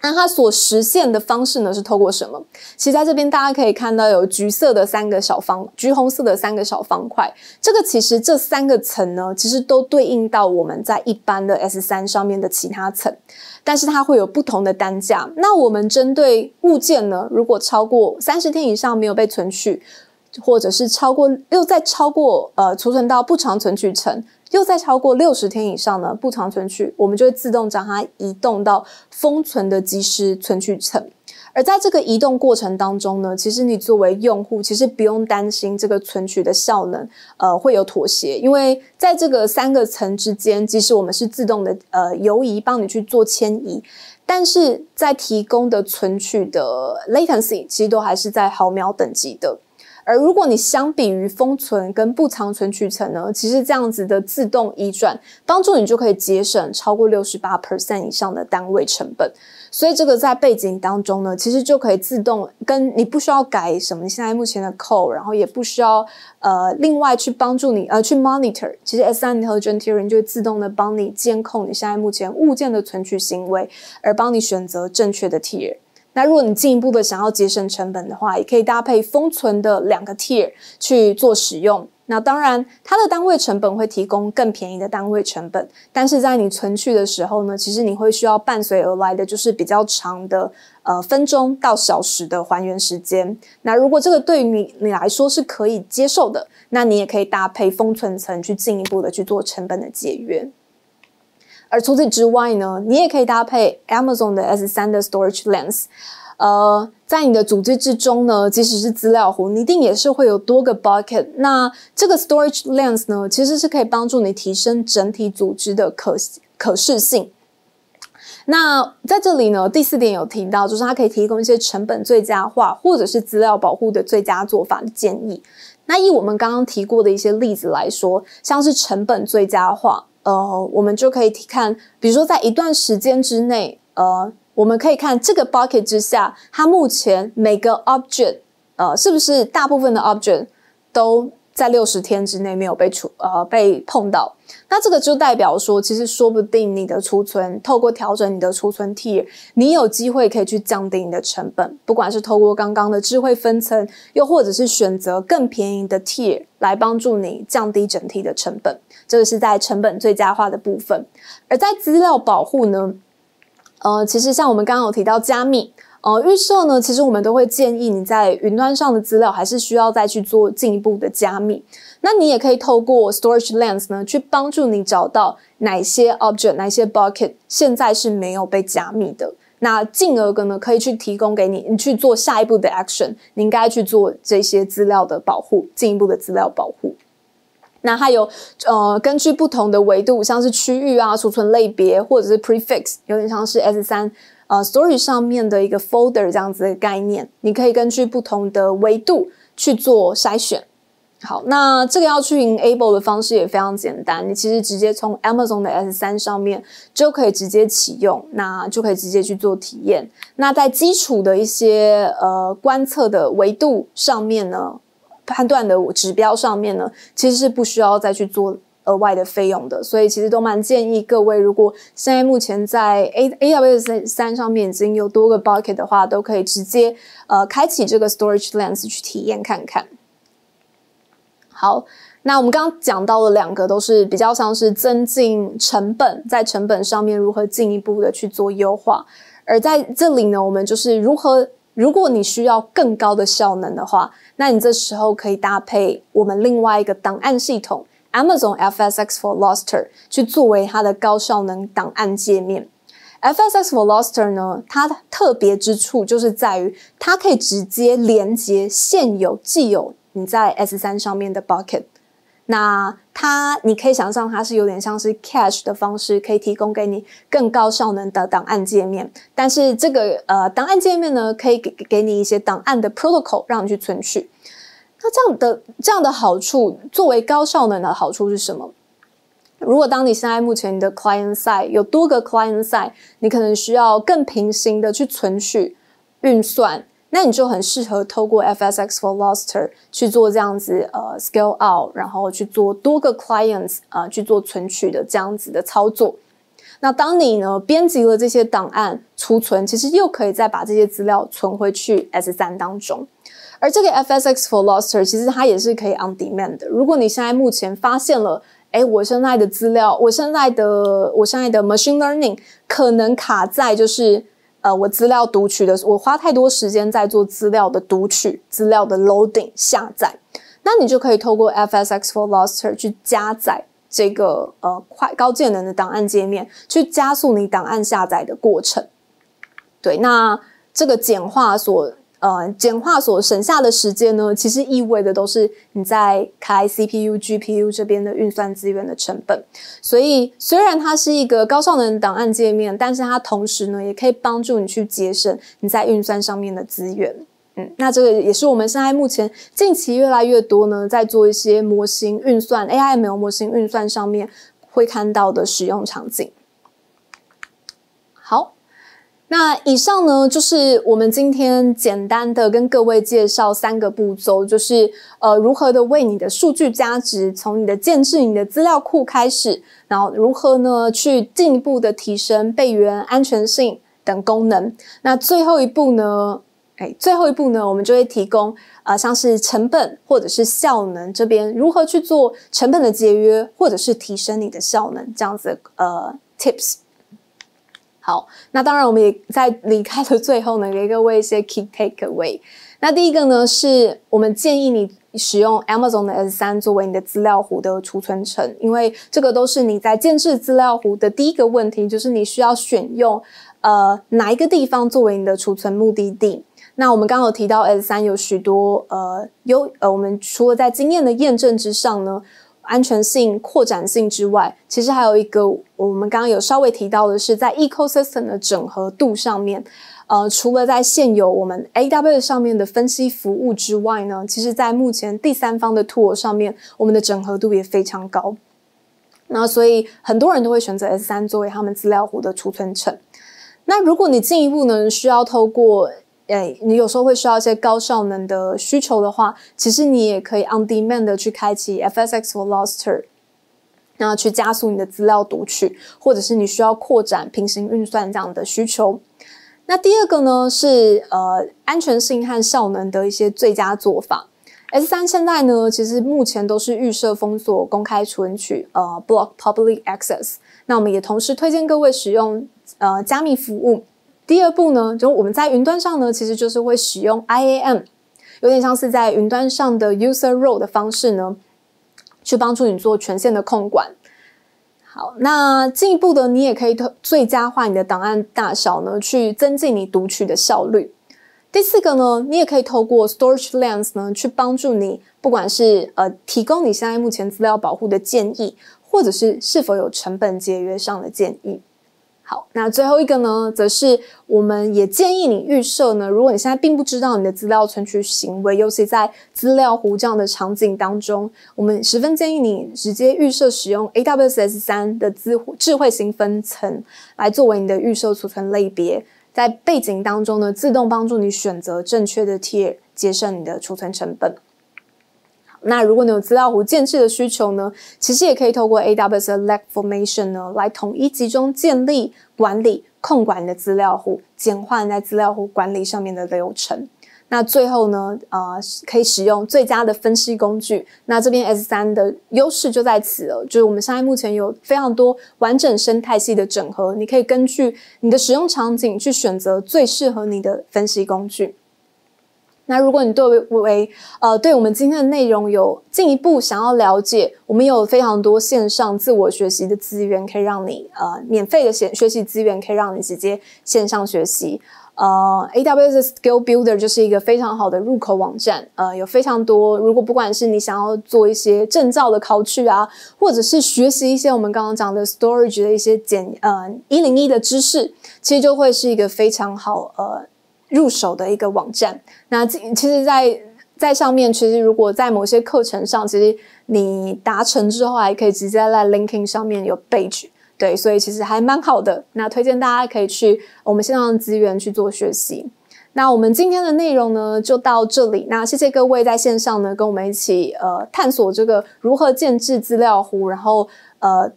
那它所实现的方式呢，是透过什么？其实在这边大家可以看到有橘色的三个小方，橘红色的三个小方块。这个其实这三个层呢，其实都对应到我们在一般的 S 三上面的其他层，但是它会有不同的单价。那我们针对物件呢，如果超过三十天以上没有被存取，或者是超过又再超过呃储存到不常存取层。又在超过六十天以上呢，不常存取，我们就会自动将它移动到封存的即时存取层。而在这个移动过程当中呢，其实你作为用户，其实不用担心这个存取的效能，呃，会有妥协，因为在这个三个层之间，即使我们是自动的，呃，游移帮你去做迁移，但是在提供的存取的 latency，其实都还是在毫秒等级的。而如果你相比于封存跟不藏存取层呢，其实这样子的自动移转帮助你就可以节省超过六十八 percent 以上的单位成本。所以这个在背景当中呢，其实就可以自动跟你不需要改什么，你现在目前的 code，然后也不需要呃另外去帮助你呃去 monitor，其实 S3 i g l a r i e r 就会自动的帮你监控你现在目前物件的存取行为，而帮你选择正确的 tier。那如果你进一步的想要节省成本的话，也可以搭配封存的两个 tier 去做使用。那当然，它的单位成本会提供更便宜的单位成本，但是在你存去的时候呢，其实你会需要伴随而来的就是比较长的呃分钟到小时的还原时间。那如果这个对于你你来说是可以接受的，那你也可以搭配封存层去进一步的去做成本的节约。而除此之外呢，你也可以搭配 Amazon 的 S3 的 Storage Lens。呃，在你的组织之中呢，即使是资料湖，你一定也是会有多个 Bucket。那这个 Storage Lens 呢，其实是可以帮助你提升整体组织的可可视性。那在这里呢，第四点有提到，就是它可以提供一些成本最佳化或者是资料保护的最佳做法的建议。那以我们刚刚提过的一些例子来说，像是成本最佳化。呃，我们就可以看，比如说在一段时间之内，呃，我们可以看这个 bucket 之下，它目前每个 object，呃，是不是大部分的 object 都在六十天之内没有被储，呃，被碰到？那这个就代表说，其实说不定你的储存，透过调整你的储存 tier，你有机会可以去降低你的成本，不管是透过刚刚的智慧分层，又或者是选择更便宜的 tier 来帮助你降低整体的成本。这个是在成本最佳化的部分，而在资料保护呢，呃，其实像我们刚刚有提到加密，呃，预设呢，其实我们都会建议你在云端上的资料还是需要再去做进一步的加密。那你也可以透过 Storage Lens 呢，去帮助你找到哪些 Object、哪些 Bucket 现在是没有被加密的，那进而个呢，可以去提供给你，你去做下一步的 action，你应该去做这些资料的保护，进一步的资料保护。那还有，呃，根据不同的维度，像是区域啊、储存类别或者是 prefix，有点像是 S3，呃 s t o r y 上面的一个 folder 这样子的概念，你可以根据不同的维度去做筛选。好，那这个要去 enable 的方式也非常简单，你其实直接从 Amazon 的 S3 上面就可以直接启用，那就可以直接去做体验。那在基础的一些呃观测的维度上面呢？判断的指标上面呢，其实是不需要再去做额外的费用的，所以其实都蛮建议各位，如果现在目前在 A A W 三三上面已经有多个 bucket 的话，都可以直接呃开启这个 Storage Lens 去体验看看。好，那我们刚刚讲到了两个都是比较像是增进成本，在成本上面如何进一步的去做优化，而在这里呢，我们就是如何。如果你需要更高的效能的话，那你这时候可以搭配我们另外一个档案系统 Amazon FSx for l u s t e r 去作为它的高效能档案界面。FSx for l u s t e r 呢，它特别之处就是在于它可以直接连接现有既有你在 S3 上面的 Bucket。那它，你可以想象它是有点像是 cache 的方式，可以提供给你更高效能的档案界面。但是这个呃档案界面呢，可以给给你一些档案的 protocol 让你去存取。那这样的这样的好处，作为高效能的好处是什么？如果当你现在目前你的 client side 有多个 client side，你可能需要更平行的去存取运算。那你就很适合透过 FSX for Loser t 去做这样子，呃，scale out，然后去做多个 clients 啊，去做存取的这样子的操作。那当你呢编辑了这些档案储存，其实又可以再把这些资料存回去 S3 当中。而这个 FSX for Loser t 其实它也是可以 on demand 的。如果你现在目前发现了，哎，我现在的资料，我现在的我现在的 machine learning 可能卡在就是。呃，我资料读取的，我花太多时间在做资料的读取、资料的 loading 下载，那你就可以透过 FSX for l u s t r 去加载这个呃快高智能的档案界面，去加速你档案下载的过程。对，那这个简化所。呃，简化所省下的时间呢，其实意味的都是你在开 CPU、GPU 这边的运算资源的成本。所以，虽然它是一个高效能档案界面，但是它同时呢，也可以帮助你去节省你在运算上面的资源。嗯，那这个也是我们现在目前近期越来越多呢，在做一些模型运算、AI 模型运算上面会看到的使用场景。好。那以上呢，就是我们今天简单的跟各位介绍三个步骤，就是呃如何的为你的数据价值，从你的建制、你的资料库开始，然后如何呢去进一步的提升备援安全性等功能。那最后一步呢，哎，最后一步呢，我们就会提供呃像是成本或者是效能这边如何去做成本的节约，或者是提升你的效能这样子呃 tips。好，那当然，我们也在离开的最后呢，给各位一些 key takeaway。那第一个呢，是我们建议你使用 Amazon 的 S3 作为你的资料湖的储存层，因为这个都是你在建置资料湖的第一个问题，就是你需要选用呃哪一个地方作为你的储存目的地。那我们刚有提到 S3 有许多呃优，呃，我们除了在经验的验证之上呢。安全性、扩展性之外，其实还有一个我们刚刚有稍微提到的是，在 ecosystem 的整合度上面，呃，除了在现有我们 AWS 上面的分析服务之外呢，其实，在目前第三方的 tool 上面，我们的整合度也非常高。那所以很多人都会选择 S3 作为他们资料湖的储存层。那如果你进一步呢，需要透过哎，你有时候会需要一些高效能的需求的话，其实你也可以 on demand 的去开启 FSX for cluster，后去加速你的资料读取，或者是你需要扩展平行运算这样的需求。那第二个呢是呃安全性和效能的一些最佳做法。S3 现在呢，其实目前都是预设封锁公开存取，呃 block public access。那我们也同时推荐各位使用呃加密服务。第二步呢，就我们在云端上呢，其实就是会使用 IAM，有点像是在云端上的 User Role 的方式呢，去帮助你做权限的控管。好，那进一步的，你也可以最佳化你的档案大小呢，去增进你读取的效率。第四个呢，你也可以透过 Storage Lens 呢，去帮助你，不管是呃提供你现在目前资料保护的建议，或者是是否有成本节约上的建议。好，那最后一个呢，则是我们也建议你预设呢。如果你现在并不知道你的资料存取行为，尤其在资料这样的场景当中，我们十分建议你直接预设使用 AWS 三的智智慧型分层来作为你的预设储存类别，在背景当中呢，自动帮助你选择正确的 tier，节省你的储存成本。那如果你有资料湖建设的需求呢，其实也可以透过 AWS 的 l a c Formation 呢来统一集中建立、管理、控管你的资料湖，简化在资料湖管理上面的流程。那最后呢，呃，可以使用最佳的分析工具。那这边 S3 的优势就在此了，就是我们现在目前有非常多完整生态系的整合，你可以根据你的使用场景去选择最适合你的分析工具。那如果你对为呃，对我们今天的内容有进一步想要了解，我们有非常多线上自我学习的资源，可以让你呃免费的线学习资源，可以让你直接线上学习。呃，AWS Skill Builder 就是一个非常好的入口网站。呃，有非常多，如果不管是你想要做一些证照的考取啊，或者是学习一些我们刚刚讲的 storage 的一些简呃一零一的知识，其实就会是一个非常好呃。入手的一个网站，那其实在在上面，其实如果在某些课程上，其实你达成之后，还可以直接在 LinkedIn 上面有 b a g e 对，所以其实还蛮好的。那推荐大家可以去我们线上资源去做学习。那我们今天的内容呢，就到这里。那谢谢各位在线上呢，跟我们一起呃探索这个如何建制资料湖，然后呃。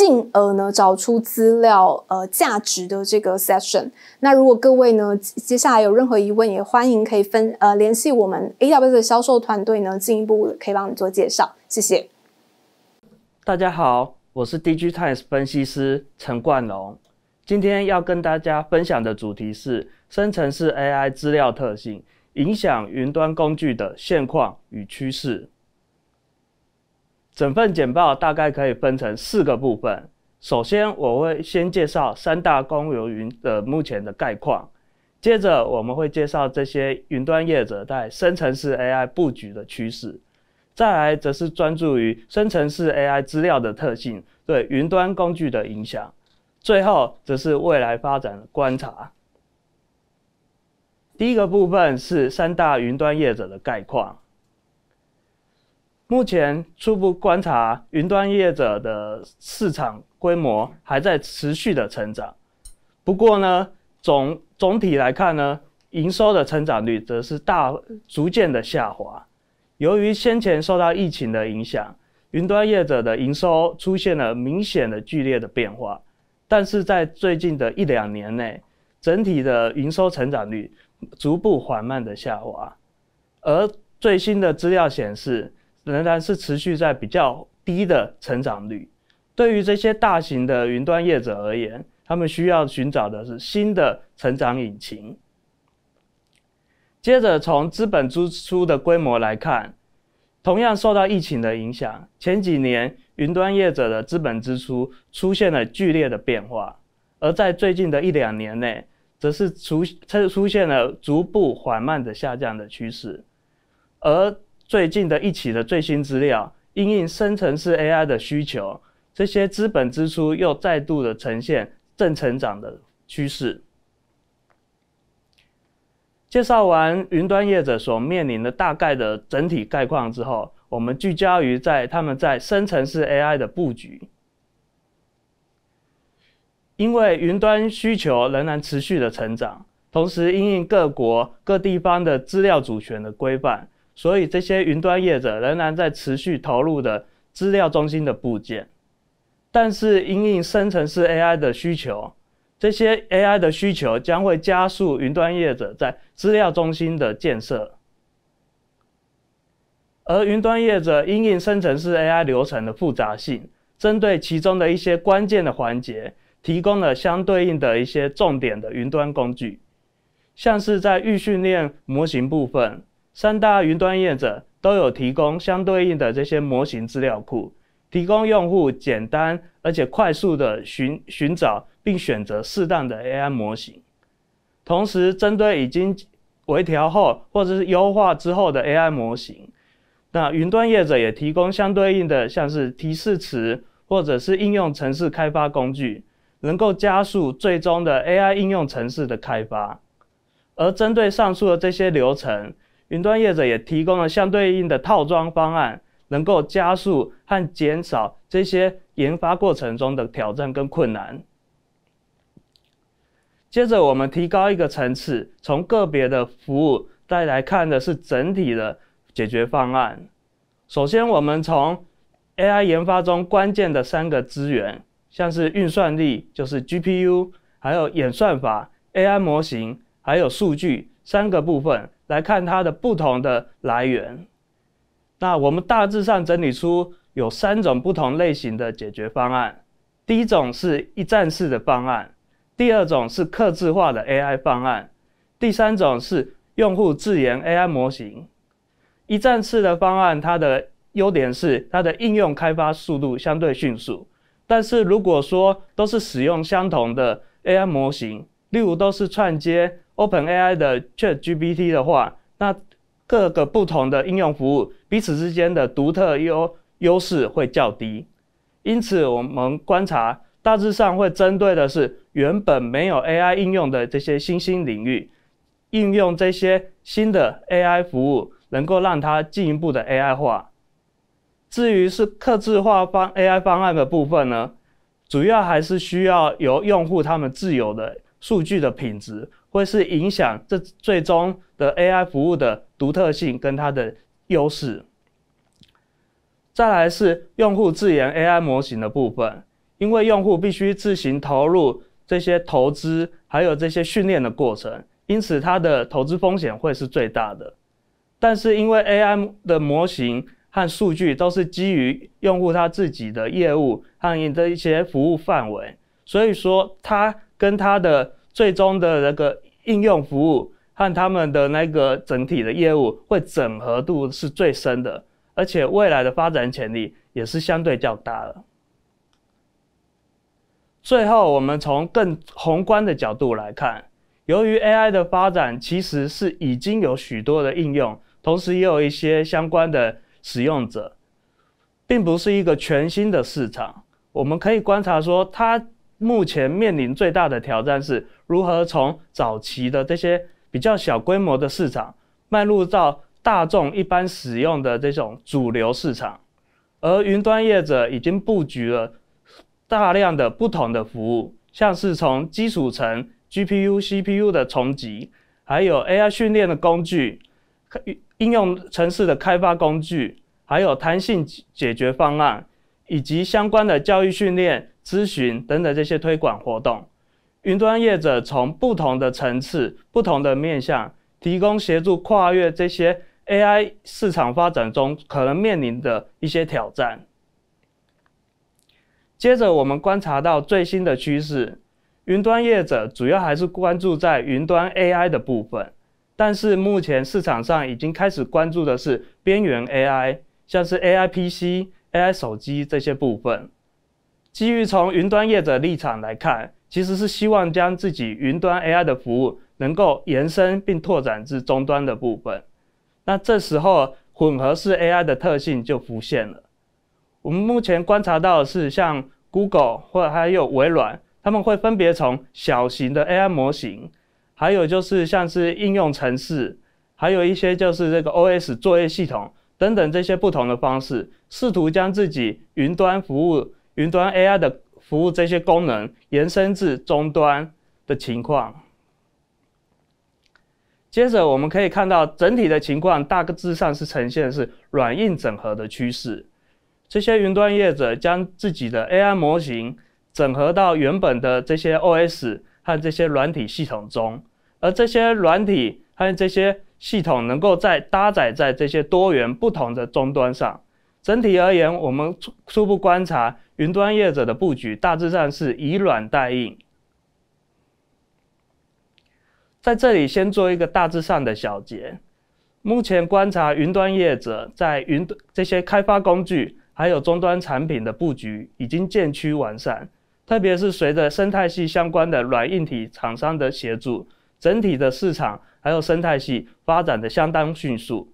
进而呢，找出资料呃价值的这个 session。那如果各位呢，接下来有任何疑问，也欢迎可以分呃联系我们 AWS 的销售团队呢，进一步可以帮你做介绍。谢谢。大家好，我是 DG Times 分析师陈冠龙，今天要跟大家分享的主题是生成式 AI 资料特性影响云端工具的现况与趋势。整份简报大概可以分成四个部分。首先，我会先介绍三大公有云的目前的概况。接着，我们会介绍这些云端业者在生成式 AI 布局的趋势。再来，则是专注于生成式 AI 资料的特性对云端工具的影响。最后，则是未来发展观察。第一个部分是三大云端业者的概况。目前初步观察，云端业者的市场规模还在持续的成长。不过呢，总总体来看呢，营收的成长率则是大逐渐的下滑。由于先前受到疫情的影响，云端业者的营收出现了明显的剧烈的变化。但是在最近的一两年内，整体的营收成长率逐步缓慢的下滑。而最新的资料显示。仍然是持续在比较低的成长率。对于这些大型的云端业者而言，他们需要寻找的是新的成长引擎。接着，从资本支出的规模来看，同样受到疫情的影响，前几年云端业者的资本支出出现了剧烈的变化，而在最近的一两年内，则是出出现了逐步缓慢的下降的趋势，而。最近的一起的最新资料，应用生成式 AI 的需求，这些资本支出又再度的呈现正成长的趋势。介绍完云端业者所面临的大概的整体概况之后，我们聚焦于在他们在生成式 AI 的布局，因为云端需求仍然持续的成长，同时应各国各地方的资料主权的规范。所以，这些云端业者仍然在持续投入的资料中心的部件，但是因应生成式 AI 的需求，这些 AI 的需求将会加速云端业者在资料中心的建设。而云端业者因应生成式 AI 流程的复杂性，针对其中的一些关键的环节，提供了相对应的一些重点的云端工具，像是在预训练模型部分。三大云端业者都有提供相对应的这些模型资料库，提供用户简单而且快速的寻寻找并选择适当的 AI 模型。同时，针对已经微调后或者是优化之后的 AI 模型，那云端业者也提供相对应的像是提示词或者是应用程式开发工具，能够加速最终的 AI 应用程式的开发。而针对上述的这些流程。云端业者也提供了相对应的套装方案，能够加速和减少这些研发过程中的挑战跟困难。接着，我们提高一个层次，从个别的服务再来看的是整体的解决方案。首先，我们从 AI 研发中关键的三个资源，像是运算力（就是 GPU），还有演算法、AI 模型，还有数据三个部分。来看它的不同的来源，那我们大致上整理出有三种不同类型的解决方案。第一种是一站式的方案，第二种是客制化的 AI 方案，第三种是用户自研 AI 模型。一站式的方案它的优点是它的应用开发速度相对迅速，但是如果说都是使用相同的 AI 模型，例如都是串接。Open AI 的 Chat GPT 的话，那各个不同的应用服务彼此之间的独特优优势会较低，因此我们观察大致上会针对的是原本没有 AI 应用的这些新兴领域，应用这些新的 AI 服务，能够让它进一步的 AI 化。至于是刻制化方 AI 方案的部分呢，主要还是需要由用户他们自有的数据的品质。会是影响这最终的 AI 服务的独特性跟它的优势。再来是用户自研 AI 模型的部分，因为用户必须自行投入这些投资，还有这些训练的过程，因此它的投资风险会是最大的。但是因为 AI 的模型和数据都是基于用户他自己的业务和你的一些服务范围，所以说它跟它的。最终的那个应用服务和他们的那个整体的业务，会整合度是最深的，而且未来的发展潜力也是相对较大的。最后，我们从更宏观的角度来看，由于 AI 的发展，其实是已经有许多的应用，同时也有一些相关的使用者，并不是一个全新的市场。我们可以观察说，它。目前面临最大的挑战是如何从早期的这些比较小规模的市场迈入到大众一般使用的这种主流市场，而云端业者已经布局了大量的不同的服务，像是从基础层 GPU、CPU 的重集，还有 AI 训练的工具、应用程式的开发工具，还有弹性解决方案。以及相关的教育、训练、咨询等等这些推广活动，云端业者从不同的层次、不同的面向，提供协助跨越这些 AI 市场发展中可能面临的一些挑战。接着，我们观察到最新的趋势，云端业者主要还是关注在云端 AI 的部分，但是目前市场上已经开始关注的是边缘 AI，像是 AI PC。AI 手机这些部分，基于从云端业者立场来看，其实是希望将自己云端 AI 的服务能够延伸并拓展至终端的部分。那这时候混合式 AI 的特性就浮现了。我们目前观察到的是，像 Google 或还有微软，他们会分别从小型的 AI 模型，还有就是像是应用程式，还有一些就是这个 OS 作业系统。等等这些不同的方式，试图将自己云端服务、云端 AI 的服务这些功能延伸至终端的情况。接着我们可以看到整体的情况，大致上是呈现是软硬整合的趋势。这些云端业者将自己的 AI 模型整合到原本的这些 OS 和这些软体系统中，而这些软体还有这些。系统能够在搭载在这些多元不同的终端上。整体而言，我们初初步观察，云端业者的布局大致上是以软代硬。在这里先做一个大致上的小结。目前观察，云端业者在云这些开发工具还有终端产品的布局已经渐趋完善，特别是随着生态系相关的软硬体厂商的协助。整体的市场还有生态系发展的相当迅速，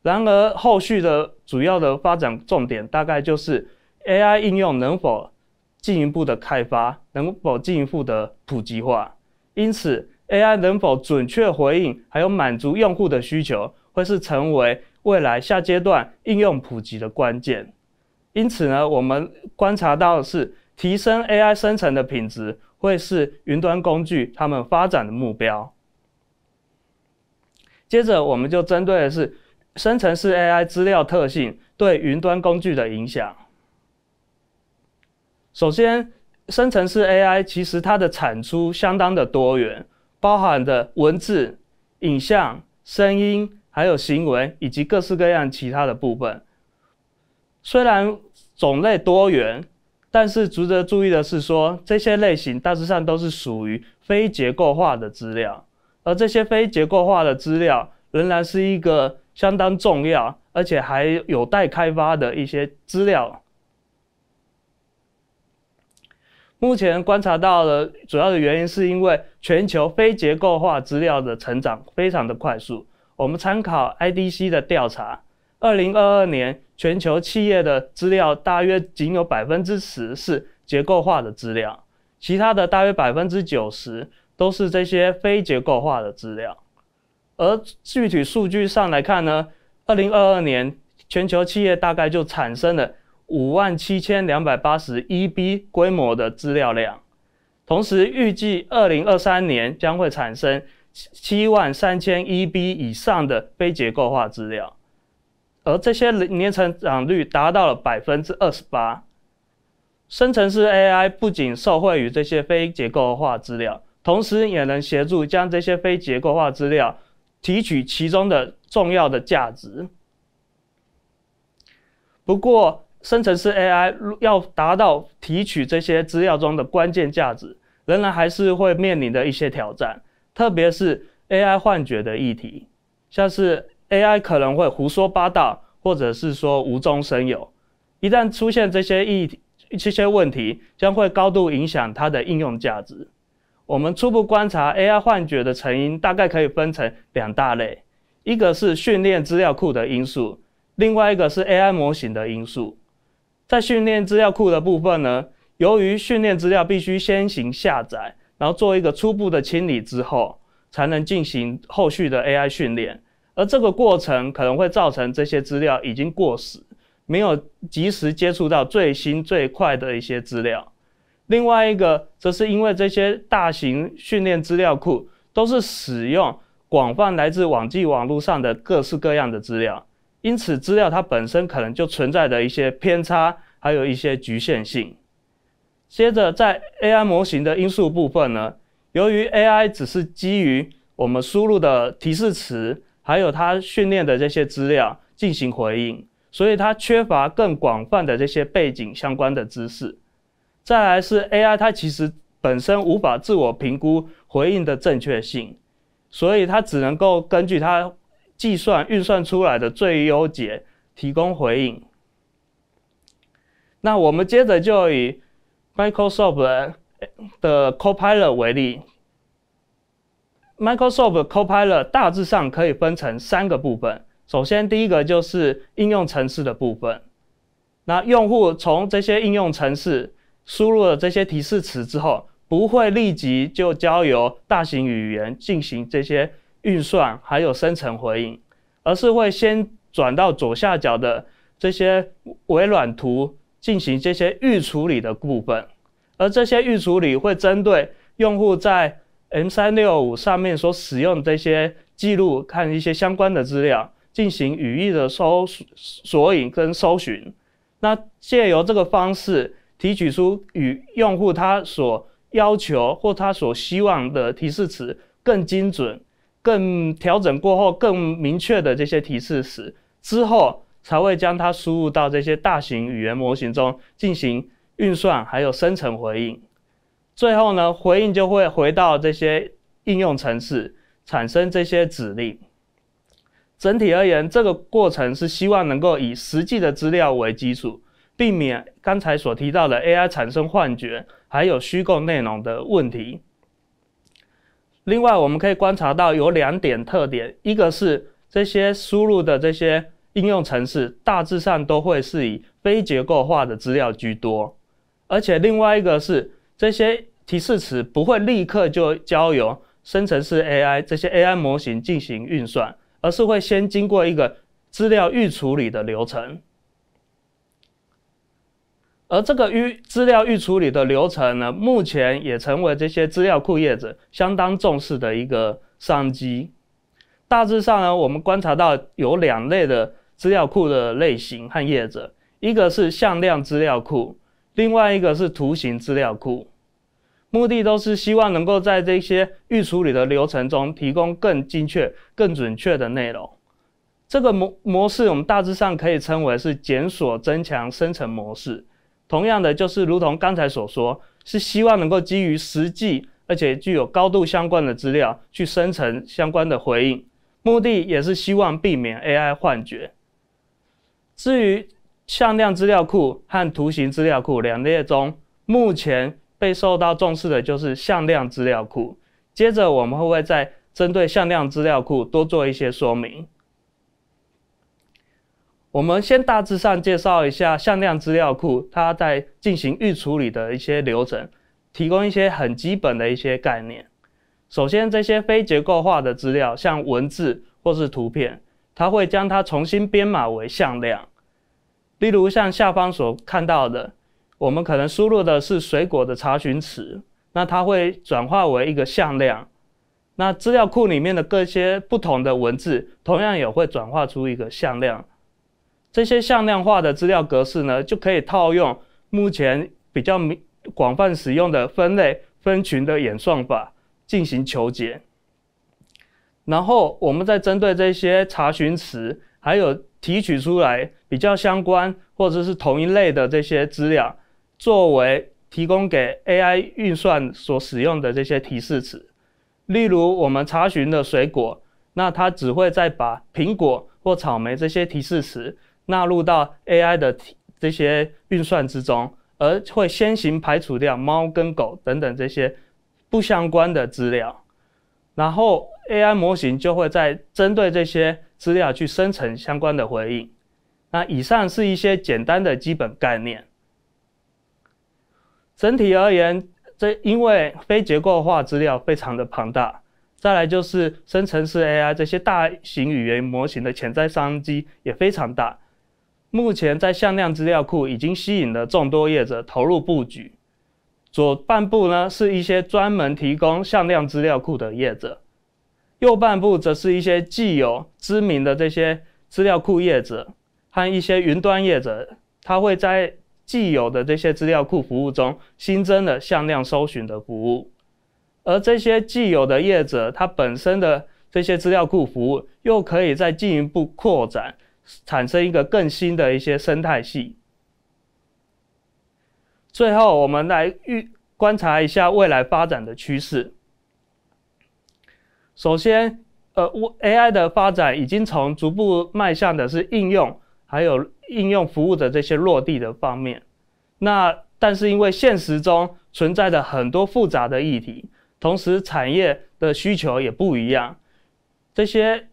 然而后续的主要的发展重点大概就是 AI 应用能否进一步的开发，能否进一步的普及化。因此，AI 能否准确回应还有满足用户的需求，会是成为未来下阶段应用普及的关键。因此呢，我们观察到的是。提升 AI 生成的品质，会是云端工具他们发展的目标。接着，我们就针对的是生成式 AI 资料特性对云端工具的影响。首先，生成式 AI 其实它的产出相当的多元，包含的文字、影像、声音，还有行为，以及各式各样其他的部分。虽然种类多元。但是值得注意的是，说这些类型大致上都是属于非结构化的资料，而这些非结构化的资料仍然是一个相当重要，而且还有待开发的一些资料。目前观察到的主要的原因，是因为全球非结构化资料的成长非常的快速。我们参考 IDC 的调查。二零二二年，全球企业的资料大约仅有百分之十是结构化的资料，其他的大约百分之九十都是这些非结构化的资料。而具体数据上来看呢，二零二二年全球企业大概就产生了五万七千两百八十一 B 规模的资料量，同时预计二零二三年将会产生七万三千一 B 以上的非结构化资料。而这些年，年成长率达到了百分之二十八。生成式 AI 不仅受惠于这些非结构化资料，同时也能协助将这些非结构化资料提取其中的重要的价值。不过，生成式 AI 要达到提取这些资料中的关键价值，仍然还是会面临的一些挑战，特别是 AI 幻觉的议题，像是。AI 可能会胡说八道，或者是说无中生有。一旦出现这些异这些问题，将会高度影响它的应用价值。我们初步观察 AI 幻觉的成因，大概可以分成两大类：一个是训练资料库的因素，另外一个是 AI 模型的因素。在训练资料库的部分呢，由于训练资料必须先行下载，然后做一个初步的清理之后，才能进行后续的 AI 训练。而这个过程可能会造成这些资料已经过时，没有及时接触到最新最快的一些资料。另外一个，则是因为这些大型训练资料库都是使用广泛来自网际网络上的各式各样的资料，因此资料它本身可能就存在着一些偏差，还有一些局限性。接着，在 AI 模型的因素部分呢，由于 AI 只是基于我们输入的提示词。还有他训练的这些资料进行回应，所以他缺乏更广泛的这些背景相关的知识。再来是 AI，它其实本身无法自我评估回应的正确性，所以它只能够根据它计算运算出来的最优解提供回应。那我们接着就以 Microsoft 的 Copilot 为例。Microsoft Copilot 大致上可以分成三个部分。首先，第一个就是应用程式的部分。那用户从这些应用程式输入了这些提示词之后，不会立即就交由大型语言进行这些运算，还有生成回应，而是会先转到左下角的这些微软图进行这些预处理的部分。而这些预处理会针对用户在 M 三六五上面所使用这些记录，看一些相关的资料，进行语义的搜索索引跟搜寻。那借由这个方式，提取出与用户他所要求或他所希望的提示词更精准、更调整过后更明确的这些提示词，之后才会将它输入到这些大型语言模型中进行运算，还有生成回应。最后呢，回应就会回到这些应用程式，产生这些指令。整体而言，这个过程是希望能够以实际的资料为基础，避免刚才所提到的 AI 产生幻觉还有虚构内容的问题。另外，我们可以观察到有两点特点，一个是这些输入的这些应用程式大致上都会是以非结构化的资料居多，而且另外一个是。这些提示词不会立刻就交由生成式 AI 这些 AI 模型进行运算，而是会先经过一个资料预处理的流程。而这个预资料预处理的流程呢，目前也成为这些资料库业者相当重视的一个商机。大致上呢，我们观察到有两类的资料库的类型和业者，一个是向量资料库，另外一个是图形资料库。目的都是希望能够在这些预处理的流程中提供更精确、更准确的内容。这个模模式我们大致上可以称为是检索增强生成模式。同样的，就是如同刚才所说，是希望能够基于实际而且具有高度相关的资料去生成相关的回应。目的也是希望避免 AI 幻觉。至于向量资料库和图形资料库两列中，目前。被受到重视的就是向量资料库。接着，我们会不会再针对向量资料库多做一些说明？我们先大致上介绍一下向量资料库，它在进行预处理的一些流程，提供一些很基本的一些概念。首先，这些非结构化的资料，像文字或是图片，它会将它重新编码为向量。例如，像下方所看到的。我们可能输入的是水果的查询词，那它会转化为一个向量。那资料库里面的各些不同的文字，同样也会转化出一个向量。这些向量化的资料格式呢，就可以套用目前比较广泛使用的分类分群的演算法进行求解。然后，我们再针对这些查询词，还有提取出来比较相关或者是同一类的这些资料。作为提供给 AI 运算所使用的这些提示词，例如我们查询的水果，那它只会再把苹果或草莓这些提示词纳入到 AI 的这些运算之中，而会先行排除掉猫跟狗等等这些不相关的资料，然后 AI 模型就会在针对这些资料去生成相关的回应。那以上是一些简单的基本概念。整体而言，这因为非结构化资料非常的庞大，再来就是生成式 AI 这些大型语言模型的潜在商机也非常大。目前在向量资料库已经吸引了众多业者投入布局。左半部呢是一些专门提供向量资料库的业者，右半部则是一些既有知名的这些资料库业者和一些云端业者，他会在。既有的这些资料库服务中新增了向量搜寻的服务，而这些既有的业者，它本身的这些资料库服务又可以再进一步扩展，产生一个更新的一些生态系。最后，我们来预观察一下未来发展的趋势。首先，呃，A I 的发展已经从逐步迈向的是应用，还有。应用服务的这些落地的方面，那但是因为现实中存在着很多复杂的议题，同时产业的需求也不一样，这些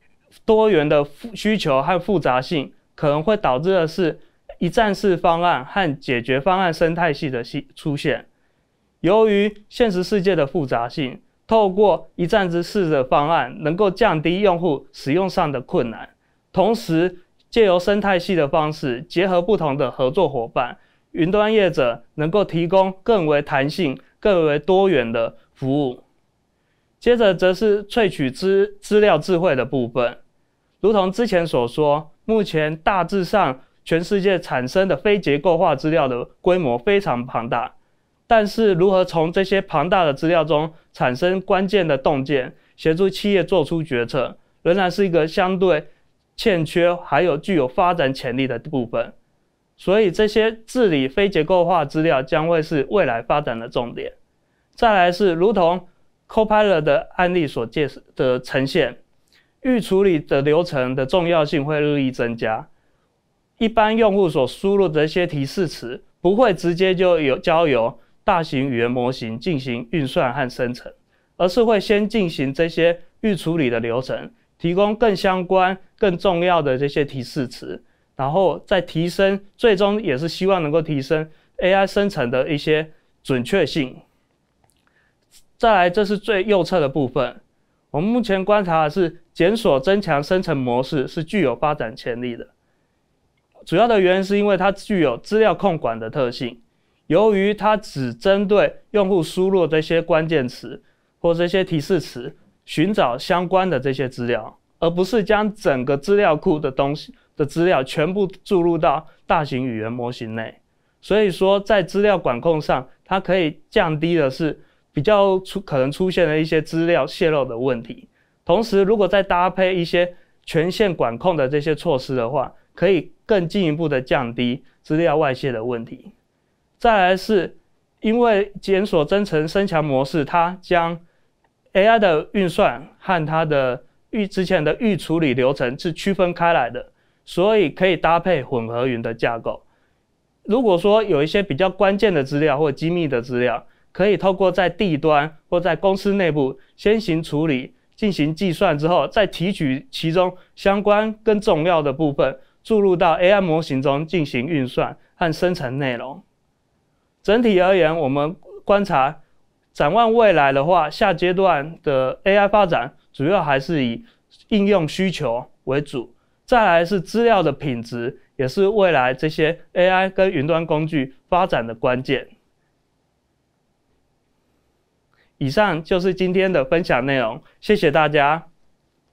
多元的复需求和复杂性可能会导致的是一站式方案和解决方案生态系的出出现。由于现实世界的复杂性，透过一站式的方案能够降低用户使用上的困难，同时。借由生态系的方式，结合不同的合作伙伴，云端业者能够提供更为弹性、更为多元的服务。接着则是萃取资资料智慧的部分，如同之前所说，目前大致上全世界产生的非结构化资料的规模非常庞大，但是如何从这些庞大的资料中产生关键的洞见，协助企业做出决策，仍然是一个相对。欠缺还有具有发展潜力的部分，所以这些治理非结构化资料将会是未来发展的重点。再来是，如同 Copilot 的案例所介的呈现，预处理的流程的重要性会日益增加。一般用户所输入的一些提示词不会直接就有交由大型语言模型进行运算和生成，而是会先进行这些预处理的流程。提供更相关、更重要的这些提示词，然后再提升，最终也是希望能够提升 AI 生成的一些准确性。再来，这是最右侧的部分。我们目前观察的是，检索增强生成模式是具有发展潜力的。主要的原因是因为它具有资料控管的特性，由于它只针对用户输入这些关键词或这些提示词。寻找相关的这些资料，而不是将整个资料库的东西的资料全部注入到大型语言模型内。所以说，在资料管控上，它可以降低的是比较出可能出现的一些资料泄露的问题。同时，如果再搭配一些权限管控的这些措施的话，可以更进一步的降低资料外泄的问题。再来是因为检索增程增强模式，它将。AI 的运算和它的预之前的预处理流程是区分开来的，所以可以搭配混合云的架构。如果说有一些比较关键的资料或机密的资料，可以透过在地端或在公司内部先行处理、进行计算之后，再提取其中相关跟重要的部分，注入到 AI 模型中进行运算和生成内容。整体而言，我们观察。展望未来的话，下阶段的 AI 发展主要还是以应用需求为主，再来是资料的品质，也是未来这些 AI 跟云端工具发展的关键。以上就是今天的分享内容，谢谢大家。